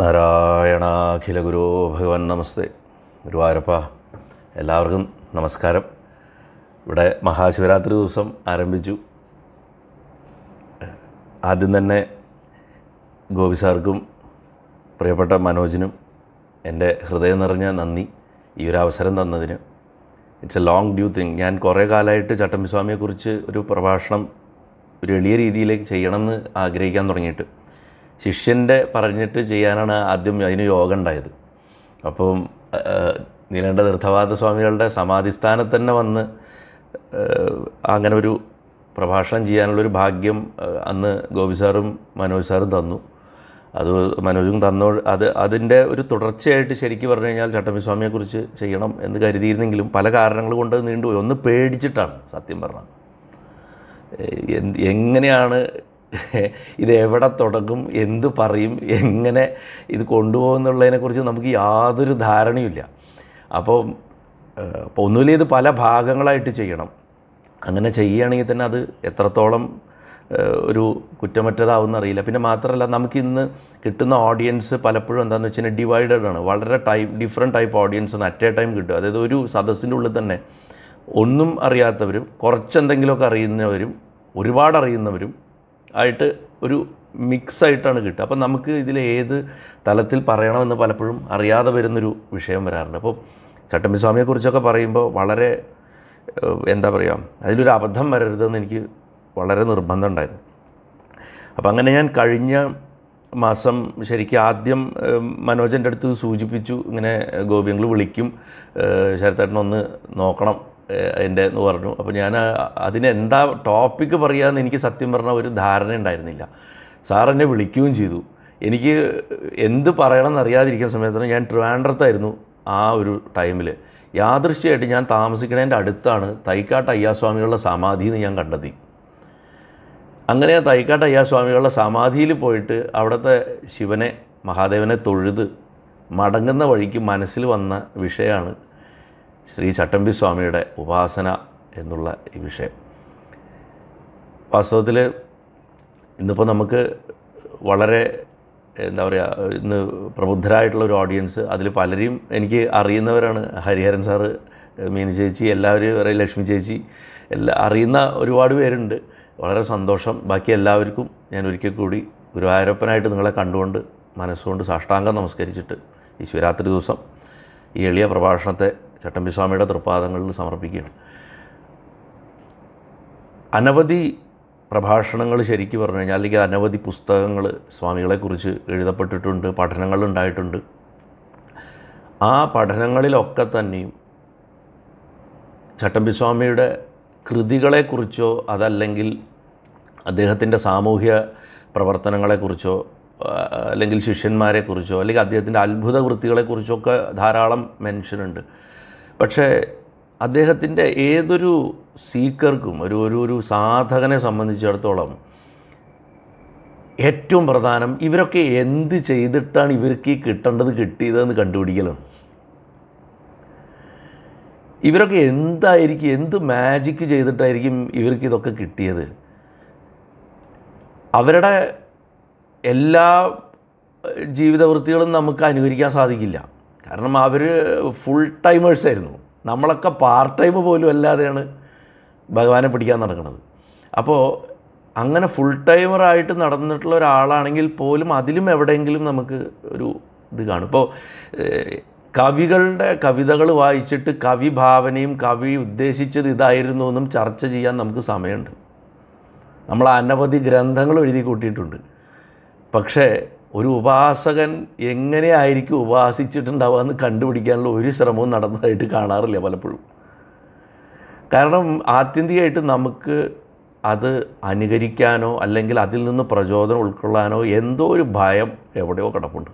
നാരായണാഖില ഗുരു ഭഗവാൻ നമസ്തേ ഗുരുവായൂരപ്പ എല്ലാവർക്കും നമസ്കാരം ഇവിടെ മഹാശിവരാത്രി ദിവസം ആരംഭിച്ചു ആദ്യം തന്നെ ഗോപി സാർക്കും പ്രിയപ്പെട്ട മനോജിനും എൻ്റെ ഹൃദയം നിറഞ്ഞ നന്ദി ഈ ഒരു അവസരം തന്നതിന് it's a long due thing ഞാൻ കുറേ കാലമായിട്ട് ചട്ടമ്പിസ്വാമിയെക്കുറിച്ച് ഒരു പ്രഭാഷണം ഒരു എളിയ രീതിയിലേക്ക് ചെയ്യണമെന്ന് ആഗ്രഹിക്കാൻ തുടങ്ങിയിട്ട് ശിഷ്യൻ്റെ പറഞ്ഞിട്ട് ചെയ്യാനാണ് ആദ്യം അതിന് യോഗ ഉണ്ടായത് അപ്പം നീലേണ്ട തീർത്ഥവാദ സ്വാമികളുടെ സമാധിസ്ഥാനത്ത് തന്നെ വന്ന് അങ്ങനെ ഒരു പ്രഭാഷണം ചെയ്യാനുള്ളൊരു ഭാഗ്യം അന്ന് ഗോപി സാറും മനോജ് സാറും തന്നു അത് മനോജും തന്നോ അത് അതിൻ്റെ ഒരു തുടർച്ചയായിട്ട് ശരിക്കും പറഞ്ഞു കഴിഞ്ഞാൽ ചട്ടമ്പിസ്വാമിയെക്കുറിച്ച് ചെയ്യണം എന്ന് കരുതിയിരുന്നെങ്കിലും പല കാരണങ്ങൾ കൊണ്ട് നീണ്ടുപോയി ഒന്ന് പേടിച്ചിട്ടാണ് സത്യം പറഞ്ഞത് എങ്ങനെയാണ് ഇത് എവിടെ തുടങ്ങും എന്ത് പറയും എങ്ങനെ ഇത് കൊണ്ടുപോകുന്നുള്ളതിനെക്കുറിച്ച് നമുക്ക് യാതൊരു ധാരണയുമില്ല അപ്പോൾ ഒന്നുമില്ല ഇത് പല ഭാഗങ്ങളായിട്ട് ചെയ്യണം അങ്ങനെ ചെയ്യുകയാണെങ്കിൽ തന്നെ അത് എത്രത്തോളം ഒരു കുറ്റമറ്റതാവുമെന്ന് അറിയില്ല പിന്നെ മാത്രമല്ല നമുക്കിന്ന് കിട്ടുന്ന ഓഡിയൻസ് പലപ്പോഴും എന്താണെന്ന് വെച്ചാൽ ഡിവൈഡഡ് ആണ് വളരെ ടൈപ്പ് ഡിഫറെൻ്റ് ടൈപ്പ് ഓഡിയൻസാണ് അറ്റ് എ ടൈം കിട്ടും അതായത് ഒരു സദസ്സിൻ്റെ ഉള്ളിൽ തന്നെ ഒന്നും അറിയാത്തവരും കുറച്ചെന്തെങ്കിലുമൊക്കെ അറിയുന്നവരും ഒരുപാട് അറിയുന്നവരും ആയിട്ട് ഒരു മിക്സ് ആയിട്ടാണ് കിട്ടുക അപ്പം നമുക്ക് ഇതിൽ ഏത് തലത്തിൽ പറയണമെന്ന് പലപ്പോഴും അറിയാതെ വരുന്നൊരു വിഷയം വരാറുണ്ട് അപ്പോൾ ചട്ടമ്പിസ്വാമിയെക്കുറിച്ചൊക്കെ പറയുമ്പോൾ വളരെ എന്താ പറയുക അതിലൊരു അബദ്ധം വരരുതെന്ന് എനിക്ക് വളരെ നിർബന്ധമുണ്ടായിരുന്നു അപ്പം അങ്ങനെ ഞാൻ കഴിഞ്ഞ മാസം ശരിക്കും ആദ്യം മനോജൻ്റെ അടുത്ത് സൂചിപ്പിച്ചു ഇങ്ങനെ ഗോപിയങ്ങൾ വിളിക്കും ശരത്തേട്ടനൊന്ന് നോക്കണം എൻ്റെ എന്ന് പറഞ്ഞു അപ്പോൾ ഞാൻ അതിനെന്താ ടോപ്പിക്ക് പറയാമെന്ന് എനിക്ക് സത്യം പറഞ്ഞ ഒരു ധാരണ ഉണ്ടായിരുന്നില്ല സാർ എന്നെ വിളിക്കുകയും ചെയ്തു എനിക്ക് എന്ത് പറയണമെന്ന് എന്നറിയാതിരിക്കുന്ന സമയത്താണ് ഞാൻ ട്രിവാൻഡ്രത്തായിരുന്നു ആ ഒരു ടൈമിൽ യാദൃശ്യമായിട്ട് ഞാൻ താമസിക്കുന്നതിൻ്റെ അടുത്താണ് തൈക്കാട്ട് അയ്യാസ്വാമികളുടെ സമാധി എന്ന് ഞാൻ കണ്ടെത്തി അങ്ങനെ തൈക്കാട്ട് അയ്യാസ്വാമികളുടെ സമാധിയിൽ പോയിട്ട് അവിടുത്തെ ശിവനെ മഹാദേവനെ തൊഴുത് മടങ്ങുന്ന വഴിക്ക് മനസ്സിൽ വന്ന വിഷയമാണ് ശ്രീ ചട്ടമ്പി സ്വാമിയുടെ ഉപാസന എന്നുള്ള ഈ വിഷയം വാസ്തവത്തിൽ ഇന്നിപ്പോൾ നമുക്ക് വളരെ എന്താ പറയുക ഇന്ന് പ്രബുദ്ധരായിട്ടുള്ള ഒരു ഓഡിയൻസ് അതിൽ പലരെയും എനിക്ക് അറിയുന്നവരാണ് ഹരിഹരൻ സാറ് മീന ചേച്ചി എല്ലാവരും ലക്ഷ്മി ചേച്ചി എല്ലാ അറിയുന്ന ഒരുപാട് പേരുണ്ട് വളരെ സന്തോഷം ബാക്കി എല്ലാവർക്കും ഞാൻ ഒരിക്കൽ കൂടി ഗുരുവായൂരപ്പനായിട്ട് നിങ്ങളെ കണ്ടുകൊണ്ട് മനസ്സുകൊണ്ട് സാഷ്ടാംഗം നമസ്കരിച്ചിട്ട് ഈ ശിവരാത്രി ദിവസം ഈ എളിയ പ്രഭാഷണത്തെ ചട്ടമ്പിസ്വാമിയുടെ തൃപ്പാദങ്ങളിൽ സമർപ്പിക്കുകയാണ് അനവധി പ്രഭാഷണങ്ങൾ ശരിക്കും പറഞ്ഞു കഴിഞ്ഞാൽ അല്ലെങ്കിൽ അനവധി പുസ്തകങ്ങൾ സ്വാമികളെക്കുറിച്ച് എഴുതപ്പെട്ടിട്ടുണ്ട് പഠനങ്ങളുണ്ടായിട്ടുണ്ട് ആ പഠനങ്ങളിലൊക്കെ തന്നെയും ചട്ടമ്പിസ്വാമിയുടെ കൃതികളെക്കുറിച്ചോ അതല്ലെങ്കിൽ അദ്ദേഹത്തിൻ്റെ സാമൂഹ്യ പ്രവർത്തനങ്ങളെക്കുറിച്ചോ അല്ലെങ്കിൽ ശിഷ്യന്മാരെക്കുറിച്ചോ അല്ലെങ്കിൽ അദ്ദേഹത്തിൻ്റെ അത്ഭുത ഒക്കെ ധാരാളം മെൻഷനുണ്ട് പക്ഷേ അദ്ദേഹത്തിൻ്റെ ഏതൊരു സീക്കർക്കും ഒരു ഒരു ഒരു സാധകനെ സംബന്ധിച്ചിടത്തോളം ഏറ്റവും പ്രധാനം ഇവരൊക്കെ എന്ത് ചെയ്തിട്ടാണ് ഇവർക്ക് ഈ കിട്ടേണ്ടത് കിട്ടിയതെന്ന് കണ്ടുപിടിക്കലാണ് ഇവരൊക്കെ എന്തായിരിക്കും എന്ത് മാജിക്ക് ചെയ്തിട്ടായിരിക്കും ഇവർക്ക് ഇതൊക്കെ കിട്ടിയത് അവരുടെ എല്ലാ ജീവിതവൃത്തികളും നമുക്ക് അനുകരിക്കാൻ സാധിക്കില്ല കാരണം അവർ ഫുൾ ടൈമേഴ്സ് ആയിരുന്നു നമ്മളൊക്കെ പാർട്ട് ടൈം പോലും അല്ലാതെയാണ് ഭഗവാനെ പിടിക്കാൻ നടക്കുന്നത് അപ്പോൾ അങ്ങനെ ഫുൾ ടൈമറായിട്ട് നടന്നിട്ടുള്ള ഒരാളാണെങ്കിൽ പോലും അതിലും എവിടെയെങ്കിലും നമുക്ക് ഒരു ഇത് കാണും ഇപ്പോൾ കവികളുടെ കവിതകൾ വായിച്ചിട്ട് കവി ഭാവനയും കവി ഉദ്ദേശിച്ചത് ഇതായിരുന്നു എന്നും ചർച്ച ചെയ്യാൻ നമുക്ക് സമയമുണ്ട് നമ്മൾ അനവധി ഗ്രന്ഥങ്ങൾ എഴുതി കൂട്ടിയിട്ടുണ്ട് പക്ഷേ ഒരു ഉപാസകൻ എങ്ങനെയായിരിക്കും ഉപാസിച്ചിട്ടുണ്ടാവുക എന്ന് കണ്ടുപിടിക്കാനുള്ള ഒരു ശ്രമവും നടന്നതായിട്ട് കാണാറില്ല പലപ്പോഴും കാരണം ആത്യന്തികമായിട്ട് നമുക്ക് അത് അനുകരിക്കാനോ അല്ലെങ്കിൽ അതിൽ നിന്ന് പ്രചോദനം ഉൾക്കൊള്ളാനോ എന്തോ ഒരു ഭയം എവിടെയോ കിടപ്പുണ്ട്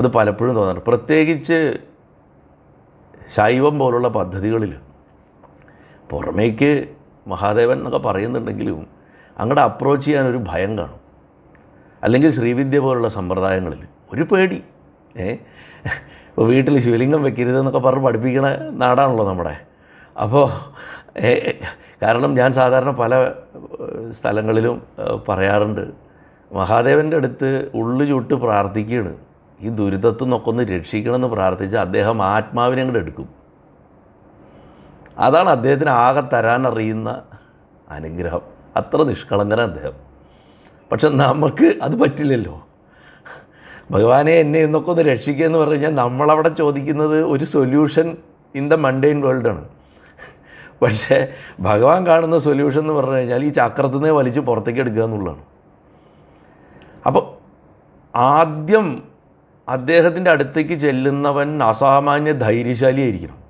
അത് പലപ്പോഴും തോന്നാറ് പ്രത്യേകിച്ച് ശൈവം പോലുള്ള പദ്ധതികളിൽ പുറമേക്ക് മഹാദേവൻ എന്നൊക്കെ പറയുന്നുണ്ടെങ്കിലും അങ്ങോട്ട് അപ്രോച്ച് ചെയ്യാനൊരു ഭയം കാണും അല്ലെങ്കിൽ ശ്രീവിദ്യ പോലുള്ള സമ്പ്രദായങ്ങളിൽ ഒരു പേടി ഏ ഇപ്പോൾ വീട്ടിൽ ശിവലിംഗം വെക്കരുത് എന്നൊക്കെ പറഞ്ഞ് പഠിപ്പിക്കുന്ന നാടാണല്ലോ നമ്മുടെ അപ്പോൾ കാരണം ഞാൻ സാധാരണ പല സ്ഥലങ്ങളിലും പറയാറുണ്ട് മഹാദേവൻ്റെ അടുത്ത് ഉള്ളു ചുട്ട് പ്രാർത്ഥിക്കുകയാണ് ഈ ദുരിതത്വം നിന്നൊക്കെ ഒന്ന് രക്ഷിക്കണമെന്ന് പ്രാർത്ഥിച്ച് അദ്ദേഹം ആത്മാവിനെ അങ്ങോട്ട് എടുക്കും അതാണ് അദ്ദേഹത്തിന് ആകെ തരാനറിയുന്ന അനുഗ്രഹം അത്ര നിഷ്കളങ്കര അദ്ദേഹം പക്ഷെ നമുക്ക് അത് പറ്റില്ലല്ലോ ഭഗവാനെ എന്നെ ഇന്നൊക്കെ ഒന്ന് രക്ഷിക്കുക എന്ന് പറഞ്ഞു കഴിഞ്ഞാൽ നമ്മളവിടെ ചോദിക്കുന്നത് ഒരു സൊല്യൂഷൻ ഇൻ ദ വേൾഡ് വേൾഡാണ് പക്ഷേ ഭഗവാൻ കാണുന്ന സൊല്യൂഷൻ എന്ന് പറഞ്ഞു കഴിഞ്ഞാൽ ഈ ചക്രത്തിൽ നിന്ന് വലിച്ച് പുറത്തേക്ക് എടുക്കുക എന്നുള്ളതാണ് അപ്പോൾ ആദ്യം അദ്ദേഹത്തിൻ്റെ അടുത്തേക്ക് ചെല്ലുന്നവൻ അസാമാന്യ ധൈര്യശാലിയായിരിക്കണം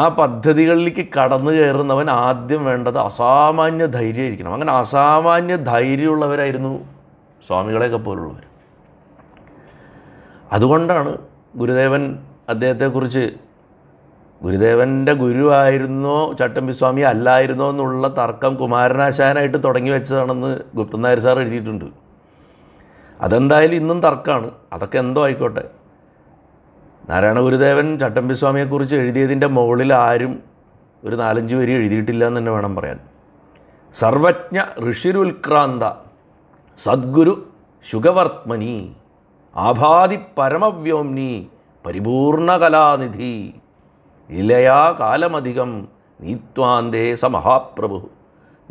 ആ പദ്ധതികളിലേക്ക് കടന്നു കയറുന്നവൻ ആദ്യം വേണ്ടത് അസാമാന്യ ധൈര്യമായിരിക്കണം അങ്ങനെ അസാമാന്യ ധൈര്യമുള്ളവരായിരുന്നു സ്വാമികളെയൊക്കെ പോലുള്ളവർ അതുകൊണ്ടാണ് ഗുരുദേവൻ അദ്ദേഹത്തെക്കുറിച്ച് ഗുരുദേവൻ്റെ ഗുരുവായിരുന്നോ സ്വാമി അല്ലായിരുന്നോ എന്നുള്ള തർക്കം കുമാരനാശാനായിട്ട് തുടങ്ങി വെച്ചതാണെന്ന് ഗുപ്തനായർ സാർ എഴുതിയിട്ടുണ്ട് അതെന്തായാലും ഇന്നും തർക്കമാണ് അതൊക്കെ എന്തോ ആയിക്കോട്ടെ നാരായണ ഗുരുദേവൻ ചട്ടമ്പിസ്വാമിയെക്കുറിച്ച് എഴുതിയതിൻ്റെ മുകളിൽ ആരും ഒരു നാലഞ്ച് വരി എഴുതിയിട്ടില്ല എന്ന് തന്നെ വേണം പറയാൻ സർവജ്ഞ ഋഷിരുൽക്രാന്ത സദ്ഗുരു ശുഗവർത്മനി ആഭാതി പരമവ്യോംനി പരിപൂർണ കലാനിധി ഇലയാ കാലമധികം നീത്വാന്തേ സ മഹാപ്രഭു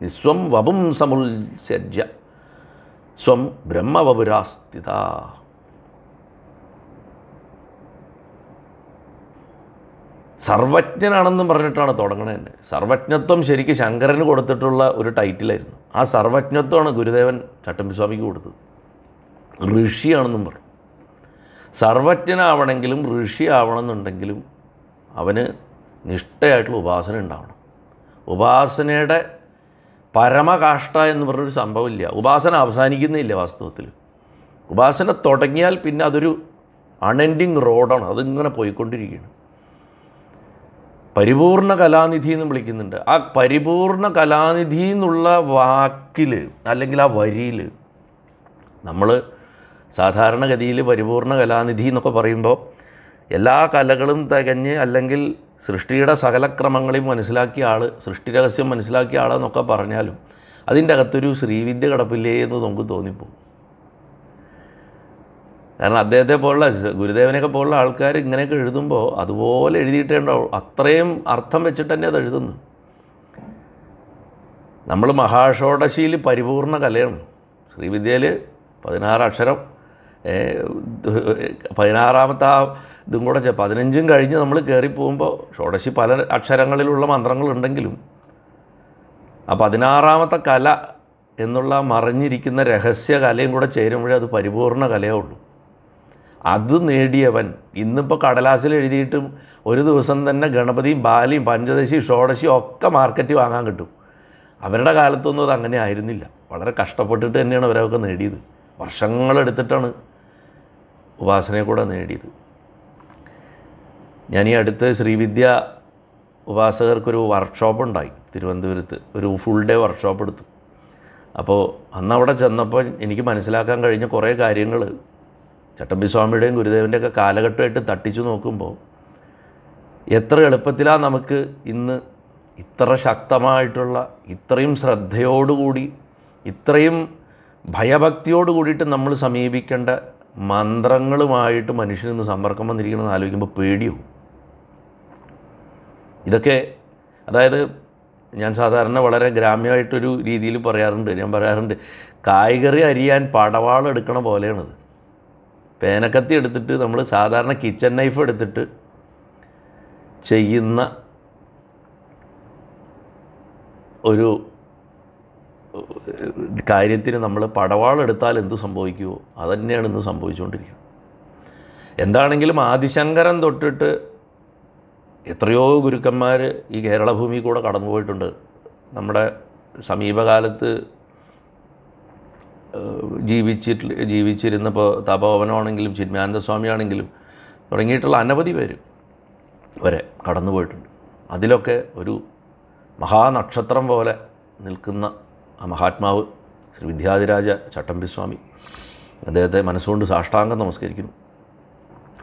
നിസ്വം വപും സമുൽസ്യജ സ്വം ബ്രഹ്മവപുരാസ്ഥിത സർവജ്ഞനാണെന്നും പറഞ്ഞിട്ടാണ് തുടങ്ങണത് തന്നെ സർവജ്ഞത്വം ശരിക്കും ശങ്കരന് കൊടുത്തിട്ടുള്ള ഒരു ടൈറ്റിലായിരുന്നു ആ സർവജ്ഞത്വമാണ് ഗുരുദേവൻ ചട്ടമ്പിസ്വാമിക്ക് കൊടുത്തത് ഋഷിയാണെന്നും പറഞ്ഞു സർവജ്ഞനാവണമെങ്കിലും ഋഷി ആവണമെന്നുണ്ടെങ്കിലും അവന് നിഷ്ഠയായിട്ടുള്ള ഉപാസന ഉണ്ടാവണം ഉപാസനയുടെ പരമകാഷ്ട എന്ന് പറഞ്ഞൊരു സംഭവമില്ല ഉപാസന അവസാനിക്കുന്നില്ല വാസ്തവത്തിൽ ഉപാസന തുടങ്ങിയാൽ പിന്നെ അതൊരു അൺഎൻഡിങ് റോഡാണ് അതിങ്ങനെ പോയിക്കൊണ്ടിരിക്കുകയാണ് പരിപൂർണ കലാനിധി എന്ന് വിളിക്കുന്നുണ്ട് ആ പരിപൂർണ കലാനിധി എന്നുള്ള വാക്കിൽ അല്ലെങ്കിൽ ആ വരിയിൽ നമ്മൾ സാധാരണഗതിയിൽ പരിപൂർണ കലാനിധി എന്നൊക്കെ പറയുമ്പോൾ എല്ലാ കലകളും തികഞ്ഞ് അല്ലെങ്കിൽ സൃഷ്ടിയുടെ സകലക്രമങ്ങളെയും മനസ്സിലാക്കിയ ആൾ സൃഷ്ടി രഹസ്യം മനസ്സിലാക്കിയ ആളെന്നൊക്കെ പറഞ്ഞാലും അതിൻ്റെ അകത്തൊരു ശ്രീവിദ്യ കിടപ്പില്ലേ എന്ന് നമുക്ക് തോന്നിപ്പോകും കാരണം അദ്ദേഹത്തെ പോലുള്ള ഗുരുദേവനെയൊക്കെ പോലുള്ള ആൾക്കാർ ഇങ്ങനെയൊക്കെ എഴുതുമ്പോൾ അതുപോലെ എഴുതിയിട്ടേണ്ട അത്രയും അർത്ഥം വെച്ചിട്ട് തന്നെ അത് എഴുതുന്നു നമ്മൾ മഹാഷോഡശിയിൽ പരിപൂർണ കലയാണ് ശ്രീവിദ്യയിൽ പതിനാറ് അക്ഷരം പതിനാറാമത്തെ ആ ഇതും കൂടെ പതിനഞ്ചും കഴിഞ്ഞ് നമ്മൾ കയറിപ്പോകുമ്പോൾ പോകുമ്പോൾ ഷോഡശി പല അക്ഷരങ്ങളിലുള്ള മന്ത്രങ്ങളുണ്ടെങ്കിലും ആ പതിനാറാമത്തെ കല എന്നുള്ള മറിഞ്ഞിരിക്കുന്ന രഹസ്യ കലയും കൂടെ ചേരുമ്പോഴേ അത് പരിപൂർണ കലയേ ഉള്ളൂ അത് നേടിയവൻ ഇന്നിപ്പോൾ കടലാസിൽ എഴുതിയിട്ടും ഒരു ദിവസം തന്നെ ഗണപതിയും ബാലിയും പഞ്ചദശി ഷോഡശി ഒക്കെ മാർക്കറ്റ് വാങ്ങാൻ കിട്ടും അവരുടെ കാലത്തൊന്നും അത് അങ്ങനെ ആയിരുന്നില്ല വളരെ കഷ്ടപ്പെട്ടിട്ട് തന്നെയാണ് അവരൊക്കെ നേടിയത് വർഷങ്ങളെടുത്തിട്ടാണ് ഉപാസനയെ കൂടെ നേടിയത് ഞാൻ ഈ അടുത്ത് ശ്രീവിദ്യ ഉപാസകർക്കൊരു വർക്ക്ഷോപ്പ് ഉണ്ടായി തിരുവനന്തപുരത്ത് ഒരു ഫുൾ ഡേ വർക്ക്ഷോപ്പ് എടുത്തു അപ്പോൾ അന്ന് അവിടെ ചെന്നപ്പോൾ എനിക്ക് മനസ്സിലാക്കാൻ കഴിഞ്ഞ കുറേ കാര്യങ്ങൾ ചട്ടമ്പി സ്വാമിയുടെയും ഗുരുദേവൻ്റെയൊക്കെ കാലഘട്ടമായിട്ട് തട്ടിച്ചു നോക്കുമ്പോൾ എത്ര എളുപ്പത്തിലാണ് നമുക്ക് ഇന്ന് ഇത്ര ശക്തമായിട്ടുള്ള ഇത്രയും ശ്രദ്ധയോടുകൂടി ഇത്രയും ഭയഭക്തിയോട് കൂടിയിട്ട് നമ്മൾ സമീപിക്കേണ്ട മന്ത്രങ്ങളുമായിട്ട് മനുഷ്യനിന്ന് സമ്പർക്കം വന്നിരിക്കണമെന്ന് ആലോചിക്കുമ്പോൾ പേടിയാവും ഇതൊക്കെ അതായത് ഞാൻ സാധാരണ വളരെ ഗ്രാമ്യമായിട്ടൊരു രീതിയിൽ പറയാറുണ്ട് ഞാൻ പറയാറുണ്ട് കായികറി അരിയാൻ പടവാളെടുക്കണ പോലെയാണിത് പേനക്കത്തി എടുത്തിട്ട് നമ്മൾ സാധാരണ കിച്ചൺ നൈഫ് എടുത്തിട്ട് ചെയ്യുന്ന ഒരു കാര്യത്തിന് നമ്മൾ പടവാളെടുത്താൽ എന്ത് സംഭവിക്കുമോ അതന്നെയാണ് ഇന്ന് സംഭവിച്ചുകൊണ്ടിരിക്കുന്നത് എന്താണെങ്കിലും ആദിശങ്കരൻ തൊട്ടിട്ട് എത്രയോ ഗുരുക്കന്മാർ ഈ കേരളഭൂമി കൂടെ കടന്നു പോയിട്ടുണ്ട് നമ്മുടെ സമീപകാലത്ത് ജീവിച്ചിട്ട് ജീവിച്ചിരുന്നപ്പോൾ തപോവനമാണെങ്കിലും ചിന്മാനന്ദ സ്വാമിയാണെങ്കിലും തുടങ്ങിയിട്ടുള്ള അനവധി പേര് വരെ കടന്നു പോയിട്ടുണ്ട് അതിലൊക്കെ ഒരു മഹാനക്ഷത്രം പോലെ നിൽക്കുന്ന ആ മഹാത്മാവ് ശ്രീ വിദ്യാധിരാജ ചട്ടമ്പി സ്വാമി അദ്ദേഹത്തെ മനസ്സുകൊണ്ട് സാഷ്ടാംഗം നമസ്കരിക്കുന്നു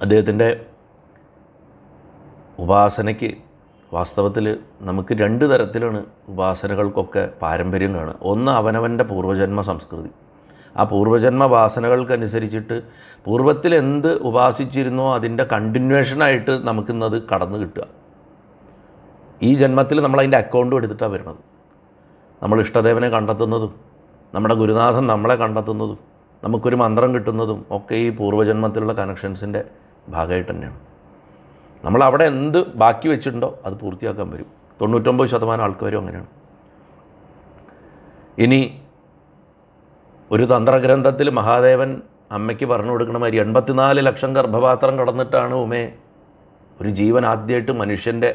അദ്ദേഹത്തിൻ്റെ ഉപാസനയ്ക്ക് വാസ്തവത്തിൽ നമുക്ക് രണ്ട് തരത്തിലാണ് ഉപാസനകൾക്കൊക്കെ പാരമ്പര്യം കാണുക ഒന്ന് അവനവൻ്റെ പൂർവ്വജന്മ സംസ്കൃതി ആ പൂർവജന്മ വാസനകൾക്കനുസരിച്ചിട്ട് പൂർവ്വത്തിൽ എന്ത് ഉപാസിച്ചിരുന്നോ അതിൻ്റെ കണ്ടിന്യൂഷനായിട്ട് നമുക്കിന്നത് കടന്നു കിട്ടുക ഈ ജന്മത്തിൽ നമ്മൾ അതിൻ്റെ അക്കൗണ്ട് എടുത്തിട്ടാണ് വരുന്നത് നമ്മൾ ഇഷ്ടദേവനെ കണ്ടെത്തുന്നതും നമ്മുടെ ഗുരുനാഥൻ നമ്മളെ കണ്ടെത്തുന്നതും നമുക്കൊരു മന്ത്രം കിട്ടുന്നതും ഒക്കെ ഈ പൂർവ്വജന്മത്തിലുള്ള കണക്ഷൻസിൻ്റെ ഭാഗമായിട്ട് തന്നെയാണ് നമ്മൾ അവിടെ എന്ത് ബാക്കി വെച്ചിട്ടുണ്ടോ അത് പൂർത്തിയാക്കാൻ വരും തൊണ്ണൂറ്റൊമ്പത് ശതമാനം ആൾക്കാരും അങ്ങനെയാണ് ഇനി ഒരു തന്ത്രഗ്രന്ഥത്തിൽ മഹാദേവൻ അമ്മയ്ക്ക് പറഞ്ഞു കൊടുക്കണ മാതിരി എൺപത്തിനാല് ലക്ഷം ഗർഭപാത്രം കടന്നിട്ടാണ് ഉമേ ഒരു ജീവൻ ആദ്യമായിട്ട് മനുഷ്യൻ്റെ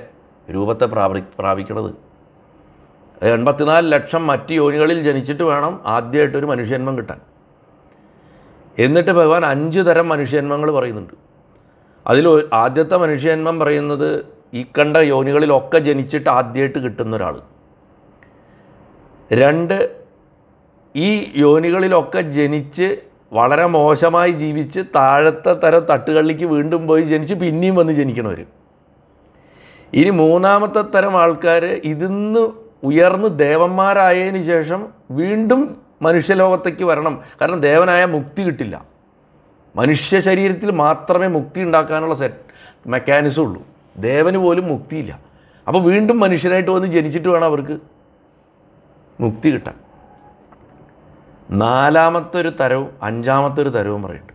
രൂപത്തെ പ്രാപി പ്രാപിക്കണത് എൺപത്തിനാല് ലക്ഷം മറ്റ് യോനികളിൽ ജനിച്ചിട്ട് വേണം ആദ്യമായിട്ടൊരു ഒരു മനുഷ്യന്മം കിട്ടാൻ എന്നിട്ട് ഭഗവാൻ അഞ്ച് തരം മനുഷ്യന്മങ്ങൾ പറയുന്നുണ്ട് അതിൽ ആദ്യത്തെ മനുഷ്യന്മം പറയുന്നത് ഈ കണ്ട യോനികളിലൊക്കെ ജനിച്ചിട്ട് ആദ്യമായിട്ട് കിട്ടുന്ന ഒരാൾ രണ്ട് ഈ യോനികളിലൊക്കെ ജനിച്ച് വളരെ മോശമായി ജീവിച്ച് താഴത്തെ തരം തട്ടുകളിലേക്ക് വീണ്ടും പോയി ജനിച്ച് പിന്നെയും വന്ന് ജനിക്കണവർ ഇനി മൂന്നാമത്തെ തരം ആൾക്കാർ ഇതിന്ന് ഉയർന്ന് ദേവന്മാരായതിനു ശേഷം വീണ്ടും മനുഷ്യലോകത്തേക്ക് വരണം കാരണം ദേവനായ മുക്തി കിട്ടില്ല മനുഷ്യ ശരീരത്തിൽ മാത്രമേ മുക്തി ഉണ്ടാക്കാനുള്ള സെറ്റ് മെക്കാനിസം ഉള്ളൂ ദേവന് പോലും മുക്തിയില്ല അപ്പോൾ വീണ്ടും മനുഷ്യനായിട്ട് വന്ന് ജനിച്ചിട്ട് വേണം അവർക്ക് മുക്തി കിട്ടാൻ നാലാമത്തെ ഒരു തരവും അഞ്ചാമത്തെ ഒരു തരവും പറയുന്നുണ്ട്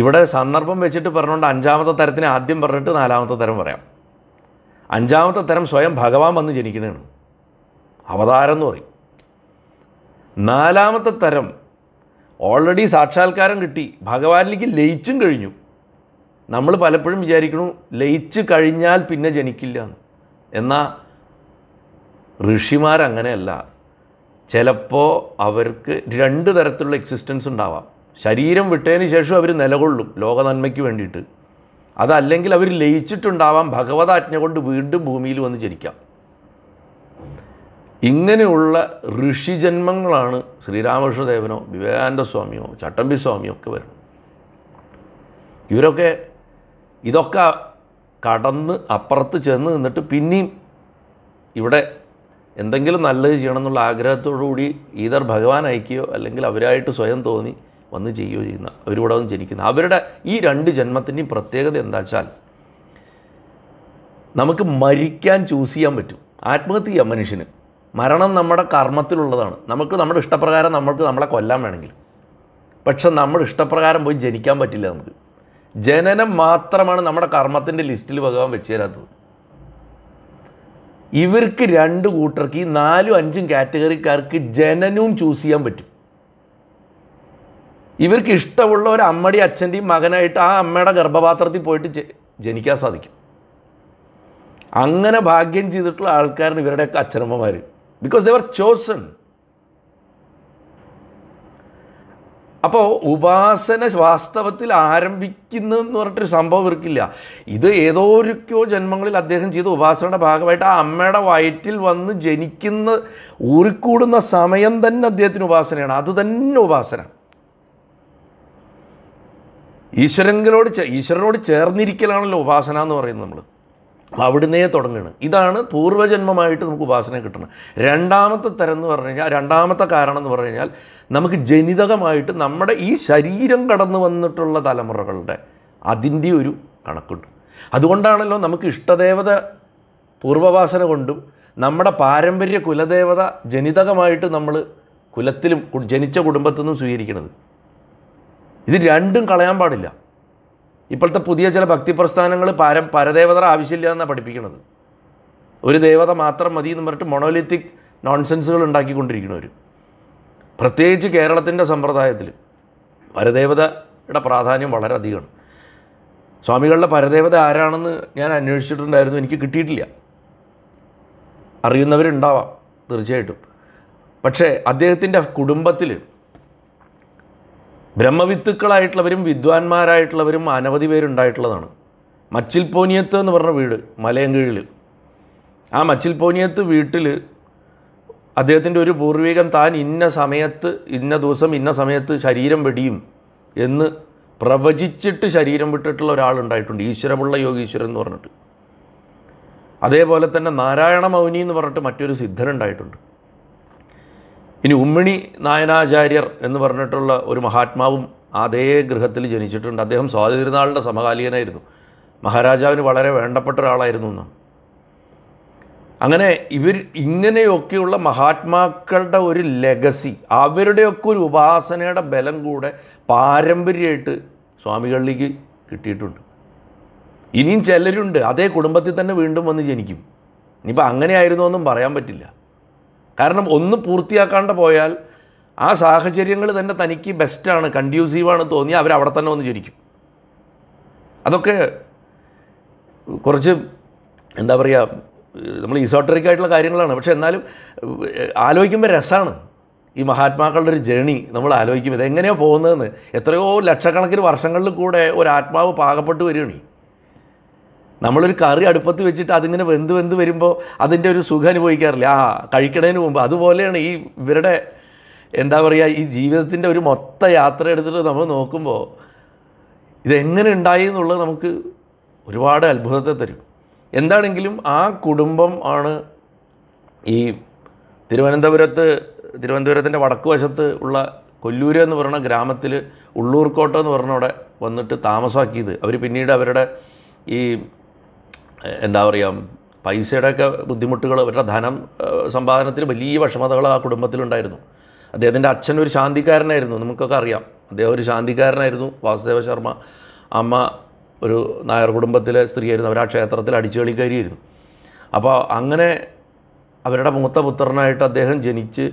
ഇവിടെ സന്ദർഭം വെച്ചിട്ട് പറഞ്ഞുകൊണ്ട് അഞ്ചാമത്തെ തരത്തിന് ആദ്യം പറഞ്ഞിട്ട് നാലാമത്തെ തരം പറയാം അഞ്ചാമത്തെ തരം സ്വയം ഭഗവാൻ വന്ന് ജനിക്കുന്നതാണ് അവതാരം എന്ന് പറയും നാലാമത്തെ തരം ഓൾറെഡി സാക്ഷാത്കാരം കിട്ടി ഭഗവാനിലേക്ക് ലയിച്ചും കഴിഞ്ഞു നമ്മൾ പലപ്പോഴും വിചാരിക്കുന്നു ലയിച്ച് കഴിഞ്ഞാൽ പിന്നെ ജനിക്കില്ല എന്ന് എന്നാൽ ഋഷിമാരങ്ങനെയല്ല ചിലപ്പോൾ അവർക്ക് രണ്ട് തരത്തിലുള്ള എക്സിസ്റ്റൻസ് ഉണ്ടാവാം ശരീരം വിട്ടതിന് ശേഷം അവർ നിലകൊള്ളും ലോക നന്മയ്ക്ക് വേണ്ടിയിട്ട് അതല്ലെങ്കിൽ അവർ ലയിച്ചിട്ടുണ്ടാവാം ഭഗവതാജ്ഞ കൊണ്ട് വീണ്ടും ഭൂമിയിൽ വന്ന് ജനിക്കാം ഇങ്ങനെയുള്ള ഋഷിജന്മങ്ങളാണ് ശ്രീരാമകൃഷ്ണദേവനോ വിവേകാനന്ദ സ്വാമിയോ ചട്ടമ്പി സ്വാമിയോ ഒക്കെ വരുന്നത് ഇവരൊക്കെ ഇതൊക്കെ കടന്ന് അപ്പുറത്ത് ചെന്ന് നിന്നിട്ട് പിന്നെയും ഇവിടെ എന്തെങ്കിലും നല്ലത് ചെയ്യണം എന്നുള്ള ആഗ്രഹത്തോടുകൂടി ഈതർ ഭഗവാൻ അയക്കുകയോ അല്ലെങ്കിൽ അവരായിട്ട് സ്വയം തോന്നി വന്ന് ചെയ്യുകയോ ചെയ്യുന്ന അവരിവിടെ വന്ന് ജനിക്കുന്ന അവരുടെ ഈ രണ്ട് ജന്മത്തിൻ്റെയും പ്രത്യേകത എന്താ വെച്ചാൽ നമുക്ക് മരിക്കാൻ ചൂസ് ചെയ്യാൻ പറ്റും ആത്മഹത്യ ചെയ്യാം മനുഷ്യന് മരണം നമ്മുടെ കർമ്മത്തിലുള്ളതാണ് നമുക്ക് നമ്മുടെ ഇഷ്ടപ്രകാരം നമ്മൾക്ക് നമ്മളെ കൊല്ലാൻ വേണമെങ്കിൽ പക്ഷെ നമ്മുടെ ഇഷ്ടപ്രകാരം പോയി ജനിക്കാൻ പറ്റില്ല നമുക്ക് ജനനം മാത്രമാണ് നമ്മുടെ കർമ്മത്തിൻ്റെ ലിസ്റ്റിൽ ഭഗവാൻ വെച്ചു തരാത്തത് ഇവർക്ക് രണ്ട് കൂട്ടർക്ക് നാലും അഞ്ചും കാറ്റഗറിക്കാർക്ക് ജനനവും ചൂസ് ചെയ്യാൻ പറ്റും ഇവർക്ക് ഇഷ്ടമുള്ള ഒരു അമ്മയുടെയും അച്ഛൻ്റെയും മകനായിട്ട് ആ അമ്മയുടെ ഗർഭപാത്രത്തിൽ പോയിട്ട് ജനിക്കാൻ സാധിക്കും അങ്ങനെ ഭാഗ്യം ചെയ്തിട്ടുള്ള ആൾക്കാരാണ് ഇവരുടെയൊക്കെ അച്ഛനമ്മമാർ ബിക്കോസ് ദേ വർ ചോസൺ അപ്പോൾ ഉപാസന വാസ്തവത്തിൽ ആരംഭിക്കുന്നു എന്ന് പറഞ്ഞിട്ടൊരു സംഭവം ഇവർക്കില്ല ഇത് ഏതോ ജന്മങ്ങളിൽ അദ്ദേഹം ചെയ്ത ഉപാസനയുടെ ഭാഗമായിട്ട് ആ അമ്മയുടെ വയറ്റിൽ വന്ന് ജനിക്കുന്ന ഊറിക്കൂടുന്ന സമയം തന്നെ അദ്ദേഹത്തിന് ഉപാസനയാണ് അത് തന്നെ ഉപാസന ഈശ്വരങ്ങളോട് ഈശ്വരനോട് ചേർന്നിരിക്കലാണല്ലോ ഉപാസന എന്ന് പറയുന്നത് നമ്മൾ അവിടുന്നേ തുടങ്ങണം ഇതാണ് പൂർവ്വജന്മമായിട്ട് നമുക്ക് ഉപാസന കിട്ടണം രണ്ടാമത്തെ തരം എന്ന് പറഞ്ഞു കഴിഞ്ഞാൽ രണ്ടാമത്തെ കാരണം എന്ന് പറഞ്ഞു കഴിഞ്ഞാൽ നമുക്ക് ജനിതകമായിട്ട് നമ്മുടെ ഈ ശരീരം കടന്നു വന്നിട്ടുള്ള തലമുറകളുടെ അതിൻ്റെ ഒരു കണക്കുണ്ട് അതുകൊണ്ടാണല്ലോ നമുക്ക് ഇഷ്ടദേവത പൂർവവാസന കൊണ്ടും നമ്മുടെ പാരമ്പര്യ കുലദേവത ജനിതകമായിട്ട് നമ്മൾ കുലത്തിലും ജനിച്ച കുടുംബത്തിൽ നിന്നും സ്വീകരിക്കുന്നത് ഇത് രണ്ടും കളയാൻ പാടില്ല ഇപ്പോഴത്തെ പുതിയ ചില ഭക്തി പ്രസ്ഥാനങ്ങൾ പര പരദേവതർ ആവശ്യമില്ല എന്നാണ് പഠിപ്പിക്കുന്നത് ഒരു ദേവത മാത്രം മതി എന്ന് പറഞ്ഞിട്ട് മൊണോലിത്തിക് നോൺസെൻസുകൾ ഉണ്ടാക്കിക്കൊണ്ടിരിക്കുന്നവർ പ്രത്യേകിച്ച് കേരളത്തിൻ്റെ സമ്പ്രദായത്തിൽ പരദേവതയുടെ പ്രാധാന്യം വളരെ അധികമാണ് സ്വാമികളുടെ പരദേവത ആരാണെന്ന് ഞാൻ അന്വേഷിച്ചിട്ടുണ്ടായിരുന്നു എനിക്ക് കിട്ടിയിട്ടില്ല അറിയുന്നവരുണ്ടാവാം തീർച്ചയായിട്ടും പക്ഷേ അദ്ദേഹത്തിൻ്റെ കുടുംബത്തിൽ ബ്രഹ്മവിത്തുക്കളായിട്ടുള്ളവരും വിദ്വാൻമാരായിട്ടുള്ളവരും അനവധി പേരുണ്ടായിട്ടുള്ളതാണ് മച്ചിൽപ്പോനിയത്ത് എന്ന് പറഞ്ഞ വീട് മലയങ്കീഴിൽ ആ മച്ചിൽപ്പോനിയത്ത് വീട്ടിൽ അദ്ദേഹത്തിൻ്റെ ഒരു പൂർവികൻ താൻ ഇന്ന സമയത്ത് ഇന്ന ദിവസം ഇന്ന സമയത്ത് ശരീരം വെടിയും എന്ന് പ്രവചിച്ചിട്ട് ശരീരം വിട്ടിട്ടുള്ള ഒരാളുണ്ടായിട്ടുണ്ട് ഈശ്വരമുള്ള യോഗീശ്വരൻ എന്ന് പറഞ്ഞിട്ട് അതേപോലെ തന്നെ നാരായണ മൗനി എന്ന് പറഞ്ഞിട്ട് മറ്റൊരു സിദ്ധനുണ്ടായിട്ടുണ്ട് ഇനി ഉമ്മിണി നായനാചാര്യർ എന്ന് പറഞ്ഞിട്ടുള്ള ഒരു മഹാത്മാവും അതേ ഗൃഹത്തിൽ ജനിച്ചിട്ടുണ്ട് അദ്ദേഹം സ്വാതന്ത്ര്യനാളിൻ്റെ സമകാലികനായിരുന്നു മഹാരാജാവിന് വളരെ വേണ്ടപ്പെട്ട ഒരാളായിരുന്നു എന്ന് അങ്ങനെ ഇവർ ഇങ്ങനെയൊക്കെയുള്ള മഹാത്മാക്കളുടെ ഒരു ലെഗസി അവരുടെയൊക്കെ ഒരു ഉപാസനയുടെ ബലം കൂടെ പാരമ്പര്യമായിട്ട് സ്വാമികളിലേക്ക് കിട്ടിയിട്ടുണ്ട് ഇനിയും ചിലരുണ്ട് അതേ കുടുംബത്തിൽ തന്നെ വീണ്ടും വന്ന് ജനിക്കും ഇനിയിപ്പോൾ അങ്ങനെയായിരുന്നു എന്നും പറയാൻ പറ്റില്ല കാരണം ഒന്ന് പൂർത്തിയാക്കാണ്ട് പോയാൽ ആ സാഹചര്യങ്ങൾ തന്നെ തനിക്ക് ബെസ്റ്റാണ് കൺഡ്യൂസീവാണ് തോന്നി അവർ അവിടെ തന്നെ വന്ന് ചിരിക്കും അതൊക്കെ കുറച്ച് എന്താ പറയുക നമ്മൾ ഇസോട്ടറിക് ആയിട്ടുള്ള കാര്യങ്ങളാണ് പക്ഷേ എന്നാലും ആലോചിക്കുമ്പോൾ രസമാണ് ഈ മഹാത്മാക്കളുടെ ഒരു ജേണി നമ്മൾ ആലോചിക്കും ഇതെങ്ങനെയാണ് പോകുന്നതെന്ന് എത്രയോ ലക്ഷക്കണക്കിന് വർഷങ്ങളിൽ കൂടെ ഒരു ആത്മാവ് പാകപ്പെട്ട് വരികയാണ് നമ്മളൊരു കറി അടുപ്പത്ത് വെച്ചിട്ട് അതിങ്ങനെ വെന്ത് വെന്ത് വരുമ്പോൾ അതിൻ്റെ ഒരു സുഖം അനുഭവിക്കാറില്ല ആ കഴിക്കണതിന് മുമ്പ് അതുപോലെയാണ് ഈ ഇവരുടെ എന്താ പറയുക ഈ ജീവിതത്തിൻ്റെ ഒരു മൊത്ത യാത്ര എടുത്തിട്ട് നമ്മൾ നോക്കുമ്പോൾ ഇതെങ്ങനെ ഉണ്ടായി എന്നുള്ളത് നമുക്ക് ഒരുപാട് അത്ഭുതത്തെ തരും എന്താണെങ്കിലും ആ കുടുംബം ആണ് ഈ തിരുവനന്തപുരത്ത് തിരുവനന്തപുരത്തിൻ്റെ വടക്ക് വശത്ത് ഉള്ള കൊല്ലൂര് എന്ന് പറയുന്ന ഗ്രാമത്തിൽ ഉള്ളൂർക്കോട്ട എന്ന് പറഞ്ഞവിടെ വന്നിട്ട് താമസമാക്കിയത് അവർ പിന്നീട് അവരുടെ ഈ എന്താ പറയുക ഒക്കെ ബുദ്ധിമുട്ടുകൾ അവരുടെ ധനം സമ്പാദനത്തിൽ വലിയ വിഷമതകൾ ആ കുടുംബത്തിലുണ്ടായിരുന്നു അദ്ദേഹത്തിൻ്റെ അച്ഛൻ ഒരു ശാന്തിക്കാരനായിരുന്നു നമുക്കൊക്കെ അറിയാം അദ്ദേഹം ഒരു ശാന്തിക്കാരനായിരുന്നു വാസുദേവ ശർമ്മ അമ്മ ഒരു നായർ കുടുംബത്തിലെ സ്ത്രീയായിരുന്നു അവർ ആ ക്ഷേത്രത്തിൽ കളിക്കാരിയായിരുന്നു അപ്പോൾ അങ്ങനെ അവരുടെ മൂത്ത പുത്രനായിട്ട് അദ്ദേഹം ജനിച്ച്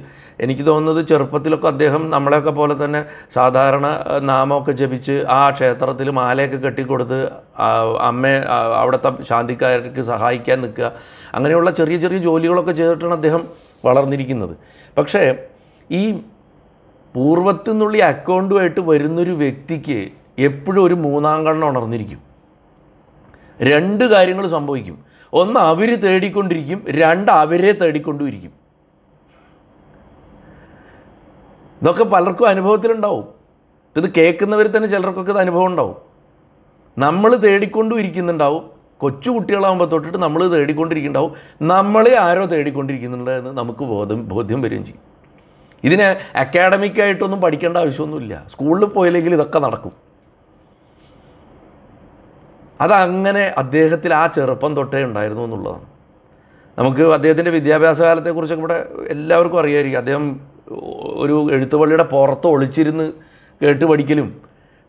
എനിക്ക് തോന്നുന്നത് ചെറുപ്പത്തിലൊക്കെ അദ്ദേഹം നമ്മളെയൊക്കെ പോലെ തന്നെ സാധാരണ നാമമൊക്കെ ജപിച്ച് ആ ക്ഷേത്രത്തിൽ മാലയൊക്കെ കെട്ടിക്കൊടുത്ത് അമ്മയെ അവിടുത്തെ ശാന്തിക്കാർക്ക് സഹായിക്കാൻ നിൽക്കുക അങ്ങനെയുള്ള ചെറിയ ചെറിയ ജോലികളൊക്കെ ചെയ്തിട്ടാണ് അദ്ദേഹം വളർന്നിരിക്കുന്നത് പക്ഷേ ഈ പൂർവ്വത്തിൽ നിന്നുള്ള അക്കൗണ്ടുമായിട്ട് വരുന്നൊരു വ്യക്തിക്ക് എപ്പോഴും ഒരു മൂന്നാം കണ്ണ് ഉണർന്നിരിക്കും രണ്ട് കാര്യങ്ങൾ സംഭവിക്കും ഒന്ന് അവർ തേടിക്കൊണ്ടിരിക്കും രണ്ട് അവരെ തേടിക്കൊണ്ടിരിക്കും ഇതൊക്കെ പലർക്കും അനുഭവത്തിലുണ്ടാവും ഇത് കേൾക്കുന്നവർ തന്നെ ചിലർക്കൊക്കെ ഇത് അനുഭവം ഉണ്ടാവും നമ്മൾ തേടിക്കൊണ്ടും ഇരിക്കുന്നുണ്ടാവും കൊച്ചു കുട്ടികളാകുമ്പോൾ തൊട്ടിട്ട് നമ്മൾ തേടിക്കൊണ്ടിരിക്കുന്നുണ്ടാവും നമ്മളെ ആരോ തേടിക്കൊണ്ടിരിക്കുന്നുണ്ട് എന്ന് നമുക്ക് ബോധം ബോധ്യം വരികയും ചെയ്യും ഇതിന് അക്കാഡമിക്കായിട്ടൊന്നും പഠിക്കേണ്ട ആവശ്യമൊന്നുമില്ല സ്കൂളിൽ പോയില്ലെങ്കിൽ ഇതൊക്കെ നടക്കും അതങ്ങനെ അദ്ദേഹത്തിൽ ആ ചെറുപ്പം തൊട്ടേ ഉണ്ടായിരുന്നു എന്നുള്ളതാണ് നമുക്ക് അദ്ദേഹത്തിൻ്റെ വിദ്യാഭ്യാസ കാലത്തെക്കുറിച്ചൊക്കെ ഇവിടെ എല്ലാവർക്കും അറിയായിരിക്കും അദ്ദേഹം ഒരു എഴുത്തുപള്ളിയുടെ പുറത്ത് ഒളിച്ചിരുന്ന് കേട്ട് പഠിക്കലും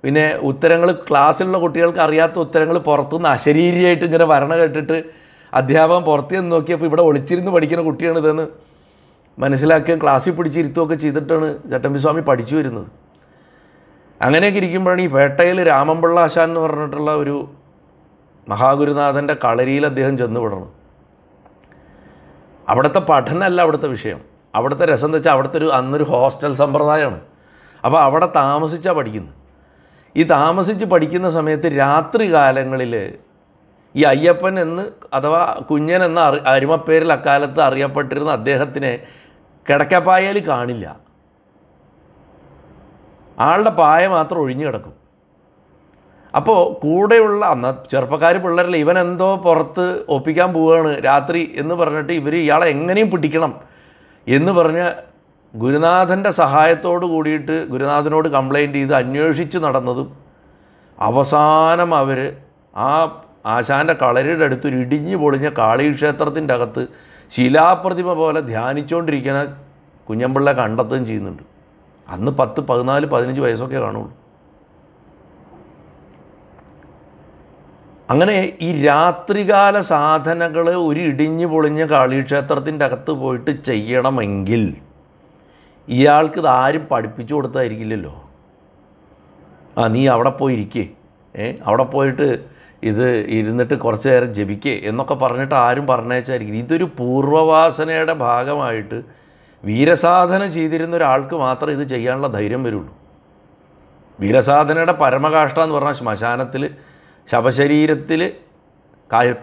പിന്നെ ഉത്തരങ്ങൾ ക്ലാസ്സിലുള്ള കുട്ടികൾക്ക് അറിയാത്ത ഉത്തരങ്ങൾ പുറത്തുനിന്ന് അശരീരിയായിട്ട് ഇങ്ങനെ വരണ കേട്ടിട്ട് അധ്യാപകൻ പുറത്ത് നിന്ന് നോക്കിയപ്പോൾ ഇവിടെ ഒളിച്ചിരുന്ന് പഠിക്കുന്ന കുട്ടിയാണ് ഇതെന്ന് മനസ്സിലാക്കുകയും ക്ലാസ്സിൽ പിടിച്ചിരുത്തുകയൊക്കെ ചെയ്തിട്ടാണ് സ്വാമി പഠിച്ചു വരുന്നത് അങ്ങനെയൊക്കെ ഇരിക്കുമ്പോഴാണ് ഈ പേട്ടയിൽ രാമൻപിള്ള ആശാൻ എന്ന് പറഞ്ഞിട്ടുള്ള ഒരു മഹാഗുരുനാഥൻ്റെ കളരിയിൽ അദ്ദേഹം ചെന്നുപെടണം അവിടുത്തെ പഠനമല്ല അവിടുത്തെ വിഷയം അവിടുത്തെ രസം വെച്ചാൽ അവിടുത്തെ ഒരു അന്നൊരു ഹോസ്റ്റൽ സമ്പ്രദായമാണ് അപ്പോൾ അവിടെ താമസിച്ചാണ് പഠിക്കുന്നത് ഈ താമസിച്ച് പഠിക്കുന്ന സമയത്ത് രാത്രി കാലങ്ങളിൽ ഈ അയ്യപ്പൻ എന്ന് അഥവാ കുഞ്ഞൻ എന്ന അറി അരുമപ്പേരിൽ അക്കാലത്ത് അറിയപ്പെട്ടിരുന്ന അദ്ദേഹത്തിനെ കിടക്കപ്പായാൽ കാണില്ല ആളുടെ പായ മാത്രം ഒഴിഞ്ഞു കിടക്കും അപ്പോൾ കൂടെയുള്ള അന്ന് ചെറുപ്പക്കാർ പിള്ളേരിൽ ഇവൻ എന്തോ പുറത്ത് ഒപ്പിക്കാൻ പോവുകയാണ് രാത്രി എന്ന് പറഞ്ഞിട്ട് ഇവർ ഇയാളെ എങ്ങനെയും പിടിക്കണം എന്ന് പറഞ്ഞ് ഗുരുനാഥൻ്റെ സഹായത്തോട് കൂടിയിട്ട് ഗുരുനാഥനോട് കംപ്ലൈൻറ്റ് ചെയ്ത് അന്വേഷിച്ച് നടന്നതും അവസാനം അവർ ആ ആശാൻ്റെ കളരിയുടെ അടുത്തൊരു ഇടിഞ്ഞു പൊളിഞ്ഞ കാളീക്ഷേത്രത്തിൻ്റെ അകത്ത് ശിലാപ്രതിമ പോലെ ധ്യാനിച്ചുകൊണ്ടിരിക്കുന്ന കുഞ്ഞമ്പിള്ള കണ്ടെത്തുകയും ചെയ്യുന്നുണ്ട് അന്ന് പത്ത് പതിനാല് പതിനഞ്ച് വയസ്സൊക്കെ കാണുള്ളൂ അങ്ങനെ ഈ രാത്രികാല സാധനകൾ ഒരു ഇടിഞ്ഞ് പൊളിഞ്ഞ് കാളിക്ഷേത്രത്തിൻ്റെ അകത്ത് പോയിട്ട് ചെയ്യണമെങ്കിൽ ഇയാൾക്ക് ഇത് ആരും പഠിപ്പിച്ചു കൊടുത്തായിരിക്കില്ലല്ലോ ആ നീ അവിടെ പോയി ഇരിക്കേ ഏ അവിടെ പോയിട്ട് ഇത് ഇരുന്നിട്ട് കുറച്ച് നേരം ജപിക്കേ എന്നൊക്കെ പറഞ്ഞിട്ട് ആരും പറഞ്ഞയച്ചായിരിക്കും ഇതൊരു പൂർവ്വവാസനയുടെ ഭാഗമായിട്ട് വീരസാധന ചെയ്തിരുന്ന ഒരാൾക്ക് മാത്രമേ ഇത് ചെയ്യാനുള്ള ധൈര്യം വരുള്ളൂ വീരസാധനയുടെ പരമകാഷ്ട എന്ന് പറഞ്ഞാൽ ശ്മശാനത്തിൽ ശവശരീരത്തിൽ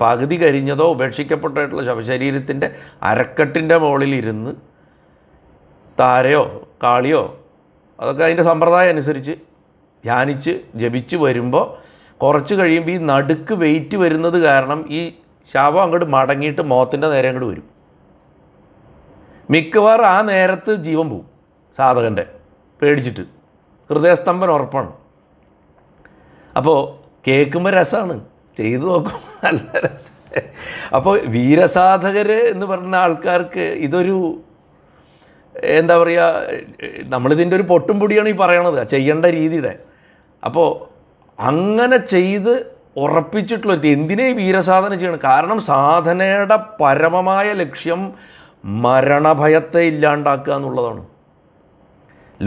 പകുതി കരിഞ്ഞതോ ഉപേക്ഷിക്കപ്പെട്ടിട്ടുള്ള ശവശരീരത്തിൻ്റെ അരക്കെട്ടിൻ്റെ മുകളിലിരുന്ന് താരയോ കാളിയോ അതൊക്കെ അതിൻ്റെ സമ്പ്രദായം അനുസരിച്ച് ധ്യാനിച്ച് ജപിച്ച് വരുമ്പോൾ കുറച്ച് കഴിയുമ്പോൾ ഈ നടുക്ക് വെയിറ്റ് വരുന്നത് കാരണം ഈ ശവം അങ്ങോട്ട് മടങ്ങിയിട്ട് മോത്തിൻ്റെ നേരെ അങ്ങോട്ട് വരും മിക്കവാറും ആ നേരത്ത് ജീവൻ പോവും സാധകൻ്റെ പേടിച്ചിട്ട് ഹൃദയസ്തംഭൻ ഉറപ്പാണ് അപ്പോൾ കേൾക്കുമ്പോൾ രസമാണ് ചെയ്തു നോക്കുമ്പോൾ നല്ല രസം അപ്പോൾ വീരസാധകർ എന്ന് പറഞ്ഞ ആൾക്കാർക്ക് ഇതൊരു എന്താ പറയുക നമ്മളിതിൻ്റെ ഒരു പൊട്ടും പൊടിയാണ് ഈ പറയണത് ചെയ്യേണ്ട രീതിയുടെ അപ്പോൾ അങ്ങനെ ചെയ്ത് ഉറപ്പിച്ചിട്ടുള്ള എന്തിനേ വീരസാധന ചെയ്യണം കാരണം സാധനയുടെ പരമമായ ലക്ഷ്യം മരണഭയത്തെ ഇല്ലാണ്ടാക്കുക എന്നുള്ളതാണ്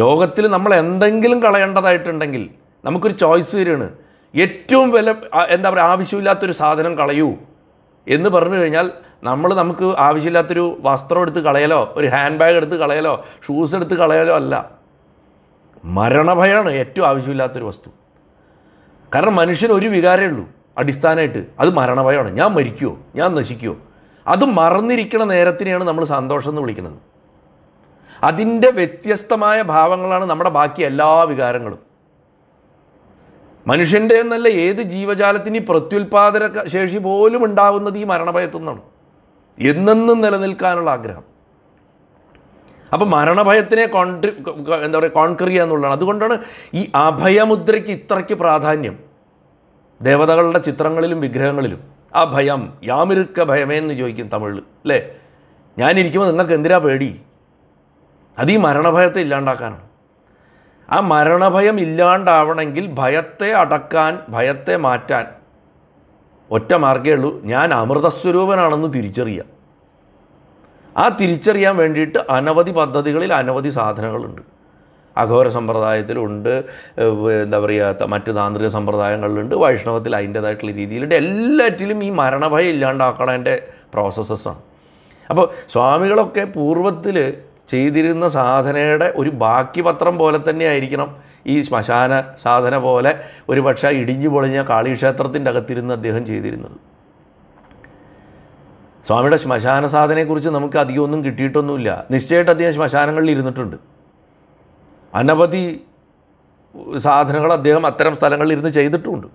ലോകത്തിൽ നമ്മൾ എന്തെങ്കിലും കളയേണ്ടതായിട്ടുണ്ടെങ്കിൽ നമുക്കൊരു ചോയ്സ് വരികയാണ് ഏറ്റവും വില എന്താ പറയുക ആവശ്യമില്ലാത്തൊരു സാധനം കളയൂ എന്ന് പറഞ്ഞു കഴിഞ്ഞാൽ നമ്മൾ നമുക്ക് ആവശ്യമില്ലാത്തൊരു വസ്ത്രം എടുത്ത് കളയലോ ഒരു ഹാൻഡ് ബാഗ് എടുത്ത് കളയലോ ഷൂസ് എടുത്ത് കളയലോ അല്ല മരണഭയമാണ് ഏറ്റവും ആവശ്യമില്ലാത്തൊരു വസ്തു കാരണം മനുഷ്യന് ഒരു വികാരമേ ഉള്ളൂ അടിസ്ഥാനമായിട്ട് അത് മരണഭയമാണ് ഞാൻ മരിക്കുമോ ഞാൻ നശിക്കുമോ അത് മറന്നിരിക്കണ നേരത്തിനെയാണ് നമ്മൾ സന്തോഷം എന്ന് വിളിക്കുന്നത് അതിൻ്റെ വ്യത്യസ്തമായ ഭാവങ്ങളാണ് നമ്മുടെ ബാക്കി എല്ലാ വികാരങ്ങളും മനുഷ്യൻ്റെ എന്നല്ല ഏത് ജീവജാലത്തിന് പ്രത്യുൽപാദന ശേഷി പോലും ഉണ്ടാകുന്നത് ഈ മരണഭയത്തു നിന്നാണ് എന്നെന്നും നിലനിൽക്കാനുള്ള ആഗ്രഹം അപ്പം മരണഭയത്തിനെ കോൺട്രി എന്താ പറയുക കോൺക്രി എന്നുള്ളതാണ് അതുകൊണ്ടാണ് ഈ അഭയമുദ്രയ്ക്ക് ഇത്രയ്ക്ക് പ്രാധാന്യം ദേവതകളുടെ ചിത്രങ്ങളിലും വിഗ്രഹങ്ങളിലും ആ ഭയം യാമിരുക്ക ഭയമേ എന്ന് ചോദിക്കും തമിഴിൽ അല്ലേ ഞാനിരിക്കുമ്പോൾ നിങ്ങൾക്ക് എന്തിനാ പേടി അത് ഈ മരണഭയത്തെ ഇല്ലാണ്ടാക്കാനാണ് ആ മരണഭയം ഇല്ലാണ്ടാവണമെങ്കിൽ ഭയത്തെ അടക്കാൻ ഭയത്തെ മാറ്റാൻ ഒറ്റ മാർഗ്ഗേ ഉള്ളൂ ഞാൻ അമൃതസ്വരൂപനാണെന്ന് തിരിച്ചറിയാം ആ തിരിച്ചറിയാൻ വേണ്ടിയിട്ട് അനവധി പദ്ധതികളിൽ അനവധി സാധനങ്ങളുണ്ട് അഘോര സമ്പ്രദായത്തിലുണ്ട് എന്താ പറയുക മറ്റ് താന്ത്രിക സമ്പ്രദായങ്ങളിലുണ്ട് വൈഷ്ണവത്തിൽ അതിൻ്റേതായിട്ടുള്ള രീതിയിലുണ്ട് എല്ലാറ്റിലും ഈ മരണഭയം ഇല്ലാണ്ടാക്കണതിൻ്റെ പ്രോസസ്സസ്സാണ് അപ്പോൾ സ്വാമികളൊക്കെ പൂർവ്വത്തിൽ ചെയ്തിരുന്ന സാധനയുടെ ഒരു ബാക്കി പത്രം പോലെ തന്നെ ആയിരിക്കണം ഈ ശ്മശാന സാധന പോലെ ഒരു പക്ഷേ ഇടിഞ്ഞു പൊളിഞ്ഞ കാളിക്ഷേത്രത്തിൻ്റെ അകത്തിരുന്ന് അദ്ദേഹം ചെയ്തിരുന്നത് സ്വാമിയുടെ ശ്മശാന സാധനയെക്കുറിച്ച് നമുക്ക് ഒന്നും കിട്ടിയിട്ടൊന്നുമില്ല നിശ്ചയമായിട്ട് അദ്ദേഹം ശ്മശാനങ്ങളിൽ ഇരുന്നിട്ടുണ്ട് അനവധി സാധനങ്ങൾ അദ്ദേഹം അത്തരം സ്ഥലങ്ങളിൽ ഇരുന്ന് ചെയ്തിട്ടുമുണ്ട്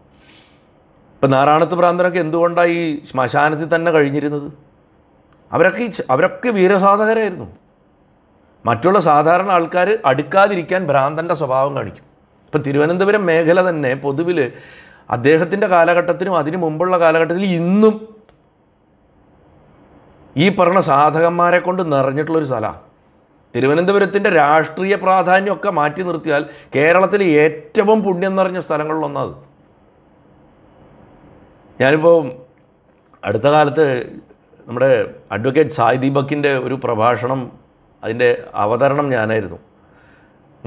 ഇപ്പം നാരായണത്ത് പ്രാന്തനൊക്കെ എന്തുകൊണ്ടാണ് ഈ ശ്മശാനത്തിൽ തന്നെ കഴിഞ്ഞിരുന്നത് അവരൊക്കെ അവരൊക്കെ വീരസാധകരായിരുന്നു മറ്റുള്ള സാധാരണ ആൾക്കാർ അടുക്കാതിരിക്കാൻ ഭ്രാന്തൻ്റെ സ്വഭാവം കാണിക്കും ഇപ്പം തിരുവനന്തപുരം മേഖല തന്നെ പൊതുവിൽ അദ്ദേഹത്തിൻ്റെ കാലഘട്ടത്തിനും അതിനു മുമ്പുള്ള കാലഘട്ടത്തിൽ ഇന്നും ഈ പറഞ്ഞ സാധകന്മാരെ കൊണ്ട് നിറഞ്ഞിട്ടുള്ളൊരു സ്ഥലമാണ് തിരുവനന്തപുരത്തിൻ്റെ രാഷ്ട്രീയ പ്രാധാന്യമൊക്കെ മാറ്റി നിർത്തിയാൽ കേരളത്തിലെ ഏറ്റവും പുണ്യം നിറഞ്ഞ സ്ഥലങ്ങളിലൊന്നത് ഞാനിപ്പോൾ അടുത്ത കാലത്ത് നമ്മുടെ അഡ്വക്കേറ്റ് സായ് ദീപക്കിൻ്റെ ഒരു പ്രഭാഷണം അതിൻ്റെ അവതരണം ഞാനായിരുന്നു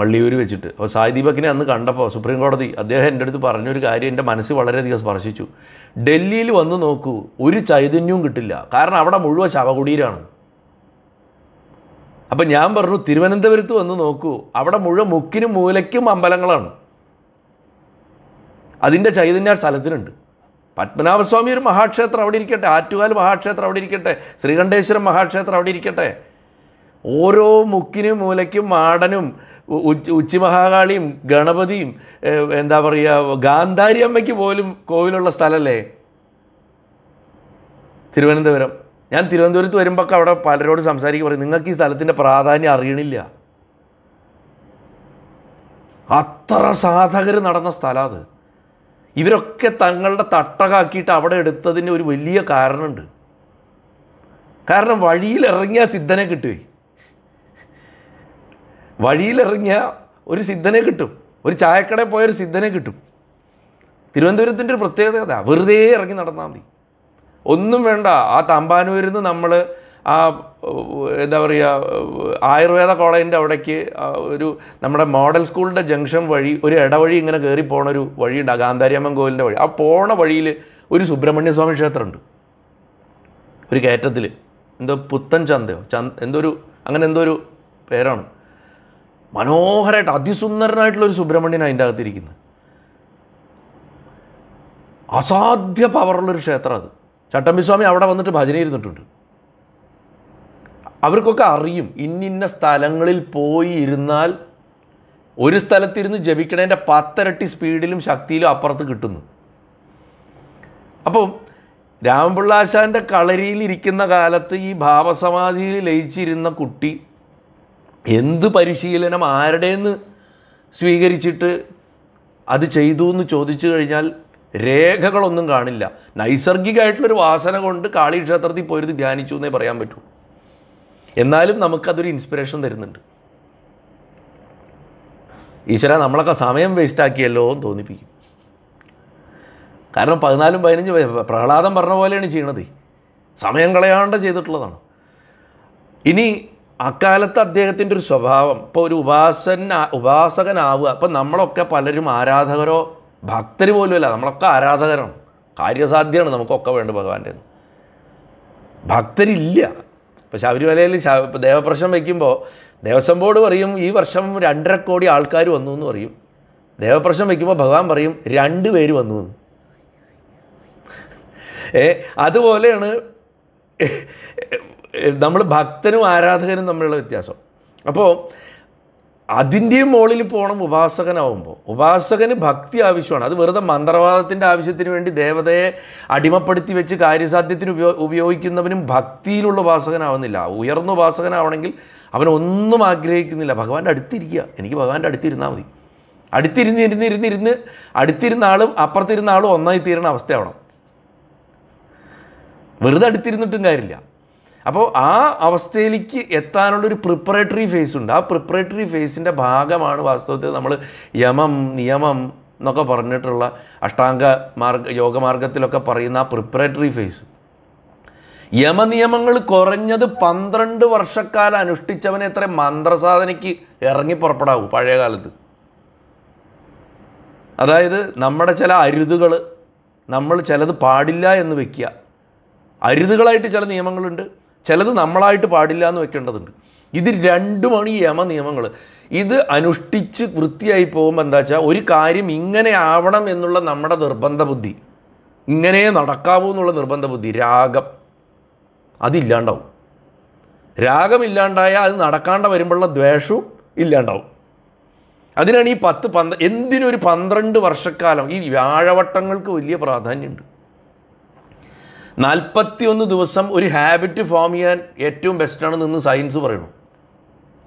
വള്ളിയൂർ വെച്ചിട്ട് അപ്പോൾ സായി ദീപക്കിനെ അന്ന് കണ്ടപ്പോൾ സുപ്രീം കോടതി അദ്ദേഹം എൻ്റെ അടുത്ത് പറഞ്ഞൊരു കാര്യം എൻ്റെ മനസ്സ് വളരെയധികം സ്പർശിച്ചു ഡൽഹിയിൽ വന്ന് നോക്കൂ ഒരു ചൈതന്യവും കിട്ടില്ല കാരണം അവിടെ മുഴുവൻ ശവകുടീരാണ് അപ്പം ഞാൻ പറഞ്ഞു തിരുവനന്തപുരത്ത് വന്ന് നോക്കൂ അവിടെ മുഴുവൻ മുക്കിനും മൂലയ്ക്കും അമ്പലങ്ങളാണ് അതിൻ്റെ ചൈതന്യ സ്ഥലത്തിനുണ്ട് പത്മനാഭസ്വാമി ഒരു മഹാക്ഷേത്രം അവിടെ ഇരിക്കട്ടെ ആറ്റുകാൽ മഹാക്ഷേത്രം അവിടെ ഇരിക്കട്ടെ ശ്രീകണ്ഠേശ്വരം മഹാക്ഷേത്രം അവിടെ ഇരിക്കട്ടെ ഓരോ മുക്കിനും മൂലയ്ക്കും മാടനും മഹാകാളിയും ഗണപതിയും എന്താ പറയുക ഗാന്ധാരി അമ്മയ്ക്ക് പോലും കോവിലുള്ള സ്ഥലമല്ലേ തിരുവനന്തപുരം ഞാൻ തിരുവനന്തപുരത്ത് വരുമ്പോൾ അവിടെ പലരോട് സംസാരിക്കുക പറയും നിങ്ങൾക്ക് ഈ സ്ഥലത്തിൻ്റെ പ്രാധാന്യം അറിയണില്ല അത്ര സാധകർ നടന്ന സ്ഥലം അത് ഇവരൊക്കെ തങ്ങളുടെ തട്ടകാക്കിയിട്ട് അവിടെ എടുത്തതിൻ്റെ ഒരു വലിയ കാരണമുണ്ട് കാരണം വഴിയിൽ ഇറങ്ങിയ സിദ്ധനെ കിട്ടുകയും വഴിയിലിറങ്ങിയ ഒരു സിദ്ധനെ കിട്ടും ഒരു ചായക്കടയിൽ പോയ ഒരു സിദ്ധനെ കിട്ടും തിരുവനന്തപുരത്തിൻ്റെ ഒരു പ്രത്യേകത അതാ വെറുതെ ഇറങ്ങി നടന്നാൽ മതി ഒന്നും വേണ്ട ആ തമ്പാനൂരിൽ നിന്ന് നമ്മൾ ആ എന്താ പറയുക ആയുർവേദ കോളേജിൻ്റെ അവിടേക്ക് ഒരു നമ്മുടെ മോഡൽ സ്കൂളിൻ്റെ ജംഗ്ഷൻ വഴി ഒരു ഇടവഴി ഇങ്ങനെ കയറി പോണ ഒരു വഴിയുണ്ട് ആ ഗാന്ധാരിയമ്മൻ കോവിലിൻ്റെ വഴി ആ പോണ വഴിയിൽ ഒരു സുബ്രഹ്മണ്യസ്വാമി ക്ഷേത്രമുണ്ട് ഒരു കയറ്റത്തിൽ എന്തോ പുത്തൻ ചന്തയോ ചന്ത എന്തോ ഒരു അങ്ങനെ എന്തോ ഒരു പേരാണ് മനോഹരമായിട്ട് അതിസുന്ദരനായിട്ടുള്ളൊരു ഒരു സുബ്രഹ്മണ്യൻ അതിൻ്റെ അകത്തിരിക്കുന്നത് അസാധ്യ പവറുള്ളൊരു ക്ഷേത്രം അത് ചട്ടമ്പിസ്വാമി അവിടെ വന്നിട്ട് ഭജന ഇരുന്നിട്ടുണ്ട് അവർക്കൊക്കെ അറിയും ഇന്നിന്ന സ്ഥലങ്ങളിൽ പോയി ഇരുന്നാൽ ഒരു സ്ഥലത്തിരുന്ന് ജപിക്കണേൻ്റെ പത്തരട്ടി സ്പീഡിലും ശക്തിയിലും അപ്പുറത്ത് കിട്ടുന്നു അപ്പം രാമപിള്ളാശാൻ്റെ കളരിയിൽ ഇരിക്കുന്ന കാലത്ത് ഈ ഭാവസമാധിയിൽ ലയിച്ചിരുന്ന കുട്ടി എന്ത് പരിശീലനം ആരുടേന്ന് സ്വീകരിച്ചിട്ട് അത് ചെയ്തു എന്ന് ചോദിച്ചു കഴിഞ്ഞാൽ രേഖകളൊന്നും കാണില്ല നൈസർഗികമായിട്ടുള്ളൊരു വാസന കൊണ്ട് കാളി ക്ഷേത്രത്തിൽ പോയിരുന്ന് ധ്യാനിച്ചു എന്നേ പറയാൻ പറ്റൂ എന്നാലും നമുക്കതൊരു ഇൻസ്പിറേഷൻ തരുന്നുണ്ട് ഈശ്വര നമ്മളൊക്കെ സമയം വേസ്റ്റാക്കിയല്ലോ എന്ന് തോന്നിപ്പിക്കും കാരണം പതിനാലും പതിനഞ്ച് പ്രഹ്ലാദം പറഞ്ഞ പോലെയാണ് ചെയ്യണത് സമയം കളയാണ്ട് ചെയ്തിട്ടുള്ളതാണ് ഇനി അക്കാലത്ത് അദ്ദേഹത്തിൻ്റെ ഒരു സ്വഭാവം ഇപ്പോൾ ഒരു ഉപാസൻ ഉപാസകനാവുക അപ്പം നമ്മളൊക്കെ പലരും ആരാധകരോ ഭക്തർ പോലുമല്ല നമ്മളൊക്കെ ആരാധകരാണ് കാര്യസാധ്യമാണ് നമുക്കൊക്കെ വേണ്ടത് ഭഗവാൻ്റെ ഭക്തരില്ല ഇപ്പോൾ ശബരിമലയിൽ ദേവപ്രശ്നം വയ്ക്കുമ്പോൾ ദേവസ്വം ബോർഡ് പറയും ഈ വർഷം രണ്ടര കോടി ആൾക്കാർ വന്നു എന്ന് പറയും ദേവപ്രശ്നം വയ്ക്കുമ്പോൾ ഭഗവാൻ പറയും രണ്ട് പേര് വന്നു എന്ന് ഏ അതുപോലെയാണ് നമ്മൾ ഭക്തനും ആരാധകനും തമ്മിലുള്ള വ്യത്യാസം അപ്പോൾ അതിൻ്റെയും മുകളിൽ പോകണം ഉപാസകനാവുമ്പോൾ ഉപാസകന് ഭക്തി ആവശ്യമാണ് അത് വെറുതെ മന്ത്രവാദത്തിൻ്റെ ആവശ്യത്തിന് വേണ്ടി ദേവതയെ അടിമപ്പെടുത്തി വെച്ച് കാര്യസാധ്യത്തിന് ഉപയോ ഉപയോഗിക്കുന്നവനും ഭക്തിയിലുള്ള ഉപാസകനാവുന്നില്ല ഉയർന്ന ഉപാസകനാവണമെങ്കിൽ അവനൊന്നും ആഗ്രഹിക്കുന്നില്ല ഭഗവാന്റെ അടുത്തിരിക്കുക എനിക്ക് ഭഗവാന്റെ അടുത്തിരുന്നാൽ മതി അടുത്തിരുന്ന് ഇരുന്ന് ഇരുന്ന് ഇരുന്ന് അടുത്തിരുന്ന ആളും അപ്പുറത്തിരുന്ന ആളും ഒന്നായി തീരുന്ന അവസ്ഥയാവണം വെറുതെ അടുത്തിരുന്നിട്ടും കാര്യമില്ല അപ്പോൾ ആ അവസ്ഥയിലേക്ക് എത്താനുള്ളൊരു പ്രിപ്പറേറ്ററി ഫേസ് ഉണ്ട് ആ പ്രിപ്പറേറ്ററി ഫേസിൻ്റെ ഭാഗമാണ് വാസ്തവത്തിൽ നമ്മൾ യമം നിയമം എന്നൊക്കെ പറഞ്ഞിട്ടുള്ള അഷ്ടാംഗ മാർഗ യോഗമാർഗത്തിലൊക്കെ പറയുന്ന ആ പ്രിപ്പറേറ്ററി ഫേസ് യമനിയമങ്ങൾ കുറഞ്ഞത് പന്ത്രണ്ട് വർഷക്കാലം അനുഷ്ഠിച്ചവനെ എത്ര മന്ത്രസാധനയ്ക്ക് ഇറങ്ങി പുറപ്പെടാവൂ പഴയ കാലത്ത് അതായത് നമ്മുടെ ചില അരുതുകൾ നമ്മൾ ചിലത് പാടില്ല എന്ന് വയ്ക്കുക അരുതുകളായിട്ട് ചില നിയമങ്ങളുണ്ട് ചിലത് നമ്മളായിട്ട് പാടില്ല എന്ന് വെക്കേണ്ടതുണ്ട് ഇത് രണ്ടുമാണ് ഈ യമ നിയമങ്ങൾ ഇത് അനുഷ്ഠിച്ച് വൃത്തിയായി പോകുമ്പോൾ എന്താ വെച്ചാൽ ഒരു കാര്യം ഇങ്ങനെ ആവണം എന്നുള്ള നമ്മുടെ നിർബന്ധ ബുദ്ധി ഇങ്ങനെ നടക്കാവൂ എന്നുള്ള നിർബന്ധ ബുദ്ധി രാഗം അതില്ലാണ്ടാവും രാഗമില്ലാണ്ടായാൽ അത് നടക്കാണ്ട വരുമ്പോഴുള്ള ദ്വേഷവും ഇല്ലാണ്ടാവും അതിനാണ് ഈ പത്ത് പന്ത്ര എന്തിനൊരു പന്ത്രണ്ട് വർഷക്കാലം ഈ വ്യാഴവട്ടങ്ങൾക്ക് വലിയ പ്രാധാന്യമുണ്ട് നാൽപ്പത്തിയൊന്ന് ദിവസം ഒരു ഹാബിറ്റ് ഫോം ചെയ്യാൻ ഏറ്റവും ബെസ്റ്റാണ് നിന്ന് സയൻസ് പറയുന്നു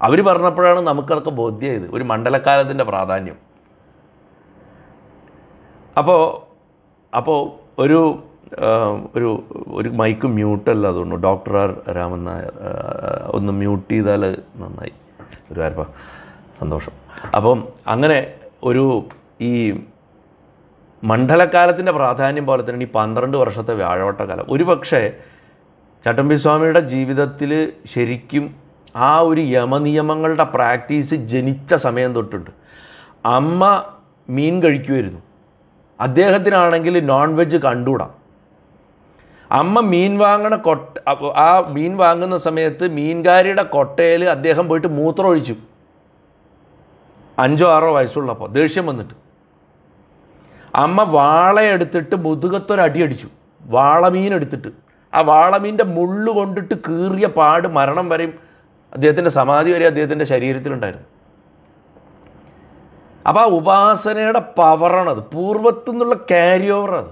അവർ പറഞ്ഞപ്പോഴാണ് നമുക്കതൊക്കെ ബോധ്യമായത് ഒരു മണ്ഡലക്കാലത്തിൻ്റെ പ്രാധാന്യം അപ്പോൾ അപ്പോൾ ഒരു ഒരു ഒരു മൈക്ക് മ്യൂട്ടല്ല അതുകൊണ്ട് ഡോക്ടർ ആർ രാമൻ നായർ ഒന്ന് മ്യൂട്ട് ചെയ്താൽ നന്നായി ഒരു ആർപ്പ സന്തോഷം അപ്പം അങ്ങനെ ഒരു ഈ മണ്ഡലക്കാലത്തിൻ്റെ പ്രാധാന്യം പോലെ തന്നെ ഈ പന്ത്രണ്ട് വർഷത്തെ ഒരു പക്ഷേ ചട്ടമ്പി സ്വാമിയുടെ ജീവിതത്തിൽ ശരിക്കും ആ ഒരു യമനിയമങ്ങളുടെ പ്രാക്ടീസ് ജനിച്ച സമയം തൊട്ടുണ്ട് അമ്മ മീൻ കഴിക്കുമായിരുന്നു അദ്ദേഹത്തിനാണെങ്കിൽ നോൺ വെജ് കണ്ടുകൂടാം അമ്മ മീൻ വാങ്ങണ കൊട്ട ആ മീൻ വാങ്ങുന്ന സമയത്ത് മീൻകാരിയുടെ കൊട്ടയിൽ അദ്ദേഹം പോയിട്ട് മൂത്രം ഒഴിച്ചു അഞ്ചോ ആറോ വയസ്സുള്ളപ്പോൾ ദേഷ്യം വന്നിട്ട് അമ്മ വാളയെടുത്തിട്ട് മുതുകത്തൊരടിയടിച്ചു വാളമീൻ എടുത്തിട്ട് ആ വാളമീൻ്റെ മുള്ളു കൊണ്ടിട്ട് കീറിയ പാട് മരണം വരെയും അദ്ദേഹത്തിൻ്റെ സമാധി വരെ അദ്ദേഹത്തിൻ്റെ ശരീരത്തിലുണ്ടായിരുന്നു അപ്പോൾ ആ ഉപാസനയുടെ പവറാണത് പൂർവത്തു നിന്നുള്ള ക്യാരി ഓവർ അത്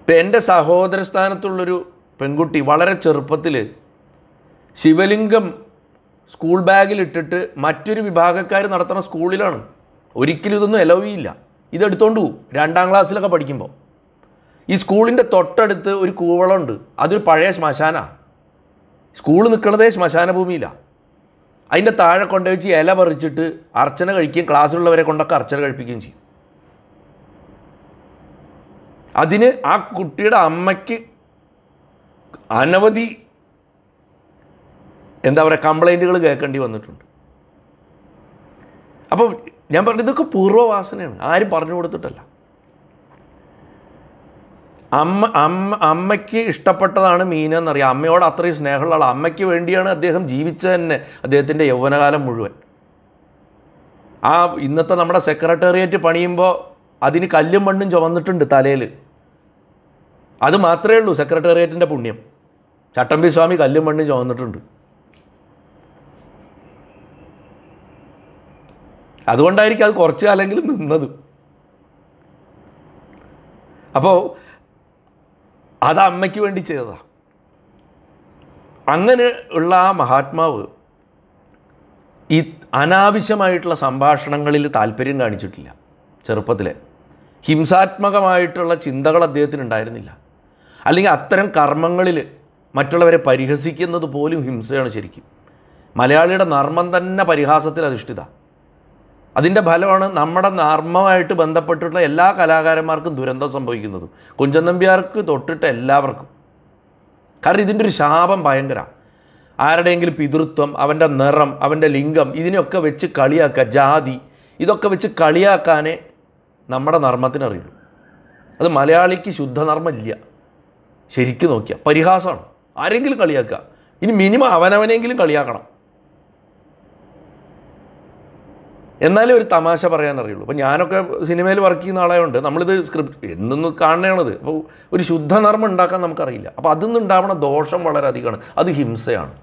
ഇപ്പം എൻ്റെ സഹോദര സ്ഥാനത്തുള്ളൊരു പെൺകുട്ടി വളരെ ചെറുപ്പത്തിൽ ശിവലിംഗം സ്കൂൾ ബാഗിലിട്ടിട്ട് മറ്റൊരു വിഭാഗക്കാർ നടത്തുന്ന സ്കൂളിലാണ് ഒരിക്കലും ഇതൊന്നും എലോ ചെയ്യില്ല ഇതെടുത്തോണ്ട് പോകും രണ്ടാം ക്ലാസ്സിലൊക്കെ പഠിക്കുമ്പോൾ ഈ സ്കൂളിൻ്റെ തൊട്ടടുത്ത് ഒരു കൂവളമുണ്ട് അതൊരു പഴയ ശ്മശാന സ്കൂൾ നിൽക്കുന്നതേ ശ്മശാന ഭൂമിയിലാണ് അതിൻ്റെ താഴെ കൊണ്ടുവച്ച് ഇല പറിച്ചിട്ട് അർച്ചന കഴിക്കുകയും ക്ലാസ്സിലുള്ളവരെ കൊണ്ടൊക്കെ അർച്ചന കഴിപ്പിക്കുകയും ചെയ്യും അതിന് ആ കുട്ടിയുടെ അമ്മയ്ക്ക് അനവധി എന്താ പറയുക കംപ്ലൈൻറ്റുകൾ കേൾക്കേണ്ടി വന്നിട്ടുണ്ട് അപ്പോൾ ഞാൻ പറഞ്ഞു ഇതൊക്കെ പൂർവ്വവാസനയാണ് ആരും പറഞ്ഞു കൊടുത്തിട്ടല്ല അമ്മ അമ്മ അമ്മയ്ക്ക് ഇഷ്ടപ്പെട്ടതാണ് മീൻ എന്നറിയാം അമ്മയോട് അത്രയും സ്നേഹമുള്ള ആൾ അമ്മയ്ക്ക് വേണ്ടിയാണ് അദ്ദേഹം ജീവിച്ചത് തന്നെ അദ്ദേഹത്തിൻ്റെ യൗവനകാലം മുഴുവൻ ആ ഇന്നത്തെ നമ്മുടെ സെക്രട്ടേറിയറ്റ് പണിയുമ്പോൾ അതിന് കല്ലും മണ്ണും ചുമന്നിട്ടുണ്ട് തലയിൽ അത് മാത്രമേ ഉള്ളൂ സെക്രട്ടേറിയറ്റിൻ്റെ പുണ്യം ചട്ടമ്പി സ്വാമി കല്ലും മണ്ണും ചുമന്നിട്ടുണ്ട് അതുകൊണ്ടായിരിക്കും അത് കുറച്ച് കാലമെങ്കിലും നിന്നത് അപ്പോൾ അത് അമ്മയ്ക്ക് വേണ്ടി ചെയ്തതാണ് അങ്ങനെ ഉള്ള ആ മഹാത്മാവ് ഈ അനാവശ്യമായിട്ടുള്ള സംഭാഷണങ്ങളിൽ താല്പര്യം കാണിച്ചിട്ടില്ല ചെറുപ്പത്തിലെ ഹിംസാത്മകമായിട്ടുള്ള ചിന്തകൾ അദ്ദേഹത്തിന് ഉണ്ടായിരുന്നില്ല അല്ലെങ്കിൽ അത്തരം കർമ്മങ്ങളിൽ മറ്റുള്ളവരെ പരിഹസിക്കുന്നത് പോലും ഹിംസയാണ് ശരിക്കും മലയാളിയുടെ നർമ്മം തന്നെ പരിഹാസത്തിൽ അധിഷ്ഠിതാണ് അതിൻ്റെ ഫലമാണ് നമ്മുടെ നർമ്മമായിട്ട് ബന്ധപ്പെട്ടിട്ടുള്ള എല്ലാ കലാകാരന്മാർക്കും ദുരന്തം സംഭവിക്കുന്നതും കുഞ്ചൻ നമ്പ്യാർക്ക് തൊട്ടിട്ട് എല്ലാവർക്കും കാരണം ഇതിൻ്റെ ഒരു ശാപം ഭയങ്കര ആരുടെയെങ്കിലും പിതൃത്വം അവൻ്റെ നിറം അവൻ്റെ ലിംഗം ഇതിനെയൊക്കെ വെച്ച് കളിയാക്കുക ജാതി ഇതൊക്കെ വെച്ച് കളിയാക്കാനേ നമ്മുടെ നർമ്മത്തിനറിയുള്ളൂ അത് മലയാളിക്ക് ശുദ്ധനർമ്മമില്ല ശരിക്കും നോക്കിയാൽ പരിഹാസമാണ് ആരെങ്കിലും കളിയാക്കുക ഇനി മിനിമം അവനവനെങ്കിലും കളിയാക്കണം എന്നാലേ ഒരു തമാശ പറയാൻ അറിയുള്ളൂ അപ്പോൾ ഞാനൊക്കെ സിനിമയിൽ വർക്ക് ചെയ്യുന്ന ആളായതുകൊണ്ട് നമ്മളിത് സ്ക്രിപ്റ്റ് എന്നൊന്ന് കാണണത് അപ്പോൾ ഒരു ശുദ്ധനർമ്മം ഉണ്ടാക്കാൻ നമുക്കറിയില്ല അപ്പോൾ അതിൽ നിന്നുണ്ടാവണ ദോഷം വളരെ അധികമാണ് അത് ഹിംസയാണ്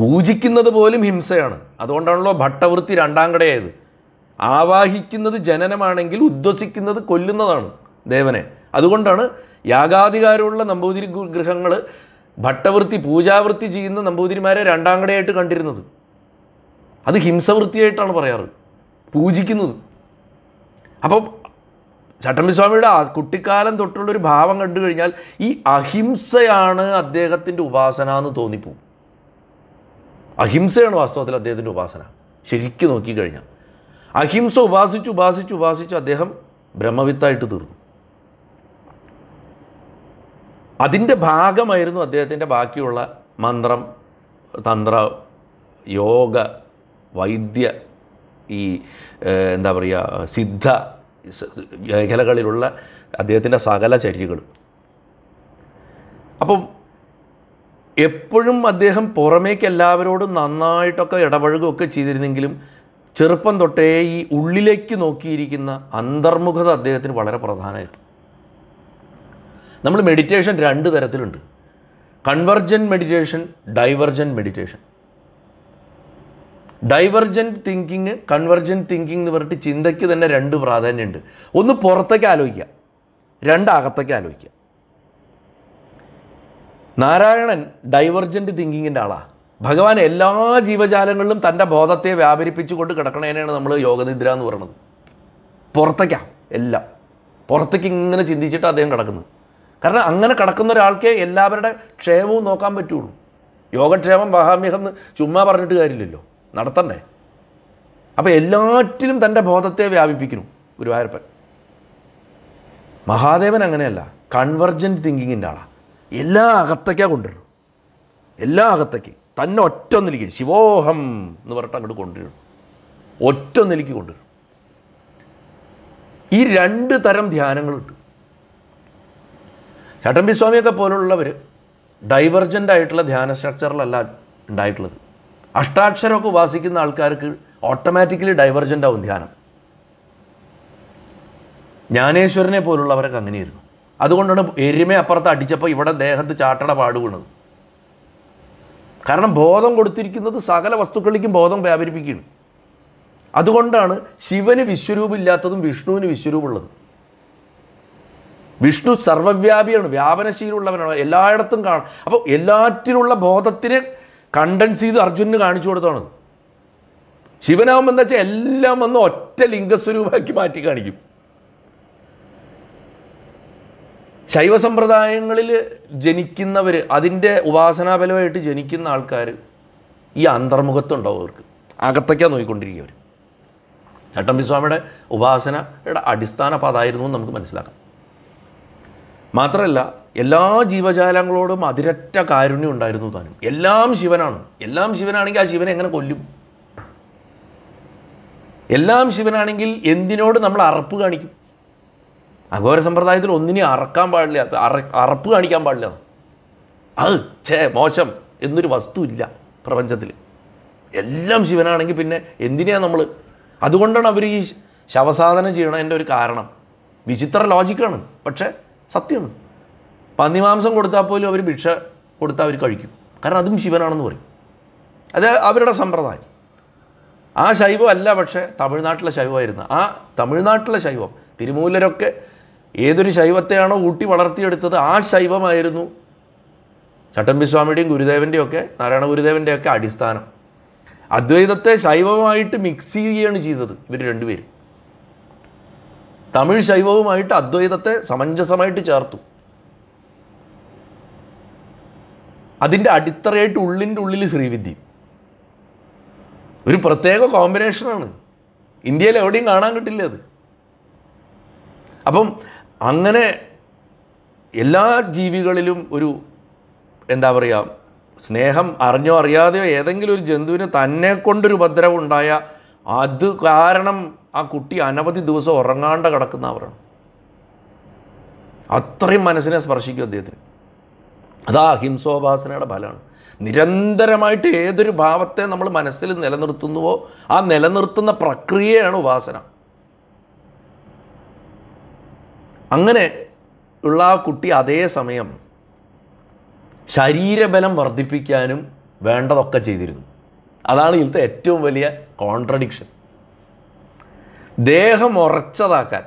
പൂജിക്കുന്നത് പോലും ഹിംസയാണ് അതുകൊണ്ടാണല്ലോ ഭട്ടവൃത്തി രണ്ടാം കടയായത് ആവാഹിക്കുന്നത് ജനനമാണെങ്കിൽ ഉദ്വസിക്കുന്നത് കൊല്ലുന്നതാണ് ദേവനെ അതുകൊണ്ടാണ് യാഗാധികാരമുള്ള നമ്പൂതിരി ഗൃഹങ്ങൾ ഭട്ടവൃത്തി പൂജാവൃത്തി ചെയ്യുന്ന നമ്പൂതിരിമാരെ രണ്ടാം കടയായിട്ട് കണ്ടിരുന്നത് അത് ഹിംസവൃത്തിയായിട്ടാണ് പറയാറ് പൂജിക്കുന്നത് അപ്പോൾ ചട്ടമ്പിസ്വാമിയുടെ ആ കുട്ടിക്കാലം തൊട്ടുള്ളൊരു ഭാവം കണ്ടു കഴിഞ്ഞാൽ ഈ അഹിംസയാണ് അദ്ദേഹത്തിൻ്റെ ഉപാസന എന്ന് തോന്നിപ്പോവും അഹിംസയാണ് വാസ്തവത്തിൽ അദ്ദേഹത്തിൻ്റെ ഉപാസന ശരിക്കും നോക്കിക്കഴിഞ്ഞാൽ അഹിംസ ഉപാസിച്ച് ഉപാസിച്ച് ഉപാസിച്ച് അദ്ദേഹം ബ്രഹ്മവിത്തായിട്ട് തീർന്നു അതിൻ്റെ ഭാഗമായിരുന്നു അദ്ദേഹത്തിൻ്റെ ബാക്കിയുള്ള മന്ത്രം തന്ത്ര യോഗ വൈദ്യ ഈ എന്താ പറയുക സിദ്ധ മേഖലകളിലുള്ള അദ്ദേഹത്തിൻ്റെ സകല ചര്യകളും അപ്പം എപ്പോഴും അദ്ദേഹം പുറമേക്ക് എല്ലാവരോടും നന്നായിട്ടൊക്കെ ഇടപഴകുകയൊക്കെ ചെയ്തിരുന്നെങ്കിലും ചെറുപ്പം തൊട്ടേ ഈ ഉള്ളിലേക്ക് നോക്കിയിരിക്കുന്ന അന്തർമുഖത അദ്ദേഹത്തിന് വളരെ പ്രധാനമായിരുന്നു നമ്മൾ മെഡിറ്റേഷൻ രണ്ട് തരത്തിലുണ്ട് convergent meditation divergent meditation divergent thinking convergent thinking എന്ന് പറഞ്ഞിട്ട് ചിന്തയ്ക്ക് തന്നെ രണ്ട് പ്രാധാന്യമുണ്ട് ഒന്ന് പുറത്തേക്ക് ആലോചിക്കുക രണ്ട് അകത്തേക്ക് ആലോചിക്കുക നാരായണൻ ഡൈവർജൻറ്റ് തിങ്കിങ്ങിൻ്റെ ആളാണ് ഭഗവാൻ എല്ലാ ജീവജാലങ്ങളിലും തൻ്റെ ബോധത്തെ വ്യാപരിപ്പിച്ചുകൊണ്ട് കിടക്കണേനാണ് നമ്മൾ യോഗനിദ്ര എന്ന് പറയുന്നത് പുറത്തേക്കാണ് എല്ലാം പുറത്തേക്ക് ഇങ്ങനെ ചിന്തിച്ചിട്ട് അദ്ദേഹം കിടക്കുന്നത് കാരണം അങ്ങനെ കിടക്കുന്ന ഒരാൾക്കേ എല്ലാവരുടെ ക്ഷേമവും നോക്കാൻ പറ്റുള്ളൂ യോഗക്ഷേമം മഹാമ്യഹം എന്ന് ചുമ്മാ പറഞ്ഞിട്ട് കാര്യമില്ലല്ലോ നടത്തണ്ടേ അപ്പോൾ എല്ലാറ്റിലും തൻ്റെ ബോധത്തെ വ്യാപിപ്പിക്കുന്നു ഗുരുവായൂരപ്പൻ മഹാദേവൻ അങ്ങനെയല്ല കൺവെർജൻറ്റ് തിങ്കിങ്ങിൻ്റെ ആളാണ് എല്ലാ അകത്തേക്കാണ് കൊണ്ടുവരും എല്ലാ അകത്തേക്ക് തന്നെ ഒറ്റ ഒന്നിലേക്ക് ശിവോഹം എന്ന് പറഞ്ഞിട്ട് അങ്ങോട്ട് കൊണ്ടുവരും ഒറ്റ ഒന്നിലേക്ക് കൊണ്ടുവരും ഈ രണ്ട് തരം ധ്യാനങ്ങളുണ്ട് ചട്ടമ്പി സ്വാമിയൊക്കെ പോലുള്ളവർ ഡൈവർജൻ്റ് ആയിട്ടുള്ള ധ്യാന സ്ട്രക്ചറിലല്ല ഉണ്ടായിട്ടുള്ളത് അഷ്ടാക്ഷരമൊക്കെ ഉപാസിക്കുന്ന ആൾക്കാർക്ക് ഓട്ടോമാറ്റിക്കലി ഡൈവർജൻ്റ് ആവും ധ്യാനം ജ്ഞാനേശ്വരനെ പോലുള്ളവരൊക്കെ അങ്ങനെയായിരുന്നു അതുകൊണ്ടാണ് എരുമ അപ്പുറത്ത് അടിച്ചപ്പോൾ ഇവിടെ ദേഹത്ത് ചാട്ടട പാടുകൊണ്ടത് കാരണം ബോധം കൊടുത്തിരിക്കുന്നത് സകല വസ്തുക്കളിലേക്കും ബോധം വ്യാപരിപ്പിക്കുകയാണ് അതുകൊണ്ടാണ് ശിവന് വിശ്വരൂപില്ലാത്തതും വിഷ്ണുവിന് വിശ്വരൂപുള്ളതും വിഷ്ണു സർവവ്യാപിയാണ് വ്യാപനശീലമുള്ളവനാണ് എല്ലായിടത്തും കാണും അപ്പോൾ എല്ലാറ്റിനുള്ള ബോധത്തിനെ കണ്ടൻസ് ചെയ്ത് അർജുനന് കാണിച്ചു കൊടുത്താണ് ശിവനാമം എന്താ വെച്ചാൽ എല്ലാം വന്ന് ഒറ്റ ലിംഗസ്വരൂപമാക്കി മാറ്റി കാണിക്കും ശൈവ സമ്പ്രദായങ്ങളിൽ ജനിക്കുന്നവർ അതിൻ്റെ ഉപാസനാബലമായിട്ട് ജനിക്കുന്ന ആൾക്കാർ ഈ അന്തർമുഖത്തുണ്ടാവും അവർക്ക് അകത്തേക്കാണ് നോക്കിക്കൊണ്ടിരിക്കുക അവർ സ്വാമിയുടെ ഉപാസനയുടെ അടിസ്ഥാന പദമായിരുന്നു നമുക്ക് മനസ്സിലാക്കാം മാത്രമല്ല എല്ലാ ജീവജാലങ്ങളോടും അതിരറ്റ കാരുണ്യം ഉണ്ടായിരുന്നു താനും എല്ലാം ശിവനാണ് എല്ലാം ശിവനാണെങ്കിൽ ആ ശിവനെ എങ്ങനെ കൊല്ലും എല്ലാം ശിവനാണെങ്കിൽ എന്തിനോട് നമ്മൾ അറപ്പ് കാണിക്കും അഘോര സമ്പ്രദായത്തിൽ ഒന്നിനെ അറക്കാൻ പാടില്ല അറപ്പ് കാണിക്കാൻ പാടില്ല അത് ഛേ മോശം എന്നൊരു വസ്തുവില്ല പ്രപഞ്ചത്തിൽ എല്ലാം ശിവനാണെങ്കിൽ പിന്നെ എന്തിനാണ് നമ്മൾ അതുകൊണ്ടാണ് അവർ ഈ ശവസാധനം ചെയ്യണതിൻ്റെ ഒരു കാരണം വിചിത്ര ലോജിക്കാണ് പക്ഷേ സത്യമാണ് പന്നിമാംസം കൊടുത്താൽ പോലും അവർ ഭിക്ഷ കൊടുത്താൽ അവർ കഴിക്കും കാരണം അതും ശിവനാണെന്ന് പറയും അത് അവരുടെ സമ്പ്രദായം ആ ശൈവം അല്ല പക്ഷേ തമിഴ്നാട്ടിലെ ശൈവമായിരുന്നു ആ തമിഴ്നാട്ടിലെ ശൈവം തിരുമൂലരൊക്കെ ഏതൊരു ശൈവത്തെയാണോ ഊട്ടി വളർത്തിയെടുത്തത് ആ ശൈവമായിരുന്നു ചട്ടമ്പിസ്വാമിയുടെയും ഗുരുദേവൻ്റെയും ഒക്കെ നാരായണ ഗുരുദേവൻ്റെയൊക്കെ അടിസ്ഥാനം അദ്വൈതത്തെ ശൈവമായിട്ട് മിക്സ് ചെയ്യുകയാണ് ചെയ്തത് ഇവർ രണ്ടുപേരും തമിഴ് ശൈവവുമായിട്ട് അദ്വൈതത്തെ സമഞ്ജസമായിട്ട് ചേർത്തു അതിൻ്റെ അടിത്തറയായിട്ട് ഉള്ളിൻ്റെ ഉള്ളിൽ ശ്രീവിദ്യ ഒരു പ്രത്യേക കോമ്പിനേഷനാണ് ഇന്ത്യയിൽ എവിടെയും കാണാൻ കിട്ടില്ല അത് അപ്പം അങ്ങനെ എല്ലാ ജീവികളിലും ഒരു എന്താ പറയുക സ്നേഹം അറിഞ്ഞോ അറിയാതെയോ ഏതെങ്കിലും ഒരു ജന്തുവിന് തന്നെ കൊണ്ടൊരു ഉപദ്രവം ഉണ്ടായ അത് കാരണം ആ കുട്ടി അനവധി ദിവസം ഉറങ്ങാണ്ട് കിടക്കുന്നവരാണ് അത്രയും മനസ്സിനെ സ്പർശിക്കും അദ്ദേഹത്തിന് അതാ അഹിംസോപാസനയുടെ ഫലമാണ് നിരന്തരമായിട്ട് ഏതൊരു ഭാവത്തെ നമ്മൾ മനസ്സിൽ നിലനിർത്തുന്നുവോ ആ നിലനിർത്തുന്ന പ്രക്രിയയാണ് ഉപാസന അങ്ങനെ ഉള്ള ആ കുട്ടി അതേ സമയം ശരീരബലം വർദ്ധിപ്പിക്കാനും വേണ്ടതൊക്കെ ചെയ്തിരുന്നു അതാണ് ഇതിലത്തെ ഏറ്റവും വലിയ കോൺട്രഡിക്ഷൻ ദേഹം ഉറച്ചതാക്കാൻ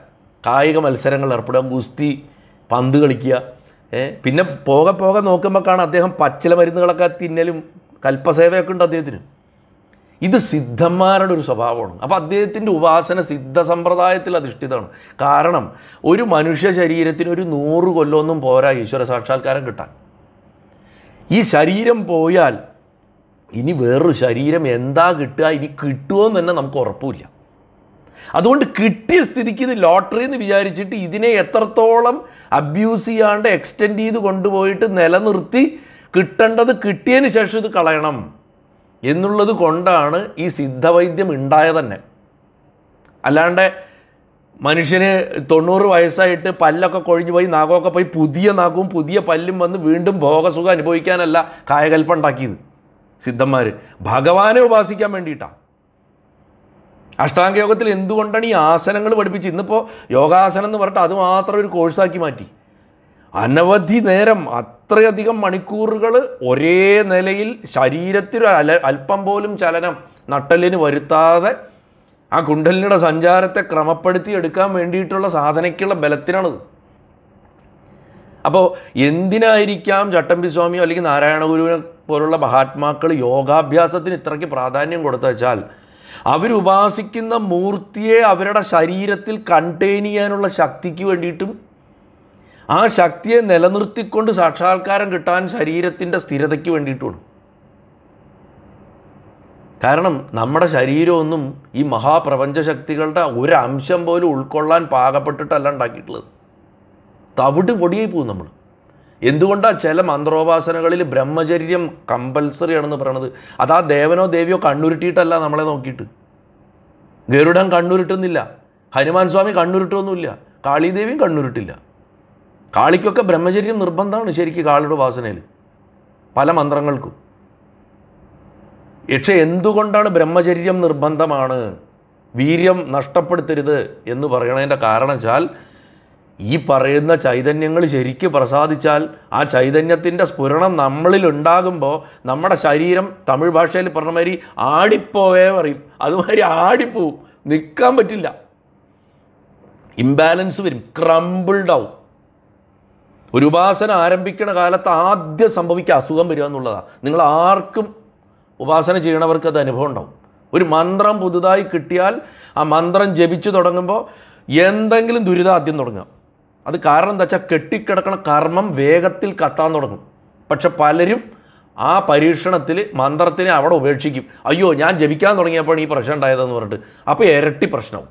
കായിക മത്സരങ്ങളിൽ ഏർപ്പെടുക ഗുസ്തി പന്ത് കളിക്കുക പിന്നെ പോകെ പോകെ നോക്കുമ്പോഴാണ് അദ്ദേഹം പച്ചില മരുന്നുകളൊക്കെ തിന്നലും കൽപ്പസേവയൊക്കെ ഉണ്ട് അദ്ദേഹത്തിന് ഇത് സിദ്ധന്മാരുടെ ഒരു സ്വഭാവമാണ് അപ്പോൾ അദ്ദേഹത്തിൻ്റെ ഉപാസന സിദ്ധ സമ്പ്രദായത്തിൽ അധിഷ്ഠിതമാണ് കാരണം ഒരു മനുഷ്യ ശരീരത്തിന് ഒരു നൂറ് കൊല്ലമൊന്നും പോരാ ഈശ്വര സാക്ഷാത്കാരം കിട്ടാൻ ഈ ശരീരം പോയാൽ ഇനി വേറൊരു ശരീരം എന്താ കിട്ടുക ഇനി കിട്ടുമോ എന്ന് തന്നെ നമുക്ക് ഉറപ്പില്ല അതുകൊണ്ട് കിട്ടിയ സ്ഥിതിക്ക് ഇത് ലോട്ടറി എന്ന് വിചാരിച്ചിട്ട് ഇതിനെ എത്രത്തോളം അബ്യൂസ് ചെയ്യാണ്ട് എക്സ്റ്റെൻഡ് ചെയ്ത് കൊണ്ടുപോയിട്ട് നിലനിർത്തി കിട്ടേണ്ടത് കിട്ടിയതിന് ശേഷം ഇത് കളയണം എന്നുള്ളത് കൊണ്ടാണ് ഈ സിദ്ധവൈദ്യം ഉണ്ടായ തന്നെ അല്ലാണ്ട് മനുഷ്യന് തൊണ്ണൂറ് വയസ്സായിട്ട് പല്ലൊക്കെ കൊഴിഞ്ഞു പോയി നാഗമൊക്കെ പോയി പുതിയ നാഗവും പുതിയ പല്ലും വന്ന് വീണ്ടും ഭോഗസുഖം അനുഭവിക്കാനല്ല കായകൽപ്പം ഉണ്ടാക്കിയത് സിദ്ധന്മാർ ഭഗവാനെ ഉപാസിക്കാൻ വേണ്ടിയിട്ടാണ് അഷ്ടാംഗ യോഗത്തിൽ എന്തുകൊണ്ടാണ് ഈ ആസനങ്ങൾ പഠിപ്പിച്ച് ഇന്നിപ്പോൾ യോഗാസനം എന്ന് പറഞ്ഞിട്ട് അത് മാത്രം ഒരു കോഴ്സാക്കി മാറ്റി അനവധി നേരം അത്രയധികം മണിക്കൂറുകൾ ഒരേ നിലയിൽ ശരീരത്തിൽ അല്പം പോലും ചലനം നട്ടലിന് വരുത്താതെ ആ കുണ്ടലിനുടെ സഞ്ചാരത്തെ ക്രമപ്പെടുത്തി എടുക്കാൻ വേണ്ടിയിട്ടുള്ള സാധനയ്ക്കുള്ള ബലത്തിനാണത് അപ്പോൾ എന്തിനായിരിക്കാം ചട്ടമ്പി സ്വാമിയോ അല്ലെങ്കിൽ നാരായണ ഗുരുവിനെ പോലുള്ള മഹാത്മാക്കൾ യോഗാഭ്യാസത്തിന് ഇത്രയ്ക്ക് പ്രാധാന്യം കൊടുത്തു വെച്ചാൽ അവരുപാസിക്കുന്ന മൂർത്തിയെ അവരുടെ ശരീരത്തിൽ കണ്ടെയ്ൻ ചെയ്യാനുള്ള ശക്തിക്ക് വേണ്ടിയിട്ടും ആ ശക്തിയെ നിലനിർത്തിക്കൊണ്ട് സാക്ഷാത്കാരം കിട്ടാൻ ശരീരത്തിൻ്റെ സ്ഥിരതയ്ക്ക് വേണ്ടിയിട്ടുമാണ് കാരണം നമ്മുടെ ശരീരമൊന്നും ഈ മഹാപ്രപഞ്ച ശക്തികളുടെ ഒരു അംശം പോലും ഉൾക്കൊള്ളാൻ പാകപ്പെട്ടിട്ടല്ല ഉണ്ടാക്കിയിട്ടുള്ളത് തവിട് പൊടിയായി പോകും നമ്മൾ എന്തുകൊണ്ടാണ് ചില മന്ത്രോപാസനകളിൽ ബ്രഹ്മചര്യം കമ്പൽസറി ആണെന്ന് പറയണത് അത് ആ ദേവനോ ദേവിയോ കണ്ണുരുട്ടിയിട്ടല്ല നമ്മളെ നോക്കിയിട്ട് ഗരുഡൻ കണ്ണുരുട്ടുന്നില്ല ഹനുമാൻ സ്വാമി കണ്ണുരുട്ടൊന്നുമില്ല കാളിദേവിയും കണ്ണുരുട്ടില്ല കാളിക്കൊക്കെ ബ്രഹ്മചര്യം നിർബന്ധമാണ് ശരിക്കും കാളിയുടെ ഉപാസനയിൽ പല മന്ത്രങ്ങൾക്കും പക്ഷേ എന്തുകൊണ്ടാണ് ബ്രഹ്മചര്യം നിർബന്ധമാണ് വീര്യം നഷ്ടപ്പെടുത്തരുത് എന്ന് പറയണതിൻ്റെ കാരണം വെച്ചാൽ ഈ പറയുന്ന ചൈതന്യങ്ങൾ ശരിക്ക് പ്രസാദിച്ചാൽ ആ ചൈതന്യത്തിൻ്റെ സ്ഫുരണം നമ്മളിൽ ഉണ്ടാകുമ്പോൾ നമ്മുടെ ശരീരം തമിഴ് ഭാഷയിൽ പറഞ്ഞ മാതിരി ആടിപ്പോവേ പറയും അതുമാതിരി ആടിപ്പോവും നിൽക്കാൻ പറ്റില്ല ഇംബാലൻസ് വരും ക്രംബിൾഡ് ആവും ഒരു ഉപാസന ആരംഭിക്കുന്ന കാലത്ത് ആദ്യം സംഭവിക്കുക അസുഖം വരിക എന്നുള്ളതാണ് നിങ്ങൾ ആർക്കും ഉപാസന ചെയ്യണവർക്ക് അത് അനുഭവം ഉണ്ടാവും ഒരു മന്ത്രം പുതുതായി കിട്ടിയാൽ ആ മന്ത്രം ജപിച്ചു തുടങ്ങുമ്പോൾ എന്തെങ്കിലും ദുരിതം ആദ്യം തുടങ്ങാം അത് കാരണം എന്താ വെച്ചാൽ കെട്ടിക്കിടക്കണ കർമ്മം വേഗത്തിൽ കത്താൻ തുടങ്ങും പക്ഷെ പലരും ആ പരീക്ഷണത്തിൽ മന്ത്രത്തിനെ അവിടെ ഉപേക്ഷിക്കും അയ്യോ ഞാൻ ജപിക്കാൻ തുടങ്ങിയപ്പോഴാണ് ഈ പ്രശ്നം ഉണ്ടായതെന്ന് പറഞ്ഞിട്ട് അപ്പോൾ ഇരട്ടി പ്രശ്നവും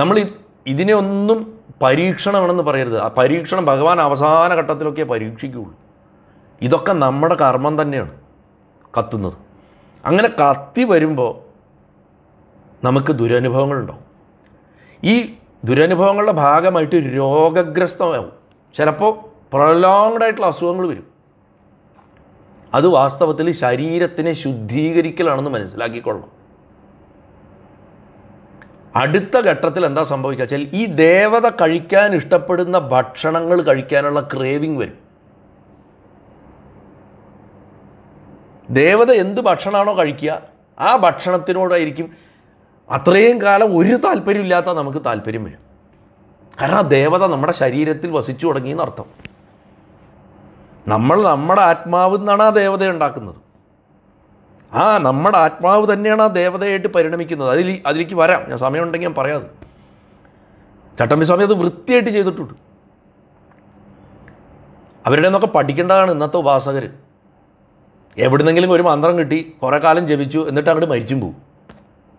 നമ്മൾ ഇതിനെ ഒന്നും പരീക്ഷണമാണെന്ന് പറയരുത് ആ പരീക്ഷണം ഭഗവാൻ അവസാന ഘട്ടത്തിലൊക്കെ പരീക്ഷിക്കുകയുള്ളൂ ഇതൊക്കെ നമ്മുടെ കർമ്മം തന്നെയാണ് കത്തുന്നത് അങ്ങനെ കത്തി വരുമ്പോൾ നമുക്ക് ദുരനുഭവങ്ങളുണ്ടാവും ഈ ദുരനുഭവങ്ങളുടെ ഭാഗമായിട്ട് രോഗഗ്രസ്തമാവും ചിലപ്പോൾ പ്രൊലോങ്ഡ് ആയിട്ടുള്ള അസുഖങ്ങൾ വരും അത് വാസ്തവത്തിൽ ശരീരത്തിനെ ശുദ്ധീകരിക്കലാണെന്ന് മനസ്സിലാക്കിക്കൊള്ളണം അടുത്ത ഘട്ടത്തിൽ എന്താ സംഭവിക്കുക വെച്ചാൽ ഈ ദേവത കഴിക്കാൻ ഇഷ്ടപ്പെടുന്ന ഭക്ഷണങ്ങൾ കഴിക്കാനുള്ള ക്രേവിങ് വരും ദേവത എന്ത് ഭക്ഷണമാണോ കഴിക്കുക ആ ഭക്ഷണത്തിനോടായിരിക്കും അത്രയും കാലം ഒരു താല്പര്യമില്ലാത്ത നമുക്ക് താല്പര്യം വരും കാരണം ആ ദേവത നമ്മുടെ ശരീരത്തിൽ വസിച്ചു തുടങ്ങി എന്നർത്ഥം നമ്മൾ നമ്മുടെ ആത്മാവ് എന്നാണ് ആ ദേവത ഉണ്ടാക്കുന്നത് ആ നമ്മുടെ ആത്മാവ് തന്നെയാണ് ആ ദേവതയായിട്ട് പരിണമിക്കുന്നത് അതിൽ അതിലേക്ക് വരാം ഞാൻ സമയമുണ്ടെങ്കിൽ ഞാൻ പറയാം ചട്ടമ്പി സ്വാമി അത് വൃത്തിയായിട്ട് ചെയ്തിട്ടുണ്ട് അവരുടെ നിന്നൊക്കെ പഠിക്കേണ്ടതാണ് ഇന്നത്തെ ഉപാസകർ എവിടുന്നെങ്കിലും ഒരു മന്ത്രം കിട്ടി കുറേ കാലം ജപിച്ചു എന്നിട്ട് അങ്ങോട്ട് മരിച്ചും പോകും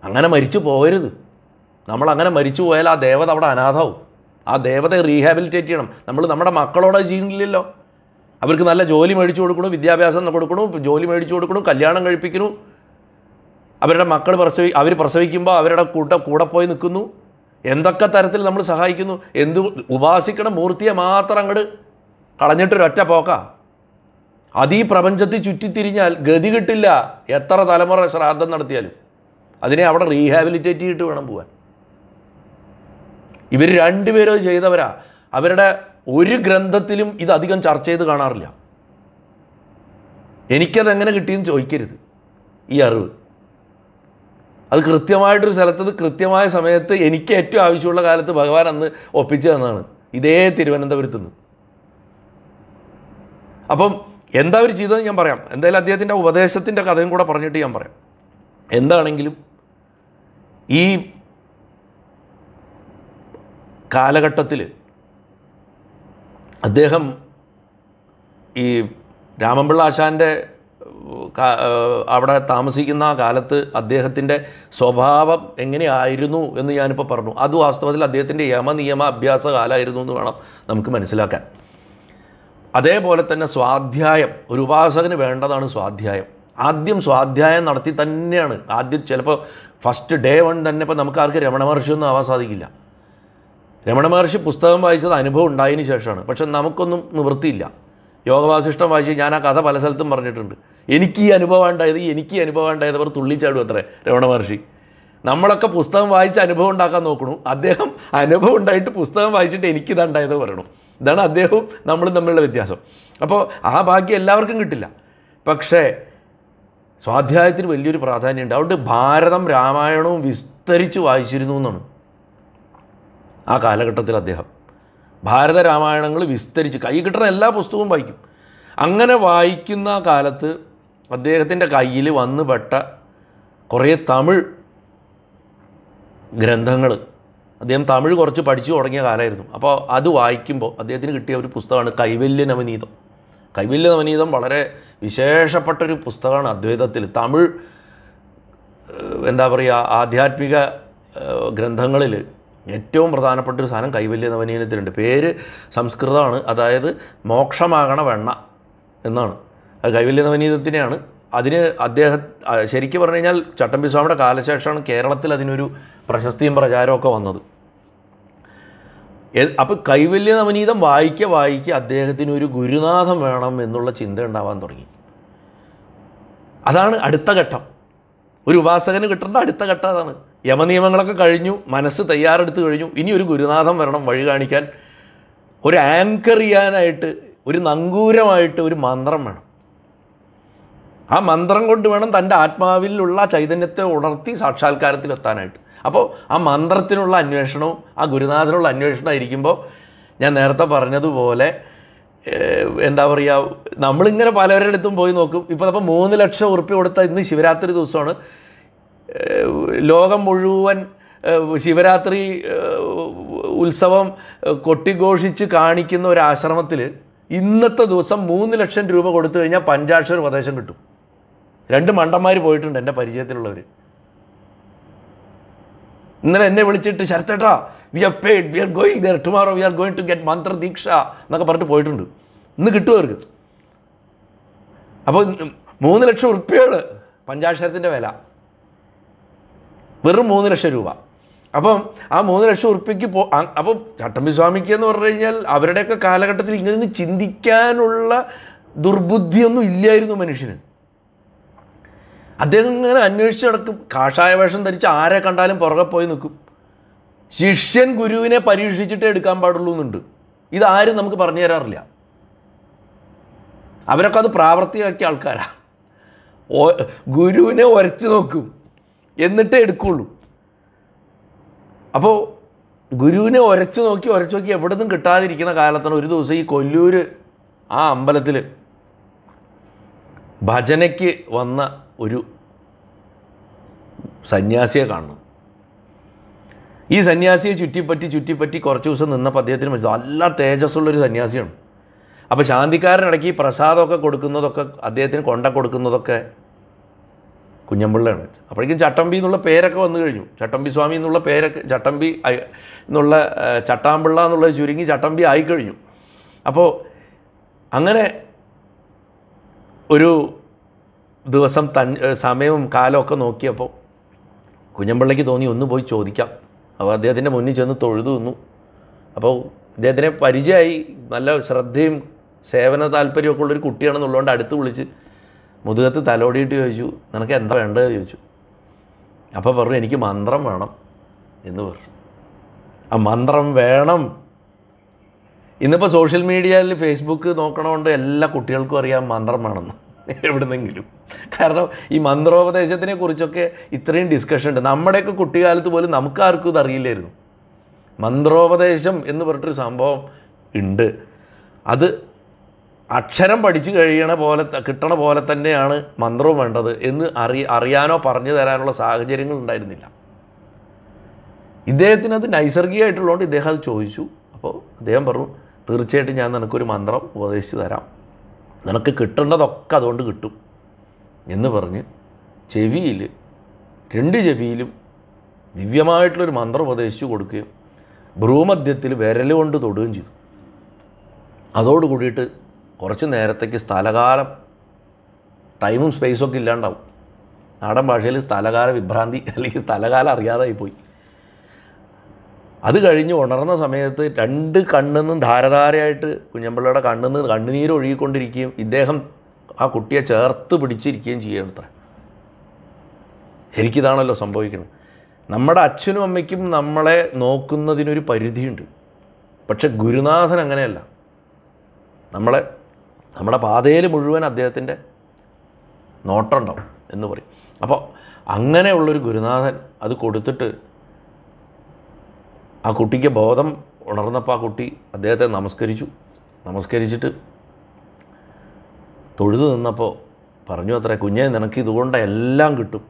അങ്ങനെ മരിച്ചു പോകരുത് അങ്ങനെ മരിച്ചു പോയാൽ ആ ദേവത അവിടെ അനാഥാവും ആ ദേവതയെ റീഹാബിലിറ്റേറ്റ് ചെയ്യണം നമ്മൾ നമ്മുടെ മക്കളോടെ ജീവനില്ലല്ലോ അവർക്ക് നല്ല ജോലി മേടിച്ചു കൊടുക്കണം വിദ്യാഭ്യാസം കൊടുക്കണം ജോലി മേടിച്ചു കൊടുക്കണം കല്യാണം കഴിപ്പിക്കുന്നു അവരുടെ മക്കൾ പ്രസവി അവർ പ്രസവിക്കുമ്പോൾ അവരുടെ കൂട്ട കൂടെ പോയി നിൽക്കുന്നു എന്തൊക്കെ തരത്തിൽ നമ്മൾ സഹായിക്കുന്നു എന്തു ഉപാസിക്കണ മൂർത്തിയെ മാത്രം അങ്ങോട്ട് കളഞ്ഞിട്ടൊരൊറ്റ പോക്കാ അതീ പ്രപഞ്ചത്തിൽ ചുറ്റിത്തിരിഞ്ഞാൽ ഗതി കിട്ടില്ല എത്ര തലമുറ ശ്രാദ്ധം നടത്തിയാലും അതിനെ അവിടെ റീഹാബിലിറ്റേറ്റ് ചെയ്തിട്ട് വേണം പോകാൻ ഇവർ രണ്ടുപേരും ചെയ്തവരാ അവരുടെ ഒരു ഗ്രന്ഥത്തിലും ഇത് അധികം ചർച്ച ചെയ്ത് കാണാറില്ല എനിക്കതെങ്ങനെ കിട്ടിയെന്ന് ചോദിക്കരുത് ഈ അറിവ് അത് കൃത്യമായിട്ടൊരു സ്ഥലത്ത് കൃത്യമായ സമയത്ത് എനിക്ക് ഏറ്റവും ആവശ്യമുള്ള കാലത്ത് ഭഗവാൻ അന്ന് ഒപ്പിച്ചു തന്നതാണ് ഇതേ തിരുവനന്തപുരത്ത് നിന്ന് അപ്പം എന്താ അവർ ചെയ്തതെന്ന് ഞാൻ പറയാം എന്തായാലും അദ്ദേഹത്തിൻ്റെ ഉപദേശത്തിൻ്റെ കഥയും കൂടെ പറഞ്ഞിട്ട് ഞാൻ പറയാം എന്താണെങ്കിലും ഈ കാലഘട്ടത്തിൽ അദ്ദേഹം ഈ രാമൻപിള്ള ആശാൻ്റെ അവിടെ താമസിക്കുന്ന കാലത്ത് അദ്ദേഹത്തിൻ്റെ സ്വഭാവം എങ്ങനെയായിരുന്നു എന്ന് ഞാനിപ്പോൾ പറഞ്ഞു അത് വാസ്തവത്തിൽ അദ്ദേഹത്തിൻ്റെ യമനിയമ അഭ്യാസ കാലമായിരുന്നു എന്ന് വേണം നമുക്ക് മനസ്സിലാക്കാൻ അതേപോലെ തന്നെ സ്വാധ്യായം ഒരു ഉപാസകന് വേണ്ടതാണ് സ്വാധ്യായം ആദ്യം സ്വാധ്യായം നടത്തി തന്നെയാണ് ആദ്യം ചിലപ്പോൾ ഫസ്റ്റ് ഡേ വൺ തന്നെ ഇപ്പം നമുക്ക് ആർക്ക് രമണ മഹർഷിയൊന്നും ആവാൻ സാധിക്കില്ല രമണ മഹർഷി പുസ്തകം വായിച്ചത് അനുഭവം ഉണ്ടായതിനു ശേഷമാണ് പക്ഷെ നമുക്കൊന്നും നിവൃത്തിയില്ല യോഗവാസിഷ്ടം വായിച്ച് ഞാൻ ആ കഥ പല സ്ഥലത്തും പറഞ്ഞിട്ടുണ്ട് എനിക്ക് ഈ അനുഭവം ഉണ്ടായത് എനിക്ക് അനുഭവം ഉണ്ടായത് അവർ തുള്ളിച്ചാടും അത്രേ രമണ മഹർഷി നമ്മളൊക്കെ പുസ്തകം വായിച്ച് അനുഭവം ഉണ്ടാക്കാൻ നോക്കണു അദ്ദേഹം അനുഭവം ഉണ്ടായിട്ട് പുസ്തകം വായിച്ചിട്ട് ഉണ്ടായത് പറയണു ഇതാണ് അദ്ദേഹവും നമ്മളും തമ്മിലുള്ള വ്യത്യാസം അപ്പോൾ ആ ഭാഗ്യം എല്ലാവർക്കും കിട്ടില്ല പക്ഷേ സ്വാധ്യായത്തിന് വലിയൊരു പ്രാധാന്യമുണ്ട് അതുകൊണ്ട് ഭാരതം രാമായണവും വിസ്തരിച്ച് വായിച്ചിരുന്നു എന്നാണ് ആ കാലഘട്ടത്തിൽ അദ്ദേഹം ഭാരത രാമായണങ്ങൾ വിസ്തരിച്ച് കൈ കിട്ടുന്ന എല്ലാ പുസ്തകവും വായിക്കും അങ്ങനെ വായിക്കുന്ന കാലത്ത് അദ്ദേഹത്തിൻ്റെ കയ്യിൽ വന്നു പെട്ട കുറേ തമിഴ് ഗ്രന്ഥങ്ങൾ അദ്ദേഹം തമിഴ് കുറച്ച് പഠിച്ചു തുടങ്ങിയ കാലമായിരുന്നു അപ്പോൾ അത് വായിക്കുമ്പോൾ അദ്ദേഹത്തിന് കിട്ടിയ ഒരു പുസ്തകമാണ് കൈവല്യ നവനീതം കൈവില്യ നവനീതം വളരെ വിശേഷപ്പെട്ടൊരു പുസ്തകമാണ് അദ്വൈതത്തിൽ തമിഴ് എന്താ പറയുക ആധ്യാത്മിക ഗ്രന്ഥങ്ങളിൽ ഏറ്റവും പ്രധാനപ്പെട്ട ഒരു സാധനം കൈവല്യ നവനീനത്തിലുണ്ട് പേര് സംസ്കൃതമാണ് അതായത് മോക്ഷമാകണ വെണ്ണ എന്നാണ് കൈവല്യ നവനീതത്തിനെയാണ് അതിന് അദ്ദേഹം ശരിക്കും പറഞ്ഞു കഴിഞ്ഞാൽ ചട്ടമ്പിസ്വാമിയുടെ കാലശേഷമാണ് കേരളത്തിൽ അതിനൊരു പ്രശസ്തിയും പ്രചാരമൊക്കെ വന്നത് അപ്പോൾ കൈവല്യ നവനീതം വായിക്ക വായിക്ക അദ്ദേഹത്തിന് ഒരു ഗുരുനാഥം വേണം എന്നുള്ള ചിന്ത ഉണ്ടാവാൻ തുടങ്ങി അതാണ് അടുത്ത ഘട്ടം ഒരു ഉപാസകന് കിട്ടേണ്ട അടുത്ത ഘട്ടം അതാണ് യമനിയമങ്ങളൊക്കെ കഴിഞ്ഞു മനസ്സ് തയ്യാറെടുത്ത് കഴിഞ്ഞു ഇനി ഒരു ഗുരുനാഥം വരണം വഴി കാണിക്കാൻ ഒരു ആങ്കർ ചെയ്യാനായിട്ട് ഒരു നങ്കൂരമായിട്ട് ഒരു മന്ത്രം വേണം ആ മന്ത്രം കൊണ്ട് വേണം തൻ്റെ ആത്മാവിലുള്ള ചൈതന്യത്തെ ഉണർത്തി സാക്ഷാത്കാരത്തിലെത്താനായിട്ട് അപ്പോൾ ആ മന്ത്രത്തിനുള്ള അന്വേഷണവും ആ ഗുരുനാഥനുള്ള അന്വേഷണം ആയിരിക്കുമ്പോൾ ഞാൻ നേരത്തെ പറഞ്ഞതുപോലെ എന്താ പറയുക നമ്മളിങ്ങനെ പലവരുടെ അടുത്തും പോയി നോക്കും ഇപ്പോൾ അപ്പോൾ മൂന്ന് ലക്ഷം ഉറുപ്പ്യ കൊടുത്ത ഇന്ന് ശിവരാത്രി ദിവസമാണ് ലോകം മുഴുവൻ ശിവരാത്രി ഉത്സവം കൊട്ടിഘോഷിച്ച് കാണിക്കുന്ന ഒരു ആശ്രമത്തിൽ ഇന്നത്തെ ദിവസം മൂന്ന് ലക്ഷം രൂപ കൊടുത്തു കഴിഞ്ഞാൽ പഞ്ചാക്ഷര പ്രദേശം കിട്ടും രണ്ട് മണ്ടന്മാർ പോയിട്ടുണ്ട് എൻ്റെ പരിചയത്തിലുള്ളവർ ഇന്നലെ എന്നെ വിളിച്ചിട്ട് ശരത്തേട്ടാ we are paid we are going there tomorrow we are going to get മന്ത്രദീക്ഷ എന്നൊക്കെ പറഞ്ഞിട്ട് പോയിട്ടുണ്ട് ഇന്ന് കിട്ടും അവർക്ക് അപ്പോൾ മൂന്ന് ലക്ഷം ഉറുപ്പ്യയാണ് പഞ്ചാക്ഷരത്തിൻ്റെ വില വെറും മൂന്ന് ലക്ഷം രൂപ അപ്പം ആ മൂന്ന് ലക്ഷം ഉറുപ്പ്യക്ക് പോ അപ്പം ചട്ടമ്പി സ്വാമിക്ക് എന്ന് പറഞ്ഞു കഴിഞ്ഞാൽ അവരുടെയൊക്കെ കാലഘട്ടത്തിൽ ഇങ്ങനെ ചിന്തിക്കാനുള്ള ദുർബുദ്ധിയൊന്നും ഇല്ലായിരുന്നു മനുഷ്യന് അദ്ദേഹം ഇങ്ങനെ അന്വേഷിച്ച് നടക്കും കാഷായ വേഷം ധരിച്ച് ആരെ കണ്ടാലും പുറകെ പോയി നിൽക്കും ശിഷ്യൻ ഗുരുവിനെ പരീക്ഷിച്ചിട്ടേ എടുക്കാൻ പാടുള്ളൂ എന്നുണ്ട് ഇതാരും നമുക്ക് പറഞ്ഞു തരാറില്ല അവരൊക്കെ അത് പ്രാവർത്തികമാക്കിയ ആൾക്കാരാ ഗുരുവിനെ ഉരച്ചു നോക്കും എന്നിട്ടേ എടുക്കുള്ളൂ അപ്പോൾ ഗുരുവിനെ ഉരച്ചു നോക്കി ഉരച്ചു നോക്കി എവിടെ നിന്നും കിട്ടാതിരിക്കുന്ന കാലത്താണ് ഒരു ദിവസം ഈ കൊല്ലൂർ ആ അമ്പലത്തിൽ ഭജനയ്ക്ക് വന്ന ഒരു സന്യാസിയെ കാണണം ഈ സന്യാസിയെ ചുറ്റിപ്പറ്റി ചുറ്റിപ്പറ്റി കുറച്ച് ദിവസം നിന്നപ്പോൾ അദ്ദേഹത്തിന് മനസ്സിലാവും നല്ല തേജസ്സുള്ളൊരു സന്യാസിയാണ് അപ്പോൾ ശാന്തിക്കാരനിടയ്ക്ക് ഈ പ്രസാദമൊക്കെ കൊടുക്കുന്നതൊക്കെ അദ്ദേഹത്തിന് കൊണ്ട കൊടുക്കുന്നതൊക്കെ കുഞ്ഞമ്പിള്ളയാണ് അപ്പോഴേക്കും ചട്ടമ്പി എന്നുള്ള പേരൊക്കെ വന്നു കഴിഞ്ഞു ചട്ടമ്പി സ്വാമി എന്നുള്ള പേരൊക്കെ ചട്ടമ്പി എന്നുള്ള ചട്ടാമ്പിള്ള എന്നുള്ള ചുരുങ്ങി ചട്ടമ്പി ആയിക്കഴിഞ്ഞു അപ്പോൾ അങ്ങനെ ഒരു ദിവസം തൻ സമയവും കാലമൊക്കെ നോക്കിയപ്പോൾ കുഞ്ഞമ്പിള്ളയ്ക്ക് തോന്നി ഒന്ന് പോയി ചോദിക്കാം അപ്പോൾ അദ്ദേഹത്തിൻ്റെ മുന്നിൽ ചെന്ന് തൊഴുതു നിന്നു അപ്പോൾ ഇദ്ദേഹത്തിനെ പരിചയമായി നല്ല ശ്രദ്ധയും സേവന താല്പര്യമൊക്കെ ഉള്ളൊരു കുട്ടിയാണെന്നുള്ളതുകൊണ്ട് അടുത്ത് വിളിച്ച് മുതുകത്ത് തലോടിയിട്ട് ചോദിച്ചു നിനക്ക് എന്താ വേണ്ടത് ചോദിച്ചു അപ്പോൾ പറഞ്ഞു എനിക്ക് മന്ത്രം വേണം എന്ന് പറഞ്ഞു ആ മന്ത്രം വേണം ഇന്നിപ്പോൾ സോഷ്യൽ മീഡിയയിൽ ഫേസ്ബുക്ക് നോക്കണമുണ്ട് എല്ലാ കുട്ടികൾക്കും അറിയാം മന്ത്രം വേണമെന്ന് എവിടുന്നെങ്കിലും കാരണം ഈ മന്ത്രോപദേശത്തിനെ കുറിച്ചൊക്കെ ഇത്രയും ഡിസ്കഷൻ ഉണ്ട് നമ്മുടെയൊക്കെ കുട്ടിക്കാലത്ത് പോലും നമുക്കാർക്കും ഇത് അറിയില്ലായിരുന്നു മന്ത്രോപദേശം എന്ന് പറഞ്ഞിട്ടൊരു സംഭവം ഉണ്ട് അത് അക്ഷരം പഠിച്ചു കഴിയണ പോലെ കിട്ടണ പോലെ തന്നെയാണ് മന്ത്രവും വേണ്ടത് എന്ന് അറി അറിയാനോ പറഞ്ഞു തരാനുള്ള സാഹചര്യങ്ങൾ ഉണ്ടായിരുന്നില്ല ഇദ്ദേഹത്തിന് അത് നൈസർഗികമായിട്ടുള്ളതുകൊണ്ട് ഇദ്ദേഹം അത് ചോദിച്ചു അപ്പോൾ അദ്ദേഹം പറഞ്ഞു തീർച്ചയായിട്ടും ഞാൻ നിനക്കൊരു മന്ത്രം ഉപദേശിച്ചു തരാം നിനക്ക് കിട്ടേണ്ടതൊക്കെ അതുകൊണ്ട് കിട്ടും എന്ന് പറഞ്ഞ് ചെവിയിൽ രണ്ട് ചെവിയിലും ദിവ്യമായിട്ടുള്ളൊരു മന്ത്രം ഉപദേശിച്ചു കൊടുക്കുകയും ഭ്രൂമധ്യത്തിൽ വിരൽ കൊണ്ട് തൊടുകയും ചെയ്തു അതോട് കൂടിയിട്ട് കുറച്ച് നേരത്തേക്ക് സ്ഥലകാലം ടൈമും സ്പേസും ഒക്കെ ഇല്ലാണ്ടാവും നാടൻ ഭാഷയിൽ സ്ഥലകാല വിഭ്രാന്തി അല്ലെങ്കിൽ സ്ഥലകാലം അറിയാതായിപ്പോയി പോയി അത് കഴിഞ്ഞ് ഉണർന്ന സമയത്ത് രണ്ട് കണ്ണെന്നും ധാരധാരയായിട്ട് കുഞ്ഞമ്പിള്ളയുടെ കണ്ണിന്ന് കണ്ണുനീര് ഒഴുകിക്കൊണ്ടിരിക്കുകയും ഇദ്ദേഹം ആ കുട്ടിയെ ചേർത്ത് പിടിച്ചിരിക്കുകയും ചെയ്യുന്നത്ര ശരിക്കിതാണല്ലോ സംഭവിക്കുന്നത് നമ്മുടെ അച്ഛനും അമ്മയ്ക്കും നമ്മളെ നോക്കുന്നതിനൊരു പരിധിയുണ്ട് പക്ഷെ ഗുരുനാഥൻ അങ്ങനെയല്ല നമ്മളെ നമ്മുടെ പാതയിൽ മുഴുവൻ അദ്ദേഹത്തിൻ്റെ നോട്ടുണ്ടാവും എന്ന് പറയും അപ്പോൾ അങ്ങനെയുള്ളൊരു ഗുരുനാഥൻ അത് കൊടുത്തിട്ട് ആ കുട്ടിക്ക് ബോധം ഉണർന്നപ്പോൾ ആ കുട്ടി അദ്ദേഹത്തെ നമസ്കരിച്ചു നമസ്കരിച്ചിട്ട് തൊഴുതു നിന്നപ്പോൾ പറഞ്ഞു അത്ര കുഞ്ഞെ നിനക്ക് ഇതുകൊണ്ട് എല്ലാം കിട്ടും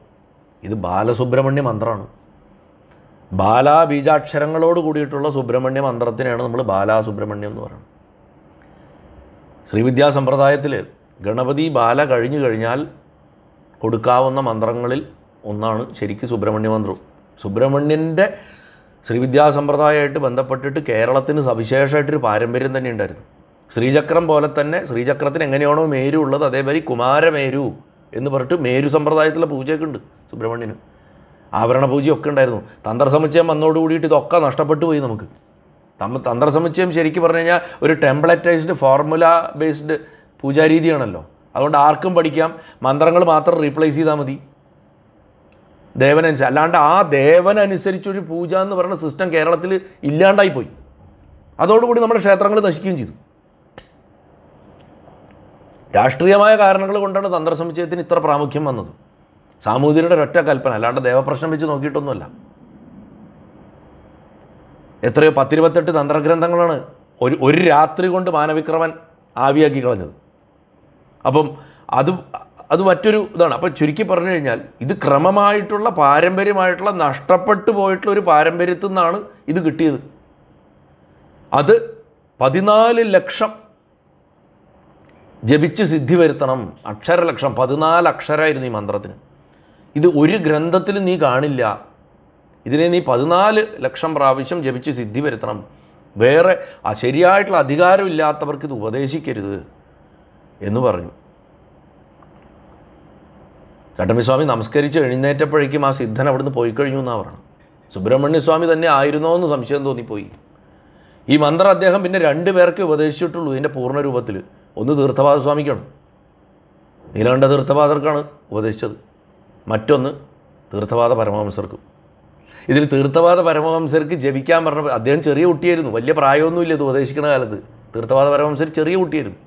ഇത് ബാലസുബ്രഹ്മണ്യ മന്ത്രമാണ് ബാലാബീജാക്ഷരങ്ങളോട് കൂടിയിട്ടുള്ള സുബ്രഹ്മണ്യ മന്ത്രത്തിനെയാണ് നമ്മൾ ബാലാസുബ്രഹ്മണ്യം എന്ന് പറയുന്നത് ശ്രീവിദ്യാസമ്പ്രദായത്തിൽ ഗണപതി ബാല കഴിഞ്ഞു കഴിഞ്ഞാൽ കൊടുക്കാവുന്ന മന്ത്രങ്ങളിൽ ഒന്നാണ് ശരിക്കും സുബ്രഹ്മണ്യ മന്ത്രം സുബ്രഹ്മണ്യൻ്റെ ശ്രീവിദ്യാസമ്പ്രദായമായിട്ട് ബന്ധപ്പെട്ടിട്ട് കേരളത്തിന് സവിശേഷമായിട്ടൊരു പാരമ്പര്യം തന്നെ ഉണ്ടായിരുന്നു ശ്രീചക്രം പോലെ തന്നെ ശ്രീചക്രത്തിന് എങ്ങനെയാണോ മേരു ഉള്ളത് അതേപോലെ കുമാരമേരു എന്ന് പറഞ്ഞിട്ട് മേരു സമ്പ്രദായത്തിലെ പൂജയൊക്കെ ഉണ്ട് സുബ്രഹ്മണ്യന് ആവരണ പൂജയൊക്കെ ഉണ്ടായിരുന്നു തന്ത്രസമുച്ചയം വന്നോട് കൂടിയിട്ട് ഇതൊക്കെ നഷ്ടപ്പെട്ടു പോയി നമുക്ക് തമ തന്ത്രസമുച്ചയം ശരിക്കും പറഞ്ഞു കഴിഞ്ഞാൽ ഒരു ടെംപ്ലറ്റൈസ്ഡ് ഫോർമുല ബേസ്ഡ് പൂജാരീതിയാണല്ലോ അതുകൊണ്ട് ആർക്കും പഠിക്കാം മന്ത്രങ്ങൾ മാത്രം റീപ്ലേസ് ചെയ്താൽ മതി ദേവനനുസരിച്ച് അല്ലാണ്ട് ആ ദേവനനുസരിച്ചൊരു പൂജ എന്ന് പറയുന്ന സിസ്റ്റം കേരളത്തിൽ ഇല്ലാണ്ടായി പോയി അതോടുകൂടി നമ്മുടെ ക്ഷേത്രങ്ങൾ നശിക്കുകയും ചെയ്തു രാഷ്ട്രീയമായ കാരണങ്ങൾ കൊണ്ടാണ് തന്ത്ര സമുച്ചയത്തിന് ഇത്ര പ്രാമുഖ്യം വന്നത് സാമൂതിരിയുടെ ഒറ്റ കൽപ്പന അല്ലാണ്ട് ദേവപ്രശ്നം വെച്ച് നോക്കിയിട്ടൊന്നുമല്ല എത്രയോ പത്തിരുപത്തെട്ട് തന്ത്രഗ്രന്ഥങ്ങളാണ് ഒരു ഒരു രാത്രി കൊണ്ട് മാനവിക്രമൻ ആവിയാക്കി കളഞ്ഞത് അപ്പം അത് അത് മറ്റൊരു ഇതാണ് അപ്പോൾ ചുരുക്കി പറഞ്ഞു കഴിഞ്ഞാൽ ഇത് ക്രമമായിട്ടുള്ള പാരമ്പര്യമായിട്ടുള്ള നഷ്ടപ്പെട്ടു പോയിട്ടുള്ള ഒരു പാരമ്പര്യത്തിൽ നിന്നാണ് ഇത് കിട്ടിയത് അത് പതിനാല് ലക്ഷം ജപിച്ച് സിദ്ധി വരുത്തണം അക്ഷരലക്ഷം പതിനാല് അക്ഷരമായിരുന്നു ഈ മന്ത്രത്തിന് ഇത് ഒരു ഗ്രന്ഥത്തിൽ നീ കാണില്ല ഇതിനെ നീ പതിനാല് ലക്ഷം പ്രാവശ്യം ജപിച്ച് സിദ്ധി വരുത്തണം വേറെ ശരിയായിട്ടുള്ള അധികാരമില്ലാത്തവർക്ക് ഇത് ഉപദേശിക്കരുത് എന്ന് പറഞ്ഞു കട്ടമ്പിസ്വാമി നമസ്കരിച്ച് എഴുന്നേറ്റപ്പോഴേക്കും ആ സിദ്ധൻ അവിടുന്ന് പോയി കഴിഞ്ഞു എന്നാണ് പറയണം സുബ്രഹ്മണ്യസ്വാമി തന്നെ ആയിരുന്നോ എന്ന് സംശയം തോന്നിപ്പോയി ഈ മന്ത്രം അദ്ദേഹം പിന്നെ രണ്ട് പേർക്ക് ഉപദേശിച്ചിട്ടുള്ളൂ ഇതിൻ്റെ രൂപത്തിൽ ഒന്ന് തീർത്ഥപാദസ്വാമിക്കാണ് സ്വാമിക്കാണ് നീലകണ്ഠ തീർത്ഥപാദർക്കാണ് ഉപദേശിച്ചത് മറ്റൊന്ന് തീർത്ഥപാദ പരമവംസർക്കും ഇതിൽ തീർത്ഥപാദ പരമഹംസർക്ക് ജപിക്കാൻ പറഞ്ഞപ്പോൾ അദ്ദേഹം ചെറിയ കുട്ടിയായിരുന്നു വലിയ പ്രായമൊന്നുമില്ല ഇത് ഉപദേശിക്കുന്ന കാലത്ത് തീർത്ഥപാദ പരമഹംസർ ചെറിയ കുട്ടിയായിരുന്നു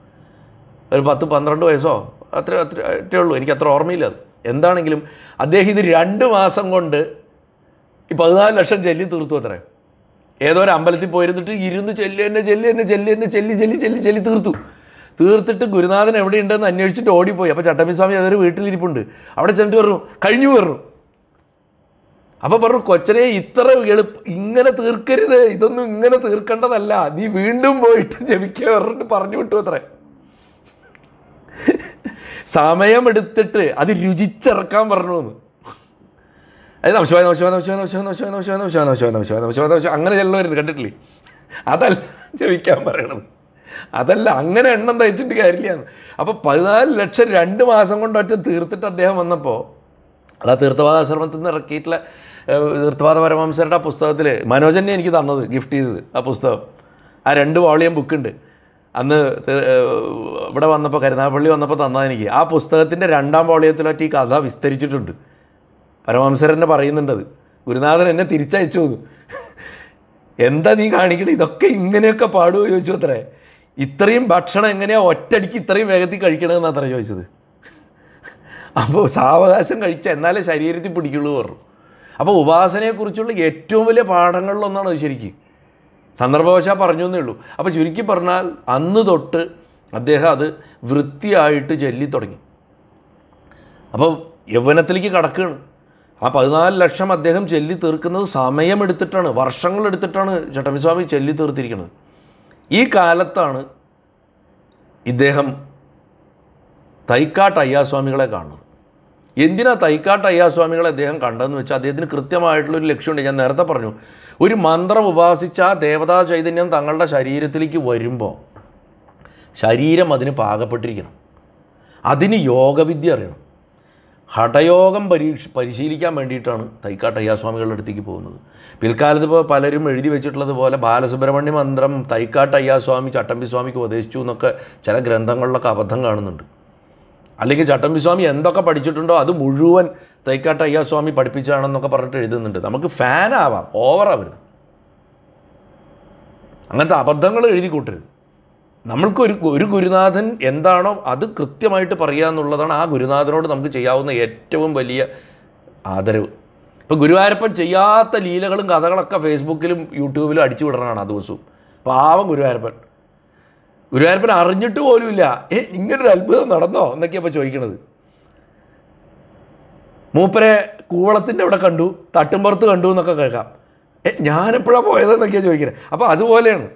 ഒരു പത്ത് പന്ത്രണ്ട് വയസ്സോ അത്ര അത്രേ ഉള്ളൂ എനിക്ക് അത്ര ഓർമ്മയില്ല അത് എന്താണെങ്കിലും അദ്ദേഹം ഇത് രണ്ട് മാസം കൊണ്ട് ഈ പതിനാല് ലക്ഷം ചെല്ലി തീർത്തു അത്രേ ഏതോ ഒരു അമ്പലത്തിൽ പോയിരുന്നിട്ട് ഇരുന്ന് ചെല്ലി തന്നെ ചെല്ലി തന്നെ ചെല്ലി തന്നെ ചെല്ലി ചെല്ലി ചെല്ലി ചെല്ലി തീർത്തു തീർത്തിട്ട് ഗുരുനാഥൻ എവിടെയുണ്ടെന്ന് അന്വേഷിച്ചിട്ട് ഓടിപ്പോയി അപ്പോൾ ചട്ടമ്പിസ്വാമി അതൊരു വീട്ടിലിരിപ്പുണ്ട് അവിടെ ചെന്നിട്ട് പറഞ്ഞു കഴിഞ്ഞു പറഞ്ഞു അപ്പോൾ പറഞ്ഞു കൊച്ചനെ ഇത്ര എളുപ്പ ഇങ്ങനെ തീർക്കരുത് ഇതൊന്നും ഇങ്ങനെ തീർക്കേണ്ടതല്ല നീ വീണ്ടും പോയിട്ട് ജപിക്കുക പറഞ്ഞിട്ട് പറഞ്ഞു വിട്ടു അത്രേ സമയമെടുത്തിട്ട് അത് രുചിച്ചിറക്കാൻ പറഞ്ഞു എന്ന് അതായത് നമശിവായ നമശിവായ നമശിവായ നമശിവായ നമശിവായ നമശിവായ നമശിവായ നമശിവായ നമശിവായ നമശിവായ അങ്ങനെ ചെല്ലുവരുന്നു കണ്ടിട്ടില്ലേ അതല്ല ചോദിക്കാൻ പറയണത് അതല്ല അങ്ങനെ എണ്ണം തയ്ച്ചിട്ട് കാര്യമില്ല അപ്പോൾ പതിനാല് ലക്ഷം രണ്ട് മാസം കൊണ്ട് ഒറ്റ തീർത്തിട്ട് അദ്ദേഹം വന്നപ്പോൾ അതാ തീർത്ഥവാദാശ്രമത്തിൽ നിന്ന് ഇറക്കിയിട്ടുള്ള തീർത്ഥവാദ പരമംസരുടെ ആ പുസ്തകത്തിൽ മനോജനെ എനിക്ക് തന്നത് ഗിഫ്റ്റ് ചെയ്തത് ആ പുസ്തകം ആ രണ്ട് വോളിയം ബുക്കുണ്ട് അന്ന് ഇവിടെ വന്നപ്പോൾ കരുനാഗപ്പള്ളി വന്നപ്പോൾ തന്നത് എനിക്ക് ആ പുസ്തകത്തിൻ്റെ രണ്ടാം വോളിയത്തിലായിട്ട് ഈ കഥ വിസ്തരിച്ചിട്ടുണ്ട് പരമംസരനെ പറയുന്നുണ്ടത് ഗുരുനാഥൻ എന്നെ തിരിച്ചയച്ചു തോന്നു എന്താ നീ കാണിക്കണേ ഇതൊക്കെ ഇങ്ങനെയൊക്കെ പാടുമോ ചോദിച്ചു അത്രേ ഇത്രയും ഭക്ഷണം എങ്ങനെയാ ഒറ്റടിക്ക് ഇത്രയും വേഗത്തിൽ കഴിക്കണമെന്നാണ് അത്ര ചോദിച്ചത് അപ്പോൾ സാവകാശം കഴിച്ച എന്നാലേ ശരീരത്തിൽ പിടിക്കുള്ളൂ പറഞ്ഞു അപ്പോൾ ഉപാസനയെക്കുറിച്ചുള്ള ഏറ്റവും വലിയ പാഠങ്ങളിലൊന്നാണ് ശരിക്കും സന്ദർഭവശാ പറഞ്ഞു എന്നേ ഉള്ളൂ അപ്പോൾ ചുരുക്കി പറഞ്ഞാൽ അന്ന് തൊട്ട് അദ്ദേഹം അത് വൃത്തിയായിട്ട് ചൊല്ലി തുടങ്ങി അപ്പോൾ യൗവനത്തിലേക്ക് കടക്കുകയാണ് ആ പതിനാല് ലക്ഷം അദ്ദേഹം ചൊല്ലി തീർക്കുന്നത് സമയമെടുത്തിട്ടാണ് വർഷങ്ങളെടുത്തിട്ടാണ് ചട്ടമ്പിസ്വാമി ചൊല്ലി തീർത്തിരിക്കുന്നത് ഈ കാലത്താണ് ഇദ്ദേഹം തൈക്കാട്ട് അയ്യാസ്വാമികളെ കാണുന്നത് എന്തിനാ തൈക്കാട്ട് അയ്യാസ്വാമികളെ അദ്ദേഹം കണ്ടതെന്ന് വെച്ചാൽ അദ്ദേഹത്തിന് കൃത്യമായിട്ടുള്ളൊരു ലക്ഷ്യമുണ്ട് ഞാൻ നേരത്തെ പറഞ്ഞു ഒരു മന്ത്രം ഉപാസിച്ച ആ ദേവതാ ചൈതന്യം തങ്ങളുടെ ശരീരത്തിലേക്ക് വരുമ്പോൾ ശരീരം അതിന് പാകപ്പെട്ടിരിക്കണം അതിന് യോഗവിദ്യ അറിയണം ഹഠയോഗം പരീക്ഷ പരിശീലിക്കാൻ വേണ്ടിയിട്ടാണ് തൈക്കാട്ട് അയ്യാസ്വാമികളുടെ അടുത്തേക്ക് പോകുന്നത് പിൽക്കാലത്ത് ഇപ്പോൾ പലരും എഴുതി വെച്ചിട്ടുള്ളത് പോലെ ബാലസുബ്രഹ്മണ്യ മന്ത്രം തൈക്കാട്ട് അയ്യാസ്വാമി ചട്ടമ്പിസ്വാമിക്ക് ഉപദേശിച്ചു എന്നൊക്കെ ചില ഗ്രന്ഥങ്ങളിലൊക്കെ അബദ്ധം കാണുന്നുണ്ട് അല്ലെങ്കിൽ ചട്ടമ്പിസ്വാമി എന്തൊക്കെ പഠിച്ചിട്ടുണ്ടോ അത് മുഴുവൻ തൈക്കാട്ട് അയ്യാസ്വാമി പഠിപ്പിച്ചാണെന്നൊക്കെ പറഞ്ഞിട്ട് എഴുതുന്നുണ്ട് നമുക്ക് ഫാനാവാം ഓവറാവരുത് അങ്ങനത്തെ അബദ്ധങ്ങൾ എഴുതി കൂട്ടരുത് നമ്മൾക്ക് ഒരു ഗുരുനാഥൻ എന്താണോ അത് കൃത്യമായിട്ട് പറയുക എന്നുള്ളതാണ് ആ ഗുരുനാഥനോട് നമുക്ക് ചെയ്യാവുന്ന ഏറ്റവും വലിയ ആദരവ് ഇപ്പോൾ ഗുരുവായൂരപ്പൻ ചെയ്യാത്ത ലീലകളും കഥകളൊക്കെ ഫേസ്ബുക്കിലും യൂട്യൂബിലും അടിച്ചു വിടണമാണ് ആ ദിവസവും പാവം ഗുരുവായൂരപ്പൻ ഗുരുവായൂരപ്പൻ അറിഞ്ഞിട്ട് പോലുമില്ല ഏ ഇങ്ങനൊരു അത്ഭുതം നടന്നോ എന്നൊക്കെയപ്പോൾ ചോദിക്കണത് മൂപ്പരെ കൂവളത്തിൻ്റെ അവിടെ കണ്ടു തട്ടുംപുറത്ത് കണ്ടു എന്നൊക്കെ കേൾക്കാം ഏ ഞാനെപ്പോഴാണ് പോയതെന്നൊക്കെയാണ് ചോദിക്കുന്നത് അപ്പോൾ അതുപോലെയാണ്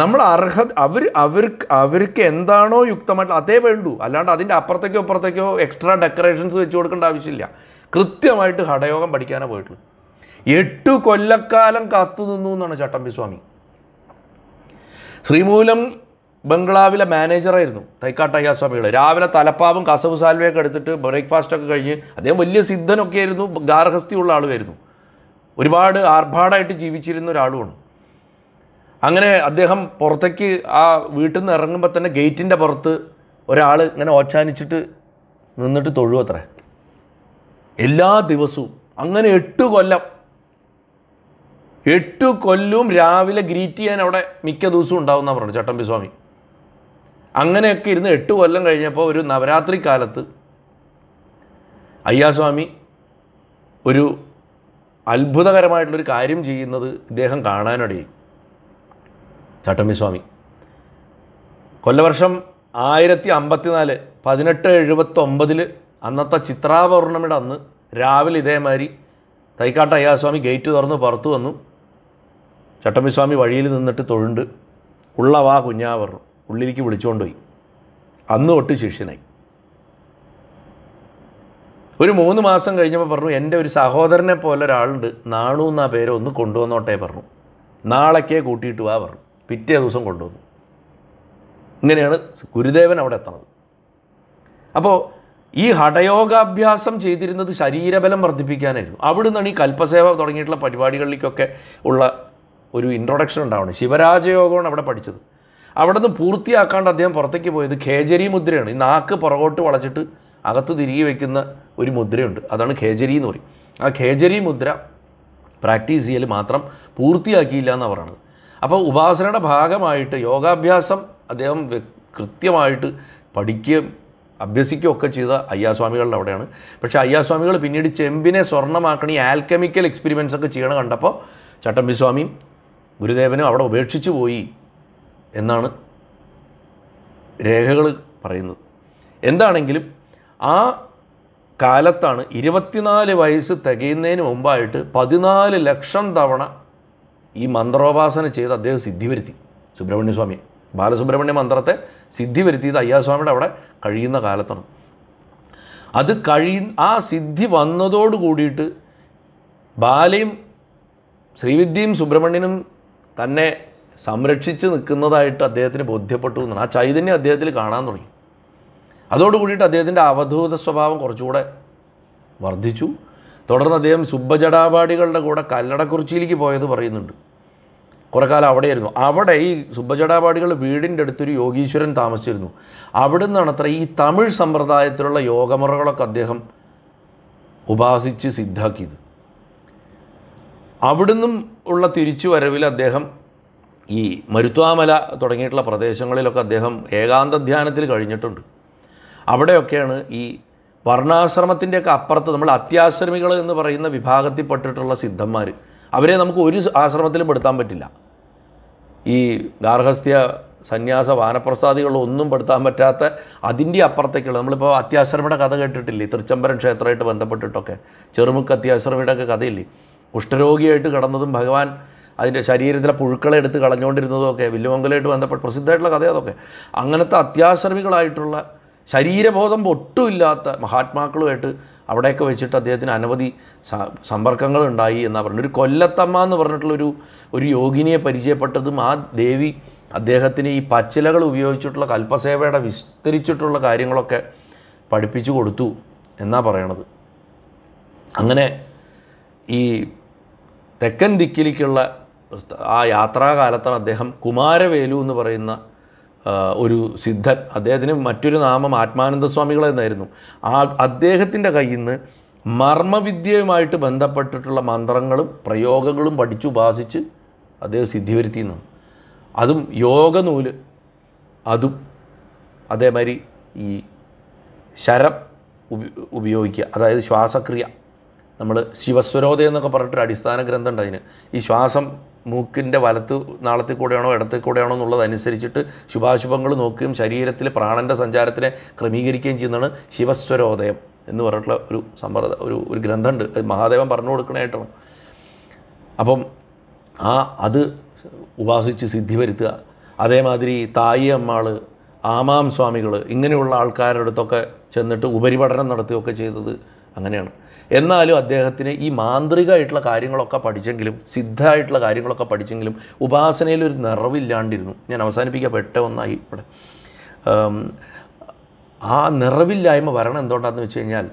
നമ്മൾ അർഹ അവർ അവർക്ക് അവർക്ക് എന്താണോ യുക്തമായിട്ടുള്ള അതേ വേണ്ടൂ അല്ലാണ്ട് അതിൻ്റെ അപ്പുറത്തേക്കോ അപ്പുറത്തേക്കോ എക്സ്ട്രാ ഡെക്കറേഷൻസ് വെച്ച് കൊടുക്കേണ്ട ആവശ്യമില്ല കൃത്യമായിട്ട് ഹടയോഗം പഠിക്കാനാണ് പോയിട്ടുള്ളത് എട്ടു കൊല്ലക്കാലം കാത്തു നിന്നു എന്നാണ് ചട്ടമ്പിസ്വാമി ശ്രീമൂലം ബംഗ്ലാവിലെ മാനേജറായിരുന്നു തൈക്കാട്ട് അയ്യാസ്വാമികൾ രാവിലെ തലപ്പാവും കസവ് സാൽവയൊക്കെ എടുത്തിട്ട് ബ്രേക്ക്ഫാസ്റ്റൊക്കെ കഴിഞ്ഞ് അദ്ദേഹം വലിയ സിദ്ധനൊക്കെ ആയിരുന്നു ഗാർഹസ്ഥിയുള്ള ആളുമായിരുന്നു ഒരുപാട് ആർഭാടായിട്ട് ജീവിച്ചിരുന്ന ഒരാളുമാണ് അങ്ങനെ അദ്ദേഹം പുറത്തേക്ക് ആ വീട്ടിൽ നിന്ന് ഇറങ്ങുമ്പോൾ തന്നെ ഗേറ്റിൻ്റെ പുറത്ത് ഒരാൾ ഇങ്ങനെ ഓച്ചാനിച്ചിട്ട് നിന്നിട്ട് തൊഴുവത്രേ എല്ലാ ദിവസവും അങ്ങനെ എട്ട് കൊല്ലം എട്ടു കൊല്ലവും രാവിലെ ഗ്രീറ്റ് ചെയ്യാൻ അവിടെ മിക്ക ദിവസവും ഉണ്ടാവുന്ന പറഞ്ഞു ചട്ടമ്പി സ്വാമി അങ്ങനെയൊക്കെ ഇരുന്ന് എട്ട് കൊല്ലം കഴിഞ്ഞപ്പോൾ ഒരു നവരാത്രി കാലത്ത് അയ്യാസ്വാമി ഒരു അത്ഭുതകരമായിട്ടുള്ളൊരു കാര്യം ചെയ്യുന്നത് ഇദ്ദേഹം കാണാനിടയായി ചട്ടമ്പി സ്വാമി കൊല്ലവർഷം ആയിരത്തി അമ്പത്തിനാല് പതിനെട്ട് എഴുപത്തൊമ്പതിൽ അന്നത്തെ ചിത്രാപൗർണമിയുടെ അന്ന് രാവിലെ ഇതേമാതിരി തൈക്കാട്ട് അയ്യാസ്വാമി ഗേറ്റ് തുറന്ന് പുറത്തു വന്നു ചട്ടമ്പിസ്വാമി വഴിയിൽ നിന്നിട്ട് തൊഴുണ്ട് ഉള്ളവാ കുഞ്ഞാവർ ഉള്ളിലേക്ക് വിളിച്ചുകൊണ്ടുപോയി അന്ന് തൊട്ട് ശിഷ്യനായി ഒരു മൂന്ന് മാസം കഴിഞ്ഞപ്പോൾ പറഞ്ഞു എൻ്റെ ഒരു സഹോദരനെ പോലെ ഒരാളുണ്ട് നാണു എന്നാ പേര് ഒന്ന് കൊണ്ടുവന്നോട്ടെ പറഞ്ഞു നാളേക്കേ കൂട്ടിയിട്ട് വാ പറഞ്ഞു പിറ്റേ ദിവസം കൊണ്ടുവന്നു ഇങ്ങനെയാണ് ഗുരുദേവൻ അവിടെ എത്തണത് അപ്പോൾ ഈ ഹഠയോഗാഭ്യാസം ചെയ്തിരുന്നത് ശരീരബലം വർദ്ധിപ്പിക്കാനായിരുന്നു അവിടുന്നാണ് ഈ കൽപ്പസേവ തുടങ്ങിയിട്ടുള്ള പരിപാടികളിലേക്കൊക്കെ ഉള്ള ഒരു ഇൻട്രൊഡക്ഷൻ ഉണ്ടാവണം ശിവരാജയോഗമാണ് അവിടെ പഠിച്ചത് അവിടെ നിന്ന് പൂർത്തിയാക്കാണ്ട് അദ്ദേഹം പുറത്തേക്ക് പോയത് ഖേജരി മുദ്രയാണ് ഈ നാക്ക് പുറകോട്ട് വളച്ചിട്ട് അകത്ത് തിരികെ വയ്ക്കുന്ന ഒരു മുദ്രയുണ്ട് അതാണ് ഖേജരി എന്ന് പറയും ആ ഖേജരി മുദ്ര പ്രാക്ടീസ് ചെയ്യൽ മാത്രം പൂർത്തിയാക്കിയില്ല എന്ന് പറയണത് അപ്പോൾ ഉപാസനയുടെ ഭാഗമായിട്ട് യോഗാഭ്യാസം അദ്ദേഹം കൃത്യമായിട്ട് പഠിക്കുകയും അഭ്യസിക്കുകയൊക്കെ ചെയ്ത അയ്യാസ്വാമികളുടെ അവിടെയാണ് പക്ഷേ അയ്യാസ്വാമികൾ പിന്നീട് ചെമ്പിനെ സ്വർണ്ണമാക്കണ ഈ ആൽക്കമിക്കൽ എക്സ്പെരിമെൻസ് ഒക്കെ ചെയ്യണം കണ്ടപ്പോൾ ചട്ടമ്പിസ്വാമിയും ഗുരുദേവനും അവിടെ ഉപേക്ഷിച്ചു പോയി എന്നാണ് രേഖകൾ പറയുന്നത് എന്താണെങ്കിലും ആ കാലത്താണ് ഇരുപത്തിനാല് വയസ്സ് തികയുന്നതിന് മുമ്പായിട്ട് പതിനാല് ലക്ഷം തവണ ഈ മന്ത്രോപാസന ചെയ്ത് അദ്ദേഹം സിദ്ധി വരുത്തി സുബ്രഹ്മണ്യസ്വാമി ബാലസുബ്രഹ്മണ്യ മന്ത്രത്തെ സിദ്ധി വരുത്തിയത് അയ്യാസ്വാമിയുടെ അവിടെ കഴിയുന്ന കാലത്താണ് അത് കഴി ആ സിദ്ധി വന്നതോട് കൂടിയിട്ട് ബാലയും ശ്രീവിദ്യയും സുബ്രഹ്മണ്യനും തന്നെ സംരക്ഷിച്ച് നിൽക്കുന്നതായിട്ട് അദ്ദേഹത്തിന് ബോധ്യപ്പെട്ടു എന്നാണ് ആ ചൈതന്യം അദ്ദേഹത്തിൽ കാണാൻ തുടങ്ങി അതോടുകൂടിയിട്ട് അദ്ദേഹത്തിൻ്റെ അവധൂത സ്വഭാവം കുറച്ചുകൂടെ വർദ്ധിച്ചു തുടർന്ന് അദ്ദേഹം സുബ്ബജടാപാടികളുടെ കൂടെ കല്ലടക്കുറിച്ചിയിലേക്ക് പോയത് പറയുന്നുണ്ട് കുറേ കാലം അവിടെയായിരുന്നു അവിടെ ഈ സുബ്ബജടാപാടികളുടെ വീടിൻ്റെ അടുത്തൊരു യോഗീശ്വരൻ താമസിച്ചിരുന്നു അവിടെ നിന്നാണ് അത്ര ഈ തമിഴ് സമ്പ്രദായത്തിലുള്ള യോഗമുറകളൊക്കെ അദ്ദേഹം ഉപാസിച്ച് സിദ്ധാക്കിയത് അവിടുന്നും ഉള്ള തിരിച്ചുവരവിൽ അദ്ദേഹം ഈ മരുത്വാമല തുടങ്ങിയിട്ടുള്ള പ്രദേശങ്ങളിലൊക്കെ അദ്ദേഹം ഏകാന്ത ധ്യാനത്തിൽ കഴിഞ്ഞിട്ടുണ്ട് അവിടെയൊക്കെയാണ് ഈ വർണ്ണാശ്രമത്തിൻ്റെയൊക്കെ അപ്പുറത്ത് നമ്മൾ അത്യാശ്രമികൾ എന്ന് പറയുന്ന വിഭാഗത്തിൽപ്പെട്ടിട്ടുള്ള സിദ്ധന്മാർ അവരെ നമുക്ക് ഒരു ആശ്രമത്തിലും പെടുത്താൻ പറ്റില്ല ഈ ഗാർഹസ്ഥ്യ സന്യാസ വാനപ്രസാദികളൊന്നും പെടുത്താൻ പറ്റാത്ത അതിൻ്റെ അപ്പുറത്തേക്കുള്ള നമ്മളിപ്പോൾ അത്യാശ്രമയുടെ കഥ കേട്ടിട്ടില്ലേ തൃച്ചംബരം ക്ഷേത്രമായിട്ട് ബന്ധപ്പെട്ടിട്ടൊക്കെ ചെറുമുക്ക് അത്യാശ്രമിയുടെ ഒക്കെ കഥയില്ലേ കുഷ്ഠരോഗിയായിട്ട് കടന്നതും ഭഗവാൻ അതിൻ്റെ ശരീരത്തിലെ പുഴുക്കളെ എടുത്ത് കളഞ്ഞുകൊണ്ടിരുന്നതൊക്കെ വില്ലുമംഗലമായിട്ട് ബന്ധപ്പെട്ട് പ്രസിദ്ധമായിട്ടുള്ള കഥ അതൊക്കെ അങ്ങനത്തെ അത്യാശ്രമികളായിട്ടുള്ള ശരീരബോധം ഒട്ടുമില്ലാത്ത മഹാത്മാക്കളുമായിട്ട് അവിടെയൊക്കെ വെച്ചിട്ട് അദ്ദേഹത്തിന് അനവധി സമ്പർക്കങ്ങൾ ഉണ്ടായി എന്നാണ് പറഞ്ഞത് ഒരു കൊല്ലത്തമ്മ എന്ന് പറഞ്ഞിട്ടുള്ളൊരു ഒരു യോഗിനിയെ പരിചയപ്പെട്ടതും ആ ദേവി അദ്ദേഹത്തിന് ഈ പച്ചിലകൾ ഉപയോഗിച്ചിട്ടുള്ള കൽപ്പസേവയുടെ വിസ്തരിച്ചിട്ടുള്ള കാര്യങ്ങളൊക്കെ പഠിപ്പിച്ചു കൊടുത്തു എന്നാണ് പറയണത് അങ്ങനെ ഈ തെക്കൻ ദിക്കിലേക്കുള്ള ആ യാത്രാകാലത്താണ് അദ്ദേഹം കുമാരവേലു എന്ന് പറയുന്ന ഒരു സിദ്ധൻ അദ്ദേഹത്തിന് മറ്റൊരു നാമം ആത്മാനന്ദ സ്വാമികൾ എന്നായിരുന്നു ആ അദ്ദേഹത്തിൻ്റെ കയ്യിൽ നിന്ന് മർമ്മവിദ്യയുമായിട്ട് ബന്ധപ്പെട്ടിട്ടുള്ള മന്ത്രങ്ങളും പ്രയോഗങ്ങളും പഠിച്ചു ഉപാസിച്ച് അദ്ദേഹം സിദ്ധി വരുത്തിയെന്നാണ് അതും യോഗനൂല് അതും അതേമാതിരി ഈ ശരം ഉപയോഗിക്കുക അതായത് ശ്വാസക്രിയ നമ്മൾ ശിവസ്വരോദയം എന്നൊക്കെ പറഞ്ഞിട്ടൊരു അടിസ്ഥാന ഗ്രന്ഥം ഉണ്ട് അതിന് ഈ ശ്വാസം മൂക്കിൻ്റെ വലത്ത് നാളത്തിൽ കൂടെയാണോ ഇടത്തിൽ കൂടെയാണോ എന്നുള്ളതനുസരിച്ചിട്ട് ശുഭാശുഭങ്ങൾ നോക്കുകയും ശരീരത്തിൽ പ്രാണൻ്റെ സഞ്ചാരത്തിനെ ക്രമീകരിക്കുകയും ചെയ്യുന്നതാണ് ശിവസ്വരോദയം എന്ന് പറഞ്ഞിട്ടുള്ള ഒരു സമ്പ്രദ ഒരു ഒരു ഗ്രന്ഥമുണ്ട് അത് മഹാദേവൻ പറഞ്ഞു കൊടുക്കണേട്ടാണ് അപ്പം ആ അത് ഉപാസിച്ച് സിദ്ധി വരുത്തുക അതേമാതിരി തായി അമ്മാൾ ആമാം സ്വാമികൾ ഇങ്ങനെയുള്ള ആൾക്കാരുടെ അടുത്തൊക്കെ ചെന്നിട്ട് ഉപരിപഠനം നടത്തുകയൊക്കെ ചെയ്തത് അങ്ങനെയാണ് എന്നാലും അദ്ദേഹത്തിന് ഈ മാന്ത്രികമായിട്ടുള്ള കാര്യങ്ങളൊക്കെ പഠിച്ചെങ്കിലും സിദ്ധമായിട്ടുള്ള കാര്യങ്ങളൊക്കെ പഠിച്ചെങ്കിലും ഉപാസനയിൽ ഒരു നിറവില്ലാണ്ടിരുന്നു ഞാൻ അവസാനിപ്പിക്കാൻ പെട്ട ഒന്നായി ഇവിടെ ആ നിറവില്ലായ്മ വരണം എന്തുകൊണ്ടാണെന്ന് വെച്ച് കഴിഞ്ഞാൽ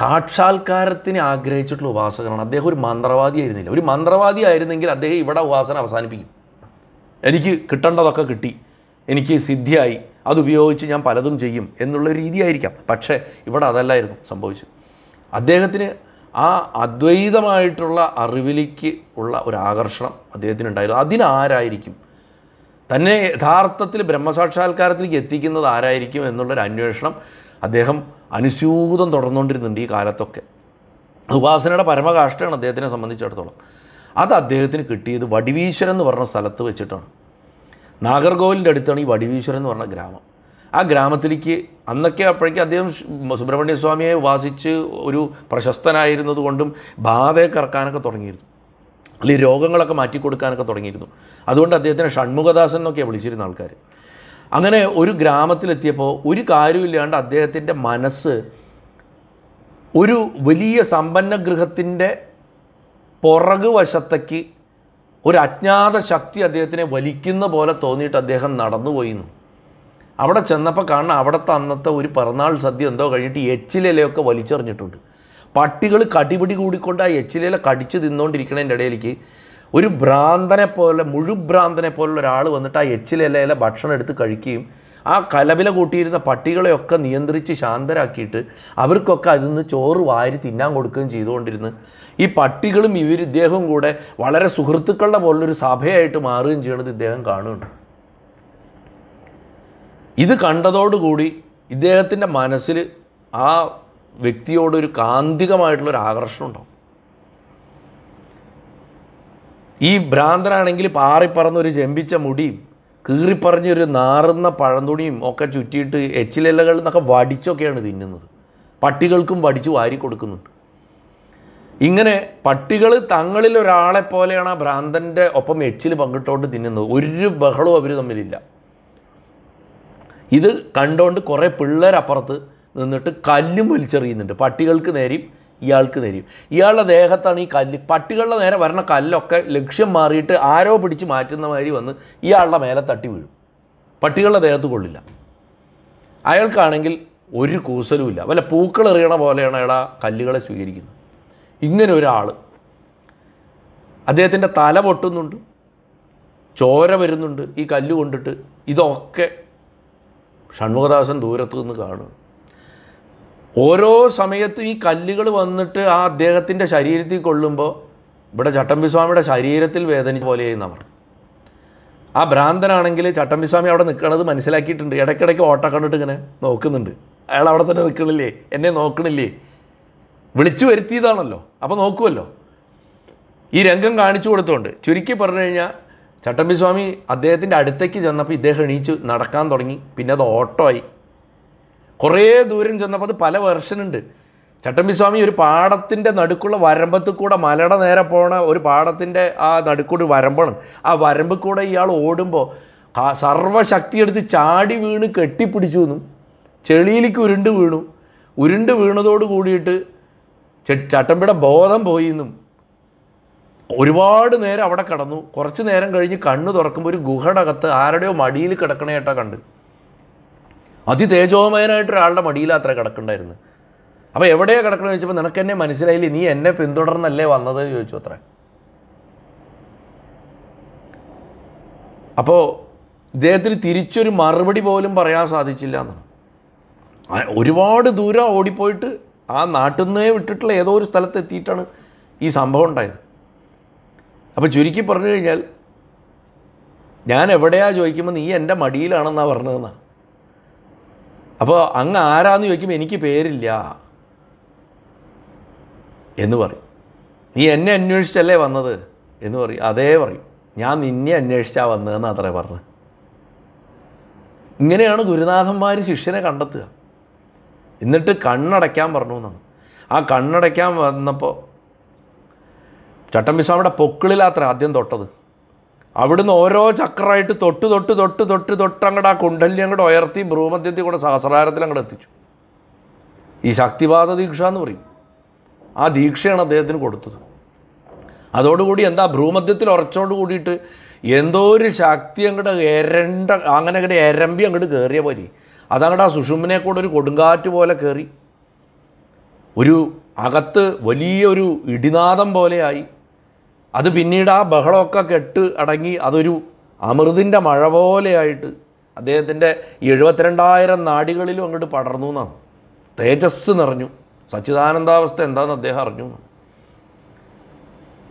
സാക്ഷാത്കാരത്തിന് ആഗ്രഹിച്ചിട്ടുള്ള ഉപാസകരാണ് അദ്ദേഹം ഒരു മന്ത്രവാദി ആയിരുന്നില്ല ഒരു മന്ത്രവാദി ആയിരുന്നെങ്കിൽ അദ്ദേഹം ഇവിടെ ഉപാസന അവസാനിപ്പിക്കും എനിക്ക് കിട്ടേണ്ടതൊക്കെ കിട്ടി എനിക്ക് സിദ്ധിയായി അതുപയോഗിച്ച് ഞാൻ പലതും ചെയ്യും എന്നുള്ള രീതിയായിരിക്കാം പക്ഷേ ഇവിടെ അതല്ലായിരുന്നു സംഭവിച്ചത് അദ്ദേഹത്തിന് ആ അദ്വൈതമായിട്ടുള്ള അറിവിലേക്ക് ഉള്ള ഒരു ആകർഷണം അദ്ദേഹത്തിന് ഉണ്ടായിരുന്നു അതിനാരായിരിക്കും തന്നെ യഥാർത്ഥത്തിൽ ബ്രഹ്മസാക്ഷാത്കാരത്തിലേക്ക് എത്തിക്കുന്നത് ആരായിരിക്കും എന്നുള്ളൊരു അന്വേഷണം അദ്ദേഹം അനുസ്യൂതം തുടർന്നുകൊണ്ടിരുന്നുണ്ട് ഈ കാലത്തൊക്കെ ഉപാസനയുടെ പരമകാഷ്ടയാണ് അദ്ദേഹത്തിനെ സംബന്ധിച്ചിടത്തോളം അത് അദ്ദേഹത്തിന് കിട്ടിയത് വടിവീശ്വരം എന്ന് പറഞ്ഞ സ്ഥലത്ത് വെച്ചിട്ടാണ് നാഗർകോവിലിൻ്റെ അടുത്താണ് ഈ വടിവീശ്വരം എന്ന് പറഞ്ഞ ഗ്രാമം ആ ഗ്രാമത്തിലേക്ക് അന്നൊക്കെ അപ്പോഴേക്കും അദ്ദേഹം സുബ്രഹ്മണ്യ സ്വാമിയെ വാസിച്ച് ഒരു പ്രശസ്തനായിരുന്നത് കൊണ്ടും ബാധയെ കറക്കാനൊക്കെ തുടങ്ങിയിരുന്നു അല്ലെങ്കിൽ രോഗങ്ങളൊക്കെ മാറ്റിക്കൊടുക്കാനൊക്കെ തുടങ്ങിയിരുന്നു അതുകൊണ്ട് അദ്ദേഹത്തിനെ ഷൺമുഖദാസൻ എന്നൊക്കെ വിളിച്ചിരുന്ന ആൾക്കാർ അങ്ങനെ ഒരു ഗ്രാമത്തിലെത്തിയപ്പോൾ ഒരു കാര്യമില്ലാണ്ട് അദ്ദേഹത്തിൻ്റെ മനസ്സ് ഒരു വലിയ സമ്പന്ന ഗൃഹത്തിൻ്റെ പുറകു വശത്തേക്ക് ഒരു അജ്ഞാത ശക്തി അദ്ദേഹത്തിനെ വലിക്കുന്ന പോലെ തോന്നിയിട്ട് അദ്ദേഹം നടന്നുപോയിന്നു അവിടെ ചെന്നപ്പോൾ കാണണം അവിടുത്തെ അന്നത്തെ ഒരു പിറന്നാൾ സദ്യ എന്തോ കഴിഞ്ഞിട്ട് എച്ചിലയിലൊക്കെ വലിച്ചെറിഞ്ഞിട്ടുണ്ട് പട്ടികൾ കടിപിടി കൂടിക്കൊണ്ട് ആ എച്ചിലയില കടിച്ച് തിന്നുകൊണ്ടിരിക്കുന്നതിൻ്റെ ഇടയിലേക്ക് ഒരു ഭ്രാന്തനെ പോലെ മുഴുഭ്രാന്തനെ പോലുള്ള ഒരാൾ വന്നിട്ട് ആ എച്ചിലയില ഭക്ഷണം എടുത്ത് കഴിക്കുകയും ആ കലവില കൂട്ടിയിരുന്ന പട്ടികളെയൊക്കെ നിയന്ത്രിച്ച് ശാന്തരാക്കിയിട്ട് അവർക്കൊക്കെ അതിൽ നിന്ന് ചോറ് വാരി തിന്നാൻ കൊടുക്കുകയും ചെയ്തുകൊണ്ടിരുന്ന് ഈ പട്ടികളും ഇവർ ഇദ്ദേഹവും കൂടെ വളരെ സുഹൃത്തുക്കളുടെ പോലുള്ളൊരു സഭയായിട്ട് മാറുകയും ചെയ്യണത് ഇദ്ദേഹം കാണുന്നുണ്ട് ഇത് കണ്ടതോടുകൂടി ഇദ്ദേഹത്തിൻ്റെ മനസ്സിൽ ആ വ്യക്തിയോടൊരു കാന്തികമായിട്ടുള്ളൊരു ആകർഷണം ഉണ്ടാവും ഈ ഭ്രാന്തനാണെങ്കിൽ പാറിപ്പറന്നൊരു ചെമ്പിച്ച മുടിയും കീറിപ്പറഞ്ഞൊരു നാറുന്ന പഴന്തുണിയും ഒക്കെ ചുറ്റിയിട്ട് എച്ചിലെല്ലകളിൽ നിന്നൊക്കെ വടിച്ചൊക്കെയാണ് തിന്നുന്നത് പട്ടികൾക്കും വടിച്ച് വാരി കൊടുക്കുന്നുണ്ട് ഇങ്ങനെ പട്ടികൾ തങ്ങളിൽ ഒരാളെ പോലെയാണ് ആ ഭ്രാന്തൻ്റെ ഒപ്പം എച്ചിൽ പങ്കിട്ടോണ്ട് തിന്നുന്നത് ഒരു ബഹളവും അവർ തമ്മിലില്ല ഇത് കണ്ടുകൊണ്ട് കുറേ പിള്ളേരപ്പുറത്ത് നിന്നിട്ട് കല്ലും വലിച്ചെറിയുന്നുണ്ട് പട്ടികൾക്ക് നേരെയും ഇയാൾക്ക് നേരെയും ഇയാളുടെ ദേഹത്താണ് ഈ കല്ല് പട്ടികളുടെ നേരെ വരണ കല്ലൊക്കെ ലക്ഷ്യം മാറിയിട്ട് ആരോ പിടിച്ച് മാറ്റുന്ന മാതിരി വന്ന് ഇയാളുടെ മേലെ തട്ടി വീഴും പട്ടികളുടെ ദേഹത്ത് കൊള്ളില്ല അയാൾക്കാണെങ്കിൽ ഒരു കൂസലുമില്ല വല്ല പൂക്കൾ എറിയണ പോലെയാണ് അയാൾ ആ കല്ലുകളെ സ്വീകരിക്കുന്നത് ഇങ്ങനെ ഒരാൾ അദ്ദേഹത്തിൻ്റെ തല പൊട്ടുന്നുണ്ട് ചോര വരുന്നുണ്ട് ഈ കല്ല് കൊണ്ടിട്ട് ഇതൊക്കെ ഷൺമുഖദാസൻ ദൂരത്തു നിന്ന് കാണും ഓരോ സമയത്തും ഈ കല്ലുകൾ വന്നിട്ട് ആ അദ്ദേഹത്തിൻ്റെ ശരീരത്തിൽ കൊള്ളുമ്പോൾ ഇവിടെ ചട്ടമ്പിസ്വാമിയുടെ ശരീരത്തിൽ വേദനിച്ച പോലെയെന്ന് അവർ ആ ഭ്രാന്തനാണെങ്കിൽ ചട്ടമ്പിസ്വാമി അവിടെ നിൽക്കണത് മനസ്സിലാക്കിയിട്ടുണ്ട് ഇടയ്ക്കിടയ്ക്ക് ഓട്ട കണ്ടിട്ട് ഇങ്ങനെ നോക്കുന്നുണ്ട് അയാൾ അവിടെ തന്നെ നിൽക്കണില്ലേ എന്നെ നോക്കണില്ലേ വിളിച്ചു വരുത്തിയതാണല്ലോ അപ്പോൾ നോക്കുമല്ലോ ഈ രംഗം കാണിച്ചു കൊടുത്തോണ്ട് ചുരുക്കി പറഞ്ഞു കഴിഞ്ഞാൽ ചട്ടമ്പി സ്വാമി അദ്ദേഹത്തിൻ്റെ അടുത്തേക്ക് ചെന്നപ്പോൾ ഇദ്ദേഹം എണീച്ചു നടക്കാൻ തുടങ്ങി പിന്നെ അത് ഓട്ടോ ആയി കുറേ ദൂരം ചെന്നപ്പോൾ അത് പല വെർഷനുണ്ട് ചട്ടമ്പി സ്വാമി ഒരു പാടത്തിൻ്റെ നടുക്കുള്ള വരമ്പത്ത് കൂടെ മലയുടെ നേരെ പോണ ഒരു പാടത്തിൻ്റെ ആ നടുക്കൂടി വരമ്പാണ് ആ വരമ്പ് കൂടെ ഇയാൾ ഓടുമ്പോൾ സർവ്വശക്തി എടുത്ത് ചാടി വീണ് കെട്ടിപ്പിടിച്ചു എന്നും ചെളിയിലേക്ക് ഉരുണ്ട് വീണു ഉരുണ്ട് വീണതോട് കൂടിയിട്ട് ചട്ടമ്പിയുടെ ബോധം പോയി എന്നും ഒരുപാട് നേരം അവിടെ കടന്നു കുറച്ച് നേരം കഴിഞ്ഞ് കണ്ണ് തുറക്കുമ്പോൾ ഒരു ഗുഹടകത്ത് ആരുടെയോ മടിയിൽ കിടക്കണേട്ടാ കണ്ട് അതിതേജോമയനായിട്ട് ഒരാളുടെ മടിയിലാത്ര കിടക്കണ്ടായിരുന്നു അപ്പോൾ എവിടെയാണ് കിടക്കണമെന്ന് ചോദിച്ചപ്പോൾ നിനക്ക് എന്നെ മനസ്സിലായില്ല നീ എന്നെ പിന്തുടർന്നല്ലേ വന്നത് ചോദിച്ചു അത്ര അപ്പോൾ ഇദ്ദേഹത്തിന് തിരിച്ചൊരു മറുപടി പോലും പറയാൻ സാധിച്ചില്ല എന്നാണ് ഒരുപാട് ദൂരം ഓടിപ്പോയിട്ട് ആ നാട്ടിൽ നിന്നേ വിട്ടിട്ടുള്ള ഏതോ ഒരു സ്ഥലത്ത് എത്തിയിട്ടാണ് ഈ സംഭവം ഉണ്ടായത് അപ്പോൾ ചുരുക്കി പറഞ്ഞു കഴിഞ്ഞാൽ ഞാൻ എവിടെയാ ചോദിക്കുമ്പോൾ നീ എൻ്റെ മടിയിലാണെന്നാണ് പറഞ്ഞതെന്നാണ് അപ്പോൾ അങ്ങ് ആരാന്ന് ചോദിക്കുമ്പോൾ എനിക്ക് പേരില്ല എന്ന് പറയും നീ എന്നെ അന്വേഷിച്ചല്ലേ വന്നത് എന്ന് പറയും അതേ പറയും ഞാൻ നിന്നെ അന്വേഷിച്ചാ വന്നതെന്ന് അത്രേ പറഞ്ഞത് ഇങ്ങനെയാണ് ഗുരുനാഥന്മാർ ശിഷ്യനെ കണ്ടെത്തുക എന്നിട്ട് കണ്ണടയ്ക്കാൻ പറഞ്ഞു എന്നാണ് ആ കണ്ണടയ്ക്കാൻ വന്നപ്പോൾ ചട്ടമ്പിസ്വാമിയുടെ പൊക്കിളിലാത്ര ആദ്യം തൊട്ടത് അവിടുന്ന് ഓരോ ചക്രമായിട്ട് തൊട്ട് തൊട്ട് തൊട്ട് തൊട്ട് തൊട്ട് അങ്ങോട്ട് ആ കുണ്ടല്യം അങ്ങോട്ട് ഉയർത്തി ഭ്രൂമദ്യത്തിൽ കൂടെ സഹസ്രാരത്തിൽ അങ്ങോട്ട് എത്തിച്ചു ഈ ശക്തിപാത ദീക്ഷ എന്ന് പറയും ആ ദീക്ഷയാണ് അദ്ദേഹത്തിന് കൊടുത്തത് അതോടുകൂടി എന്താ ഭ്രൂമദ്യത്തിൽ ഉറച്ചോണ്ട് കൂടിയിട്ട് എന്തോ ഒരു ശക്തി അങ്ങോട്ട് എരണ്ട അങ്ങനെ അങ്ങോട്ട് എരമ്പി അങ്ങോട്ട് കയറിയ പോലെ അതങ്ങോട്ട് ആ സുഷുമ്നെ കൂടെ ഒരു കൊടുങ്കാറ്റ് പോലെ കയറി ഒരു അകത്ത് വലിയൊരു ഇടിനാദം പോലെയായി അത് പിന്നീട് ആ ബഹളമൊക്കെ കെട്ട് അടങ്ങി അതൊരു അമൃതിൻ്റെ മഴ പോലെയായിട്ട് അദ്ദേഹത്തിൻ്റെ എഴുപത്തിരണ്ടായിരം നാടികളിലും അങ്ങോട്ട് പടർന്നു എന്നാണ് തേജസ് നിറഞ്ഞു സച്ചിദാനന്ദാവസ്ഥ എന്താണെന്ന് അദ്ദേഹം അറിഞ്ഞു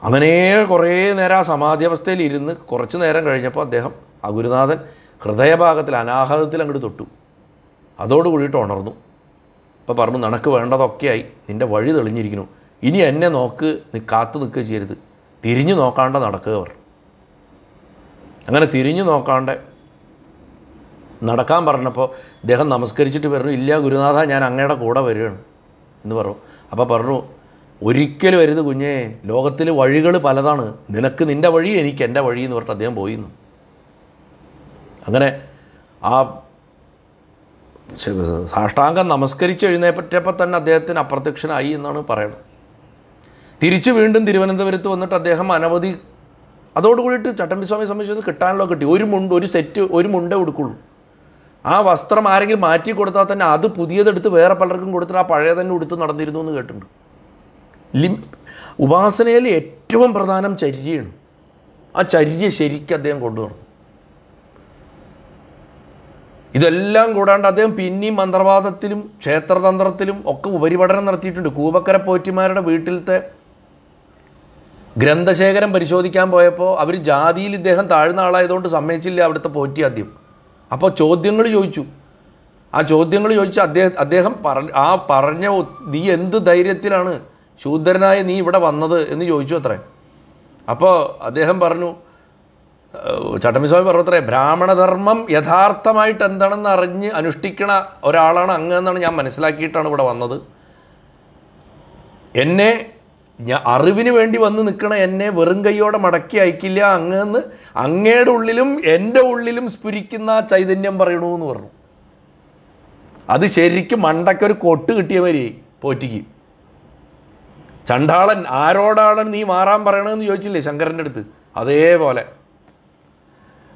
അവനേ കുറേ നേരം ആ സമാധിയവസ്ഥയിൽ ഇരുന്ന് കുറച്ച് നേരം കഴിഞ്ഞപ്പോൾ അദ്ദേഹം ആ ഗുരുനാഥൻ ഹൃദയഭാഗത്തിൽ അനാഹതത്തിൽ അങ്ങോട്ട് തൊട്ടു അതോടുകൂടിയിട്ട് ഉണർന്നു അപ്പോൾ പറഞ്ഞു നിനക്ക് വേണ്ടതൊക്കെയായി നിൻ്റെ വഴി തെളിഞ്ഞിരിക്കുന്നു ഇനി എന്നെ നോക്ക് നീ കാത്തു നിൽക്കുക ചെയ്യരുത് തിരിഞ്ഞു നോക്കാണ്ട് നടക്കുക അങ്ങനെ തിരിഞ്ഞു നോക്കാണ്ട് നടക്കാൻ പറഞ്ഞപ്പോൾ അദ്ദേഹം നമസ്കരിച്ചിട്ട് പറഞ്ഞു ഇല്ല ഗുരുനാഥ ഞാൻ അങ്ങയുടെ കൂടെ വരികയാണ് എന്ന് പറഞ്ഞു അപ്പോൾ പറഞ്ഞു ഒരിക്കലും വരുത് കുഞ്ഞേ ലോകത്തിൽ വഴികൾ പലതാണ് നിനക്ക് നിൻ്റെ വഴി എനിക്ക് എൻ്റെ വഴി എന്ന് പറഞ്ഞിട്ട് അദ്ദേഹം പോയിന്നു അങ്ങനെ ആ സാഷ്ടാംഗം നമസ്കരിച്ച് എഴുന്നേപ്പറ്റപ്പോൾ തന്നെ അദ്ദേഹത്തിന് അപ്രത്യക്ഷനായി എന്നാണ് പറയുന്നത് തിരിച്ചു വീണ്ടും തിരുവനന്തപുരത്ത് വന്നിട്ട് അദ്ദേഹം അനവധി അതോടുകൂടിയിട്ട് ചട്ടമ്പിസ്വാമിയെ സംബന്ധിച്ചത് കിട്ടാനുള്ള കിട്ടി ഒരു മുണ്ട് ഒരു സെറ്റ് ഒരു മുണ്ടേ കൊടുക്കുള്ളൂ ആ വസ്ത്രം ആരെങ്കിലും മാറ്റി കൊടുത്താൽ തന്നെ അത് പുതിയതെടുത്ത് വേറെ പലർക്കും കൊടുത്തിട്ട് ആ പഴയ തന്നെ ഉടുത്ത് നടന്നിരുന്നു എന്ന് കേട്ടിട്ടുണ്ട് ലിം ഉപാസനയിൽ ഏറ്റവും പ്രധാനം ചര്യയാണ് ആ ചര്യ ശരിക്കും അദ്ദേഹം കൊണ്ടുവന്നു ഇതെല്ലാം കൂടാണ്ട് അദ്ദേഹം പിന്നെയും മന്ത്രവാദത്തിലും ക്ഷേത്രതന്ത്രത്തിലും ഒക്കെ ഉപരിപഠനം നടത്തിയിട്ടുണ്ട് കൂബക്കര പോറ്റിമാരുടെ വീട്ടിലത്തെ ഗ്രന്ഥശേഖരം പരിശോധിക്കാൻ പോയപ്പോൾ അവർ ജാതിയിൽ ഇദ്ദേഹം താഴ്ന്ന ആളായതുകൊണ്ട് സമ്മതിച്ചില്ല അവിടുത്തെ പോറ്റി ആദ്യം അപ്പോൾ ചോദ്യങ്ങൾ ചോദിച്ചു ആ ചോദ്യങ്ങൾ ചോദിച്ച അദ്ദേഹം അദ്ദേഹം പറ ആ പറഞ്ഞ നീ എന്ത് ധൈര്യത്തിലാണ് ശൂദ്രനായ നീ ഇവിടെ വന്നത് എന്ന് ചോദിച്ചു അത്ര അപ്പോൾ അദ്ദേഹം പറഞ്ഞു ചട്ടമ്പിസ്വാമി അത്രേ ബ്രാഹ്മണധർമ്മം യഥാർത്ഥമായിട്ട് എന്താണെന്ന് അറിഞ്ഞ് അനുഷ്ഠിക്കണ ഒരാളാണ് അങ്ങ് എന്നാണ് ഞാൻ മനസ്സിലാക്കിയിട്ടാണ് ഇവിടെ വന്നത് എന്നെ ഞാൻ അറിവിന് വേണ്ടി വന്ന് നിൽക്കണ എന്നെ വെറും കൈയോടെ മടക്കി അയക്കില്ല അങ്ങെന്ന് അങ്ങയുടെ ഉള്ളിലും എൻ്റെ ഉള്ളിലും സ്ഫുരിക്കുന്ന ചൈതന്യം പറയണു എന്ന് പറഞ്ഞു അത് ശരിക്കും മണ്ടക്കൊരു കൊട്ട് കിട്ടിയ മതി പോറ്റിക്ക് ചണ്ടാളൻ ആരോടാണ് നീ മാറാൻ പറയണമെന്ന് ചോദിച്ചില്ലേ ശങ്കരൻ്റെ അടുത്ത് അതേപോലെ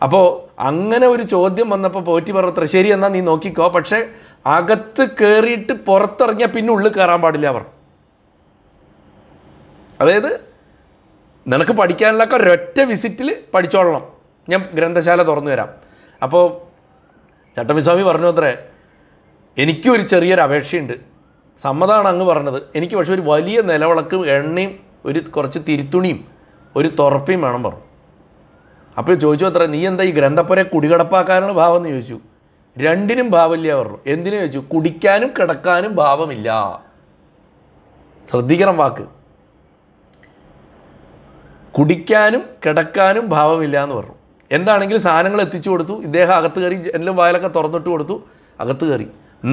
അപ്പോൾ അങ്ങനെ ഒരു ചോദ്യം വന്നപ്പോൾ പോറ്റി പറഞ്ഞത്ര ശരി എന്നാൽ നീ നോക്കിക്കോ പക്ഷേ അകത്ത് കയറിയിട്ട് പുറത്തിറങ്ങിയാൽ പിന്നെ ഉള്ളിൽ കയറാൻ പാടില്ല പറഞ്ഞു അതായത് നിനക്ക് പഠിക്കാനുള്ളൊക്കെ ഒരൊറ്റ വിസിറ്റിൽ പഠിച്ചോളണം ഞാൻ ഗ്രന്ഥശാല തുറന്നു തരാം അപ്പോൾ ചട്ടമ്പിസ്വാമി പറഞ്ഞു അത്രേ എനിക്കും ഒരു ചെറിയൊരു അപേക്ഷയുണ്ട് സമ്മതമാണ് അങ്ങ് പറഞ്ഞത് എനിക്ക് പക്ഷേ ഒരു വലിയ നിലവിളക്കും എണ്ണയും ഒരു കുറച്ച് തിരുത്തുണിയും ഒരു തുറപ്പിയും വേണം പറഞ്ഞു അപ്പോൾ ചോദിച്ചു അത്ര നീ എന്താ ഈ ഗ്രന്ഥപ്പുര കുടികടപ്പാക്കാനാണ് ഭാവം എന്ന് ചോദിച്ചു രണ്ടിനും ഭാവമില്ല പറഞ്ഞു എന്തിനു ചോദിച്ചു കുടിക്കാനും കിടക്കാനും ഭാവമില്ല ശ്രദ്ധിക്കണം വാക്ക് കുടിക്കാനും കിടക്കാനും ഭാവമില്ല എന്ന് പറഞ്ഞു എന്താണെങ്കിലും സാധനങ്ങൾ എത്തിച്ചു കൊടുത്തു ഇദ്ദേഹം അകത്ത് കയറി എല്ലാം വായലൊക്കെ തുറന്നിട്ട് കൊടുത്തു അകത്ത് കയറി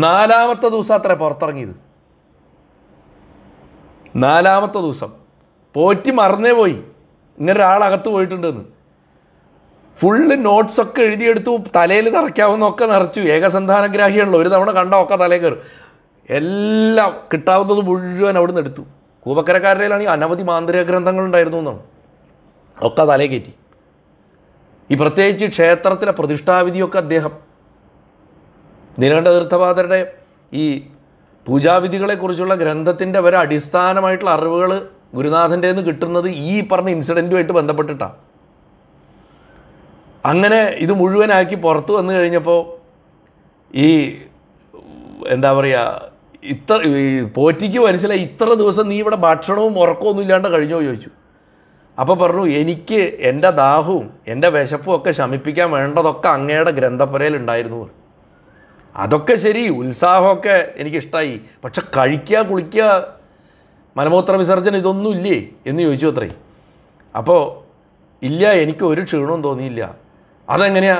നാലാമത്തെ ദിവസം അത്ര പുറത്തിറങ്ങിയത് നാലാമത്തെ ദിവസം പോറ്റി മറന്നേ പോയി ഇങ്ങനെ ഒരാളകത്ത് പോയിട്ടുണ്ടെന്ന് ഫുള്ള് നോട്ട്സൊക്കെ എഴുതിയെടുത്തു തലയിൽ നിറയ്ക്കാവുന്നൊക്കെ നിറച്ചു ഏകസന്ധാനഗ്രാഹിയാണല്ലോ ഒരു തവണ കണ്ട ഒക്കെ തലയിൽ കയറും എല്ലാം കിട്ടാവുന്നത് മുഴുവൻ അവിടുന്ന് എടുത്തു കൂപക്കരക്കാരുടെയിലാണെങ്കിൽ അനവധി മാന്ത്രിക ഉണ്ടായിരുന്നു എന്നാണ് ഒക്കെ തലേ കയറ്റി ഈ പ്രത്യേകിച്ച് ക്ഷേത്രത്തിലെ പ്രതിഷ്ഠാവിധിയൊക്കെ അദ്ദേഹം നീലകണ്ഠ തീർത്ഥപാദരുടെ ഈ പൂജാവിധികളെക്കുറിച്ചുള്ള ഗ്രന്ഥത്തിൻ്റെ വരെ അടിസ്ഥാനമായിട്ടുള്ള അറിവുകൾ ഗുരുനാഥൻ്റെ നിന്ന് കിട്ടുന്നത് ഈ പറഞ്ഞ ഇൻസിഡൻറ്റുമായിട്ട് ബന്ധപ്പെട്ടിട്ടാണ് അങ്ങനെ ഇത് മുഴുവനാക്കി പുറത്ത് വന്നു കഴിഞ്ഞപ്പോൾ ഈ എന്താ പറയുക ഇത്ര പോറ്റിക്ക് മനസ്സിലായി ഇത്ര ദിവസം നീ ഇവിടെ ഭക്ഷണവും ഉറക്കമൊന്നും ഇല്ലാണ്ട് കഴിഞ്ഞോ ചോദിച്ചു അപ്പോൾ പറഞ്ഞു എനിക്ക് എൻ്റെ ദാഹവും എൻ്റെ വിശപ്പും ഒക്കെ ശമിപ്പിക്കാൻ വേണ്ടതൊക്കെ അങ്ങയുടെ ഗ്രന്ഥപ്പുരയിലുണ്ടായിരുന്നു അതൊക്കെ ശരി ഉത്സാഹമൊക്കെ എനിക്കിഷ്ടമായി പക്ഷെ കഴിക്കുക കുളിക്കുക മലമൂത്ര വിസർജനം ഇതൊന്നും ഇല്ലേ എന്ന് ചോദിച്ചു അത്രേ അപ്പോൾ ഇല്ല എനിക്ക് ഒരു ക്ഷീണവും തോന്നിയില്ല അതെങ്ങനെയാ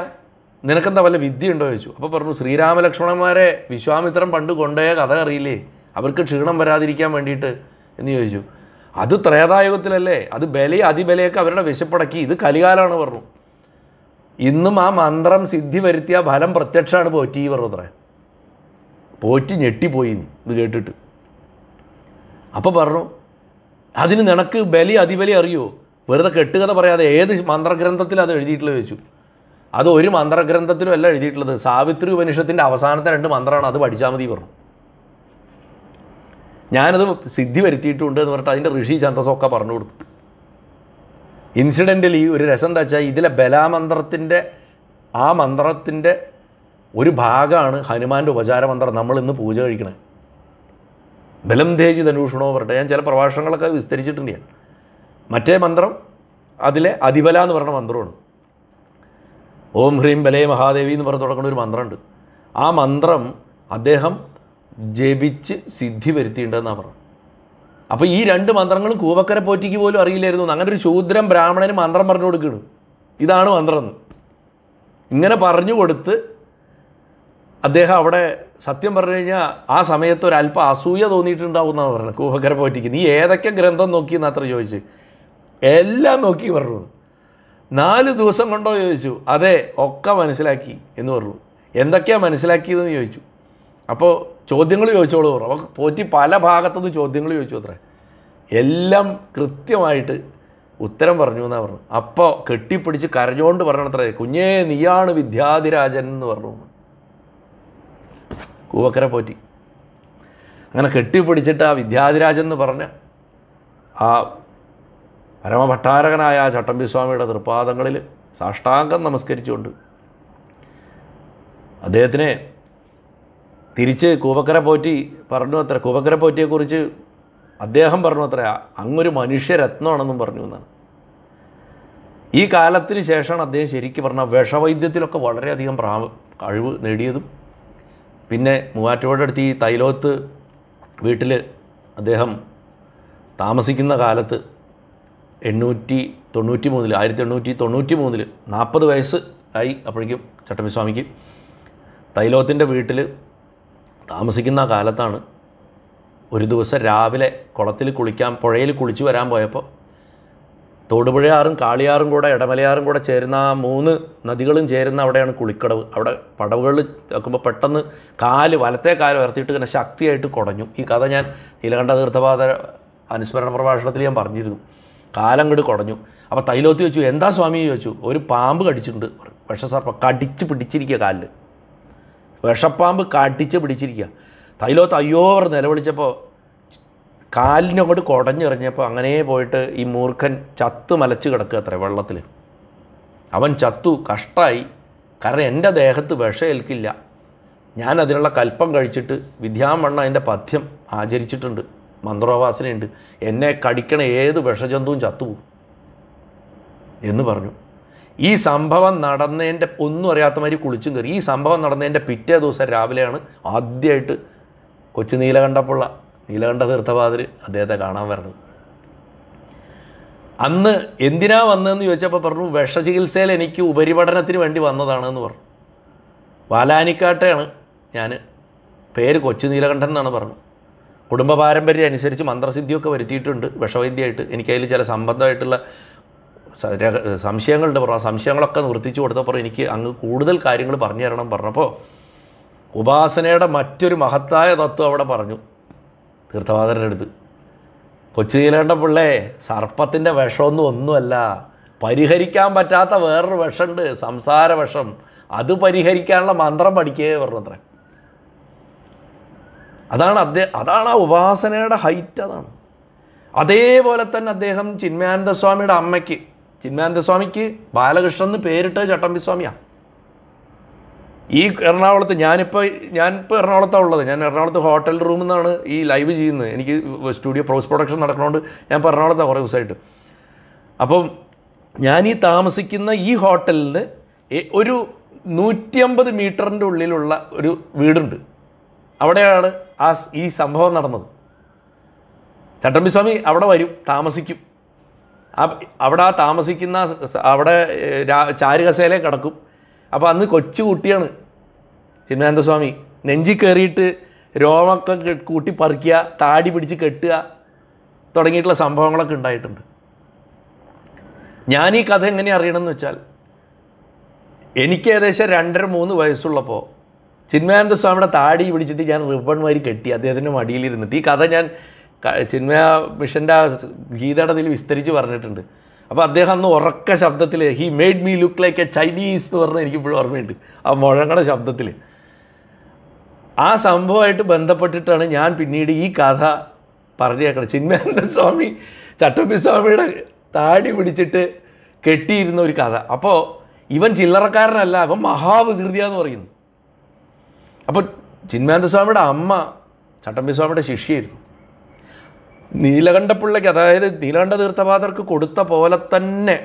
നിനക്കെന്താ വല്ല വിദ്യയുണ്ടോ ചോദിച്ചു അപ്പോൾ പറഞ്ഞു ശ്രീരാമലക്ഷ്മണന്മാരെ വിശ്വാമിത്രം പണ്ട് കൊണ്ടുപോയ കഥ അറിയില്ലേ അവർക്ക് ക്ഷീണം വരാതിരിക്കാൻ വേണ്ടിയിട്ട് എന്ന് ചോദിച്ചു അത് ത്രേതായുഗത്തിലല്ലേ അത് ബലി അതിബലയൊക്കെ അവരുടെ വിശപ്പടക്കി ഇത് കലികാലമാണ് പറഞ്ഞു ഇന്നും ആ മന്ത്രം സിദ്ധി വരുത്തിയ ഫലം പ്രത്യക്ഷമാണ് പോറ്റി പറഞ്ഞത്രേ പോറ്റി ഞെട്ടിപ്പോയി ഇത് കേട്ടിട്ട് അപ്പോൾ പറഞ്ഞു അതിന് നിനക്ക് ബലി അതിബലി അറിയോ വെറുതെ കെട്ടുകഥ പറയാതെ ഏത് മന്ത്രഗ്രന്ഥത്തിൽ അത് എഴുതിയിട്ടുള്ളത് വെച്ചു അത് ഒരു മന്ത്രഗ്രന്ഥത്തിലും അല്ല എഴുതിയിട്ടുള്ളത് സാവിത്രി ഉപനിഷത്തിൻ്റെ അവസാനത്തെ രണ്ട് മന്ത്രമാണ് അത് പഠിച്ചാൽ മതി പറഞ്ഞു ഞാനത് സിദ്ധി വരുത്തിയിട്ടുണ്ട് എന്ന് പറഞ്ഞിട്ട് അതിൻ്റെ ഋഷി ഛാന്തസൊക്കെ പറഞ്ഞു കൊടുത്തു ഇൻസിഡൻ്റലി ഒരു രസം എന്താ വെച്ചാൽ ഇതിലെ ബലാമന്ത്രത്തിൻ്റെ ആ മന്ത്രത്തിൻ്റെ ഒരു ഭാഗമാണ് ഹനുമാൻ്റെ ഉപചാര മന്ത്രം നമ്മൾ ഇന്ന് പൂജ കഴിക്കണേ ബലം തേജി ധനുഷണോ പറഞ്ഞിട്ട് ഞാൻ ചില പ്രഭാഷണങ്ങളൊക്കെ വിസ്തരിച്ചിട്ടുണ്ട് ഞാൻ മറ്റേ മന്ത്രം അതിലെ അതിബല എന്ന് പറയുന്ന മന്ത്രമാണ് ഓം ഹ്രീം ബലേ മഹാദേവി എന്ന് പറഞ്ഞ് തുടങ്ങുന്ന ഒരു മന്ത്രമുണ്ട് ആ മന്ത്രം അദ്ദേഹം ജപിച്ച് സിദ്ധി വരുത്തിയിട്ടുണ്ടെന്നാണ് പറഞ്ഞു അപ്പോൾ ഈ രണ്ട് മന്ത്രങ്ങളും കൂവക്കര പോറ്റിക്ക് പോലും അറിയില്ലായിരുന്നു അങ്ങനെ ഒരു ശൂദ്രൻ ബ്രാഹ്മണന് മന്ത്രം പറഞ്ഞു കൊടുക്കണു ഇതാണ് മന്ത്രം ഇങ്ങനെ പറഞ്ഞു കൊടുത്ത് അദ്ദേഹം അവിടെ സത്യം പറഞ്ഞു കഴിഞ്ഞാൽ ആ സമയത്ത് ഒരല്പ അസൂയ തോന്നിയിട്ടുണ്ടാവുമെന്നാണ് പറഞ്ഞത് കൂവക്കര പോറ്റിക്ക് നീ ഏതൊക്കെ ഗ്രന്ഥം നോക്കി അത്ര ചോദിച്ച് എല്ലാം നോക്കി പറഞ്ഞു നാല് ദിവസം കൊണ്ടോ ചോദിച്ചു അതെ ഒക്കെ മനസ്സിലാക്കി എന്ന് പറഞ്ഞു എന്തൊക്കെയാണ് മനസ്സിലാക്കിയതെന്ന് ചോദിച്ചു അപ്പോൾ ചോദ്യങ്ങൾ ചോദിച്ചോളൂ അവർ പോറ്റി പല ഭാഗത്തുനിന്ന് ചോദ്യങ്ങൾ ചോദിച്ചു അത്ര എല്ലാം കൃത്യമായിട്ട് ഉത്തരം പറഞ്ഞു എന്നാണ് പറഞ്ഞു അപ്പോൾ കെട്ടിപ്പിടിച്ച് കരഞ്ഞുകൊണ്ട് പറഞ്ഞത്ര കുഞ്ഞേ നീയാണ് വിദ്യാധിരാജൻ എന്ന് പറഞ്ഞു കൂവക്കര പോറ്റി അങ്ങനെ കെട്ടിപ്പിടിച്ചിട്ട് ആ വിദ്യാധിരാജൻ എന്ന് പറഞ്ഞ ആ പരമഭട്ടാരകനായ ആ ചട്ടമ്പി സ്വാമിയുടെ തൃപ്പാദങ്ങളിൽ സാഷ്ടാംഗം നമസ്കരിച്ചുകൊണ്ട് അദ്ദേഹത്തിനെ തിരിച്ച് കൂപക്കര പോറ്റി പറഞ്ഞു അത്ര കൂപക്കര പോറ്റിയെക്കുറിച്ച് അദ്ദേഹം പറഞ്ഞു അത്ര അങ്ങൊരു മനുഷ്യരത്നമാണെന്നും പറഞ്ഞു എന്നാണ് ഈ കാലത്തിന് ശേഷമാണ് അദ്ദേഹം ശരിക്കും പറഞ്ഞാൽ വിഷവൈദ്യത്തിലൊക്കെ വളരെയധികം പ്രാ കഴിവ് നേടിയതും പിന്നെ മൂവാറ്റുപുഴടുത്ത് ഈ തൈലോത്ത് വീട്ടിൽ അദ്ദേഹം താമസിക്കുന്ന കാലത്ത് എണ്ണൂറ്റി തൊണ്ണൂറ്റി മൂന്നിൽ ആയിരത്തി എണ്ണൂറ്റി തൊണ്ണൂറ്റി മൂന്നിൽ നാൽപ്പത് വയസ്സ് ആയി അപ്പോഴേക്കും ചട്ടമ്പിസ്വാമിക്ക് തൈലോത്തിൻ്റെ വീട്ടിൽ താമസിക്കുന്ന കാലത്താണ് ഒരു ദിവസം രാവിലെ കുളത്തിൽ കുളിക്കാൻ പുഴയിൽ കുളിച്ചു വരാൻ പോയപ്പോൾ തോടുപുഴയാറും കാളിയാറും കൂടെ ഇടമലയാറും കൂടെ ചേരുന്ന ആ മൂന്ന് നദികളും ചേരുന്ന അവിടെയാണ് കുളിക്കടവ് അവിടെ പടവുകൾ വെക്കുമ്പോൾ പെട്ടെന്ന് കാല് വലത്തെ കാല് ഉയർത്തിയിട്ട് ഇങ്ങനെ ശക്തിയായിട്ട് കുടഞ്ഞു ഈ കഥ ഞാൻ നീലകണ്ഠ തീർത്ഥപാത അനുസ്മരണ പ്രഭാഷണത്തിൽ ഞാൻ പറഞ്ഞിരുന്നു കാലങ്ങട് കുടഞ്ഞു അപ്പോൾ തൈലോത്തി വെച്ചു എന്താ സ്വാമി ചോദിച്ചു ഒരു പാമ്പ് കടിച്ചിട്ടുണ്ട് പക്ഷേ സർ കടിച്ച് പിടിച്ചിരിക്കുക കാലിൽ വിഷപ്പാമ്പ് കാട്ടിച്ച് പിടിച്ചിരിക്കുക തൈലോത്ത് അയ്യോ അവർ നിലവിളിച്ചപ്പോൾ കാലിനങ്ങോട്ട് കുടഞ്ഞെറിഞ്ഞപ്പോൾ അങ്ങനെ പോയിട്ട് ഈ മൂർഖൻ ചത്ത് മലച്ച് കിടക്കുക അത്ര വെള്ളത്തിൽ അവൻ ചത്തു കഷ്ടമായി കാരണം എൻ്റെ ദേഹത്ത് വിഷയേൽക്കില്ല ഞാൻ അതിനുള്ള കൽപ്പം കഴിച്ചിട്ട് വിദ്യാമണ്ണ എൻ്റെ പഥ്യം ആചരിച്ചിട്ടുണ്ട് മന്ത്രവാസനയുണ്ട് എന്നെ കടിക്കണ ഏത് വിഷജന്തുവും ചത്തുപോകും എന്ന് പറഞ്ഞു ഈ സംഭവം നടന്നതിൻ്റെ ഒന്നും അറിയാത്ത മാതിരി കുളിച്ചും കയറി ഈ സംഭവം നടന്നതിൻ്റെ പിറ്റേ ദിവസം രാവിലെയാണ് ആദ്യമായിട്ട് കൊച്ചു നീലകണ്ഠപ്പുള്ള നീലകണ്ഠ തീർത്ഥപാതിർ അദ്ദേഹത്തെ കാണാൻ വരണത് അന്ന് എന്തിനാ വന്നതെന്ന് ചോദിച്ചപ്പോൾ പറഞ്ഞു വിഷചികിത്സയിൽ എനിക്ക് ഉപരിപഠനത്തിന് വേണ്ടി വന്നതാണെന്ന് പറഞ്ഞു വാലാനിക്കാട്ടയാണ് ഞാൻ പേര് കൊച്ചു നീലകണ്ഠൻ എന്നാണ് പറഞ്ഞു കുടുംബ പാരമ്പര്യം അനുസരിച്ച് മന്ത്രസിദ്ധിയൊക്കെ വരുത്തിയിട്ടുണ്ട് വിഷവൈദ്യമായിട്ട് എനിക്കതിൽ ചില സംബന്ധമായിട്ടുള്ള സംശയങ്ങളുടെ പറഞ്ഞു സംശയങ്ങളൊക്കെ നിർത്തിച്ചു കൊടുത്തപ്പുറം എനിക്ക് അങ്ങ് കൂടുതൽ കാര്യങ്ങൾ പറഞ്ഞു തരണം പറഞ്ഞപ്പോൾ ഉപാസനയുടെ മറ്റൊരു മഹത്തായ തത്വം അവിടെ പറഞ്ഞു തീർത്ഥവാദരുടെ അടുത്ത് കൊച്ചു നീലേണ്ട പിള്ളേ സർപ്പത്തിൻ്റെ വിഷമൊന്നും ഒന്നുമല്ല പരിഹരിക്കാൻ പറ്റാത്ത വേറൊരു വിഷമുണ്ട് സംസാര വിഷം അത് പരിഹരിക്കാനുള്ള മന്ത്രം പഠിക്കേ പറഞ്ഞത്ര അതാണ് അദ്ദേഹം അതാണ് ആ ഉപാസനയുടെ ഹൈറ്റ് അതാണ് അതേപോലെ തന്നെ അദ്ദേഹം ചിന്മയാനന്ദ സ്വാമിയുടെ അമ്മയ്ക്ക് ചിന്മാനന്ദസ്വാമിക്ക് ബാലകൃഷ്ണൻ എന്ന് പേരിട്ട് ചട്ടമ്പിസ്വാമിയാണ് ഈ എറണാകുളത്ത് ഞാനിപ്പോൾ ഞാനിപ്പോൾ എറണാകുളത്താണ് ഉള്ളത് ഞാൻ എറണാകുളത്ത് ഹോട്ടൽ റൂമിൽ നിന്നാണ് ഈ ലൈവ് ചെയ്യുന്നത് എനിക്ക് സ്റ്റുഡിയോ പ്രോസ് പ്രൊഡക്ഷൻ നടക്കണോണ്ട് ഞാൻ ഇപ്പോൾ എറണാകുളത്താണ് കുറേ ദിവസമായിട്ട് അപ്പം ഞാൻ ഈ താമസിക്കുന്ന ഈ ഹോട്ടലിൽ ഒരു നൂറ്റിയമ്പത് മീറ്ററിൻ്റെ ഉള്ളിലുള്ള ഒരു വീടുണ്ട് അവിടെയാണ് ആ ഈ സംഭവം നടന്നത് ചട്ടമ്പിസ്വാമി അവിടെ വരും താമസിക്കും അവിടെ ആ താമസിക്കുന്ന അവിടെ ചാരുകസേലേ കിടക്കും അപ്പോൾ അന്ന് കൊച്ചു കുട്ടിയാണ് ചിന്മാനന്ദസ്വാമി നെഞ്ചി കയറിയിട്ട് രോമൊക്കെ കൂട്ടി പറിക്കുക താടി പിടിച്ച് കെട്ടുക തുടങ്ങിയിട്ടുള്ള സംഭവങ്ങളൊക്കെ ഉണ്ടായിട്ടുണ്ട് ഞാൻ ഈ കഥ എങ്ങനെ അറിയണമെന്ന് വെച്ചാൽ എനിക്ക് ഏകദേശം രണ്ടര മൂന്ന് വയസ്സുള്ളപ്പോൾ ചിന്മാനന്ദസ്വാമിയുടെ സ്വാമിയുടെ താടി പിടിച്ചിട്ട് ഞാൻ റിബൺ മാതിരി കെട്ടി അദ്ദേഹത്തിൻ്റെ മടിയിലിരുന്നിട്ട് ഈ കഥ ഞാൻ ചിന്മയ മിഷൻ്റെ ഗീതയുടെ അതിൽ വിസ്തരിച്ച് പറഞ്ഞിട്ടുണ്ട് അപ്പോൾ അദ്ദേഹം അന്ന് ഉറക്ക ശബ്ദത്തിൽ he made me look like a Chinese എന്ന് പറഞ്ഞാൽ എനിക്കിപ്പോഴും ഓർമ്മയുണ്ട് ആ മുഴങ്ങളുടെ ശബ്ദത്തിൽ ആ സംഭവമായിട്ട് ബന്ധപ്പെട്ടിട്ടാണ് ഞാൻ പിന്നീട് ഈ കഥ പറഞ്ഞേക്കണം ചിന്മയാനന്ദ സ്വാമി ചട്ടമ്പി സ്വാമിയുടെ താടി പിടിച്ചിട്ട് കെട്ടിയിരുന്ന ഒരു കഥ അപ്പോൾ ഇവൻ ചില്ലറക്കാരനല്ല അവൻ മഹാവികൃതിയാന്ന് എന്ന് പറയുന്നു അപ്പോൾ ചിന്മയാനന്ദ സ്വാമിയുടെ അമ്മ ചട്ടമ്പി സ്വാമിയുടെ ശിഷ്യായിരുന്നു നീലകണ്ഠപിള്ളയ്ക്ക് അതായത് നീലകണ്ഠ തീർത്ഥപാദർക്ക് കൊടുത്ത പോലെ തന്നെ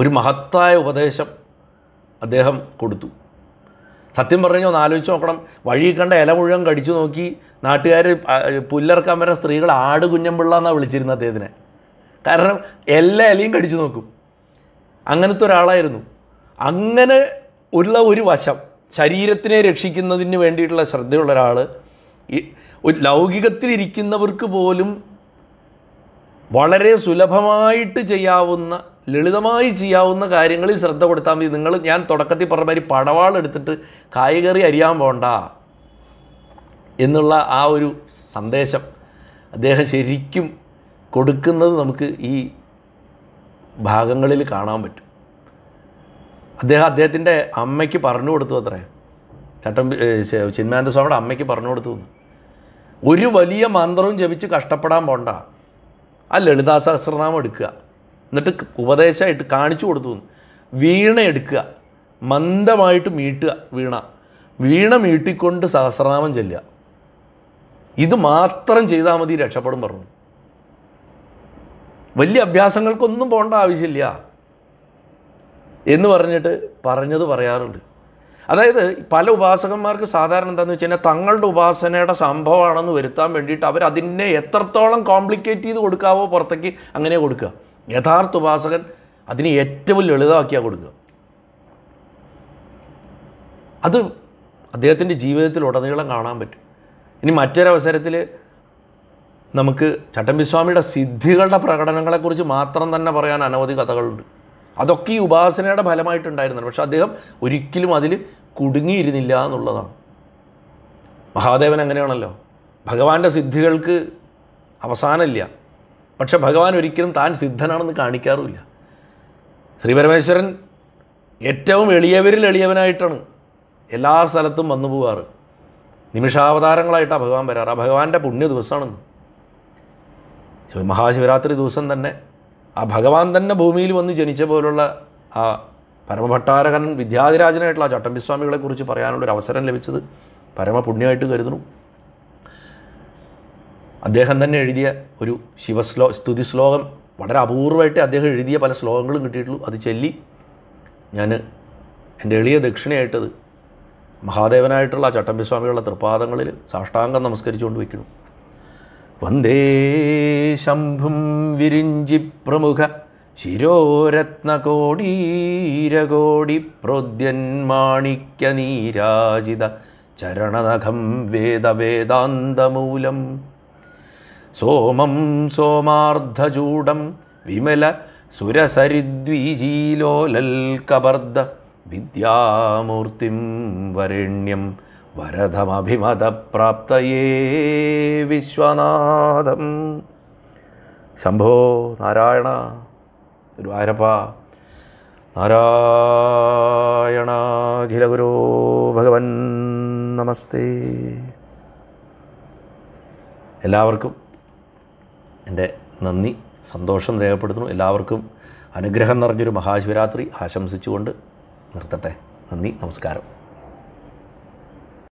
ഒരു മഹത്തായ ഉപദേശം അദ്ദേഹം കൊടുത്തു സത്യം പറഞ്ഞു ഒന്ന് ആലോചിച്ച് നോക്കണം വഴി കണ്ട ഇല മുഴുവൻ കടിച്ചു നോക്കി നാട്ടുകാർ പുല്ലർക്കാൻ വരെ സ്ത്രീകൾ ആട് കുഞ്ഞമ്പിള്ള എന്നാണ് വിളിച്ചിരുന്നത് അദ്ദേഹത്തിനെ കാരണം എല്ലാ ഇലയും കടിച്ചു നോക്കും അങ്ങനത്തെ ഒരാളായിരുന്നു അങ്ങനെ ഉള്ള ഒരു വശം ശരീരത്തിനെ രക്ഷിക്കുന്നതിന് വേണ്ടിയിട്ടുള്ള ശ്രദ്ധയുള്ള ഒരാൾ ലൗകികത്തിലിരിക്കുന്നവർക്ക് പോലും വളരെ സുലഭമായിട്ട് ചെയ്യാവുന്ന ലളിതമായി ചെയ്യാവുന്ന കാര്യങ്ങളിൽ ശ്രദ്ധ കൊടുത്താൽ മതി നിങ്ങൾ ഞാൻ തുടക്കത്തിൽ പറഞ്ഞ മാതിരി പടവാളെടുത്തിട്ട് കായകറി അറിയാൻ പോണ്ട എന്നുള്ള ആ ഒരു സന്ദേശം അദ്ദേഹം ശരിക്കും കൊടുക്കുന്നത് നമുക്ക് ഈ ഭാഗങ്ങളിൽ കാണാൻ പറ്റും അദ്ദേഹം അദ്ദേഹത്തിൻ്റെ അമ്മയ്ക്ക് പറഞ്ഞു കൊടുത്തു അത്രേ ചട്ടം ചിന്മാനന്ദ സ്വാമിയുടെ അമ്മയ്ക്ക് പറഞ്ഞു കൊടുത്തു ഒരു വലിയ മന്ത്രവും ജപിച്ച് കഷ്ടപ്പെടാൻ പോണ്ട ആ ലളിതാ സഹസ്രനാമം എടുക്കുക എന്നിട്ട് ഉപദേശമായിട്ട് കാണിച്ചു കൊടുത്തു വീണ എടുക്കുക മന്ദമായിട്ട് മീട്ടുക വീണ വീണ മീട്ടിക്കൊണ്ട് സഹസ്രനാമം ചെല്ലുക ഇത് മാത്രം ചെയ്താൽ മതി രക്ഷപ്പെടും പറഞ്ഞു വലിയ അഭ്യാസങ്ങൾക്കൊന്നും പോകേണ്ട ആവശ്യമില്ല എന്ന് പറഞ്ഞിട്ട് പറഞ്ഞത് പറയാറുണ്ട് അതായത് പല ഉപാസകന്മാർക്ക് സാധാരണ എന്താണെന്ന് വെച്ച് കഴിഞ്ഞാൽ തങ്ങളുടെ ഉപാസനയുടെ സംഭവമാണെന്ന് വരുത്താൻ വേണ്ടിയിട്ട് അവർ അതിനെ എത്രത്തോളം കോംപ്ലിക്കേറ്റ് ചെയ്ത് കൊടുക്കാവോ പുറത്തേക്ക് അങ്ങനെ കൊടുക്കുക യഥാർത്ഥ ഉപാസകൻ അതിനെ ഏറ്റവും ലളിതമാക്കിയാൽ കൊടുക്കുക അത് അദ്ദേഹത്തിൻ്റെ ഉടനീളം കാണാൻ പറ്റും ഇനി മറ്റൊരവസരത്തിൽ നമുക്ക് ചട്ടമ്പിസ്വാമിയുടെ സിദ്ധികളുടെ പ്രകടനങ്ങളെക്കുറിച്ച് മാത്രം തന്നെ പറയാൻ അനവധി കഥകളുണ്ട് അതൊക്കെ ഈ ഉപാസനയുടെ ഫലമായിട്ടുണ്ടായിരുന്നതാണ് പക്ഷെ അദ്ദേഹം ഒരിക്കലും അതിൽ കുടുങ്ങിയിരുന്നില്ല എന്നുള്ളതാണ് മഹാദേവൻ അങ്ങനെയാണല്ലോ ഭഗവാന്റെ സിദ്ധികൾക്ക് അവസാനമില്ല പക്ഷെ ഭഗവാൻ ഒരിക്കലും താൻ സിദ്ധനാണെന്ന് കാണിക്കാറുമില്ല ശ്രീ പരമേശ്വരൻ ഏറ്റവും എളിയവരിൽ എളിയവനായിട്ടാണ് എല്ലാ സ്ഥലത്തും വന്നു പോവാറ് നിമിഷാവതാരങ്ങളായിട്ടാണ് ഭഗവാൻ വരാറ് ആ ഭഗവാന്റെ പുണ്യ ദിവസമാണെന്ന് മഹാശിവരാത്രി ദിവസം തന്നെ ആ ഭഗവാൻ തന്നെ ഭൂമിയിൽ വന്ന് ജനിച്ച പോലുള്ള ആ പരമഭട്ടാരകൻ വിദ്യാധിരാജനായിട്ടുള്ള ആ ചട്ടമ്പിസ്വാമികളെക്കുറിച്ച് പറയാനുള്ളൊരു അവസരം ലഭിച്ചത് പരമപുണ്യമായിട്ട് കരുതുന്നു അദ്ദേഹം തന്നെ എഴുതിയ ഒരു ശിവശ്ലോ സ്തുതി ശ്ലോകം വളരെ അപൂർവമായിട്ട് അദ്ദേഹം എഴുതിയ പല ശ്ലോകങ്ങളും കിട്ടിയിട്ടുള്ളൂ അത് ചൊല്ലി ഞാൻ എൻ്റെ എളിയ ദക്ഷിണയായിട്ടത് മഹാദേവനായിട്ടുള്ള ആ ചട്ടമ്പിസ്വാമികളുടെ തൃപ്പാദങ്ങളിൽ സാഷ്ടാംഗം നമസ്കരിച്ചുകൊണ്ട് വയ്ക്കുന്നു വന്ദേ ശംഭും വിരിഞ്ചി പ്രമുഖ ശിരോരത്നകോടീരകോടി പ്രോദ്യന്മാണിക്യ നീരാജിത ചരണനഖം വേദവേദാന്തമൂലം സോമം സോമാർദ്ധചൂടം വിമല സുരസരിദ്വിജീലോലൽ കബർദ്ദ വിദ്യാമൂർത്തിം വരേണ്യം വരദമഭിമതപ്രാപ്തയേ വിശ്വനാഥം ശംഭോ നാരായണ ഗുരുവായൂരപ്പ നാരായണാഖിലഗുരോ ഭഗവൻ നമസ്തേ എല്ലാവർക്കും എൻ്റെ നന്ദി സന്തോഷം രേഖപ്പെടുത്തുന്നു എല്ലാവർക്കും അനുഗ്രഹം നിറഞ്ഞൊരു മഹാശിവരാത്രി ആശംസിച്ചുകൊണ്ട് നിർത്തട്ടെ നന്ദി നമസ്കാരം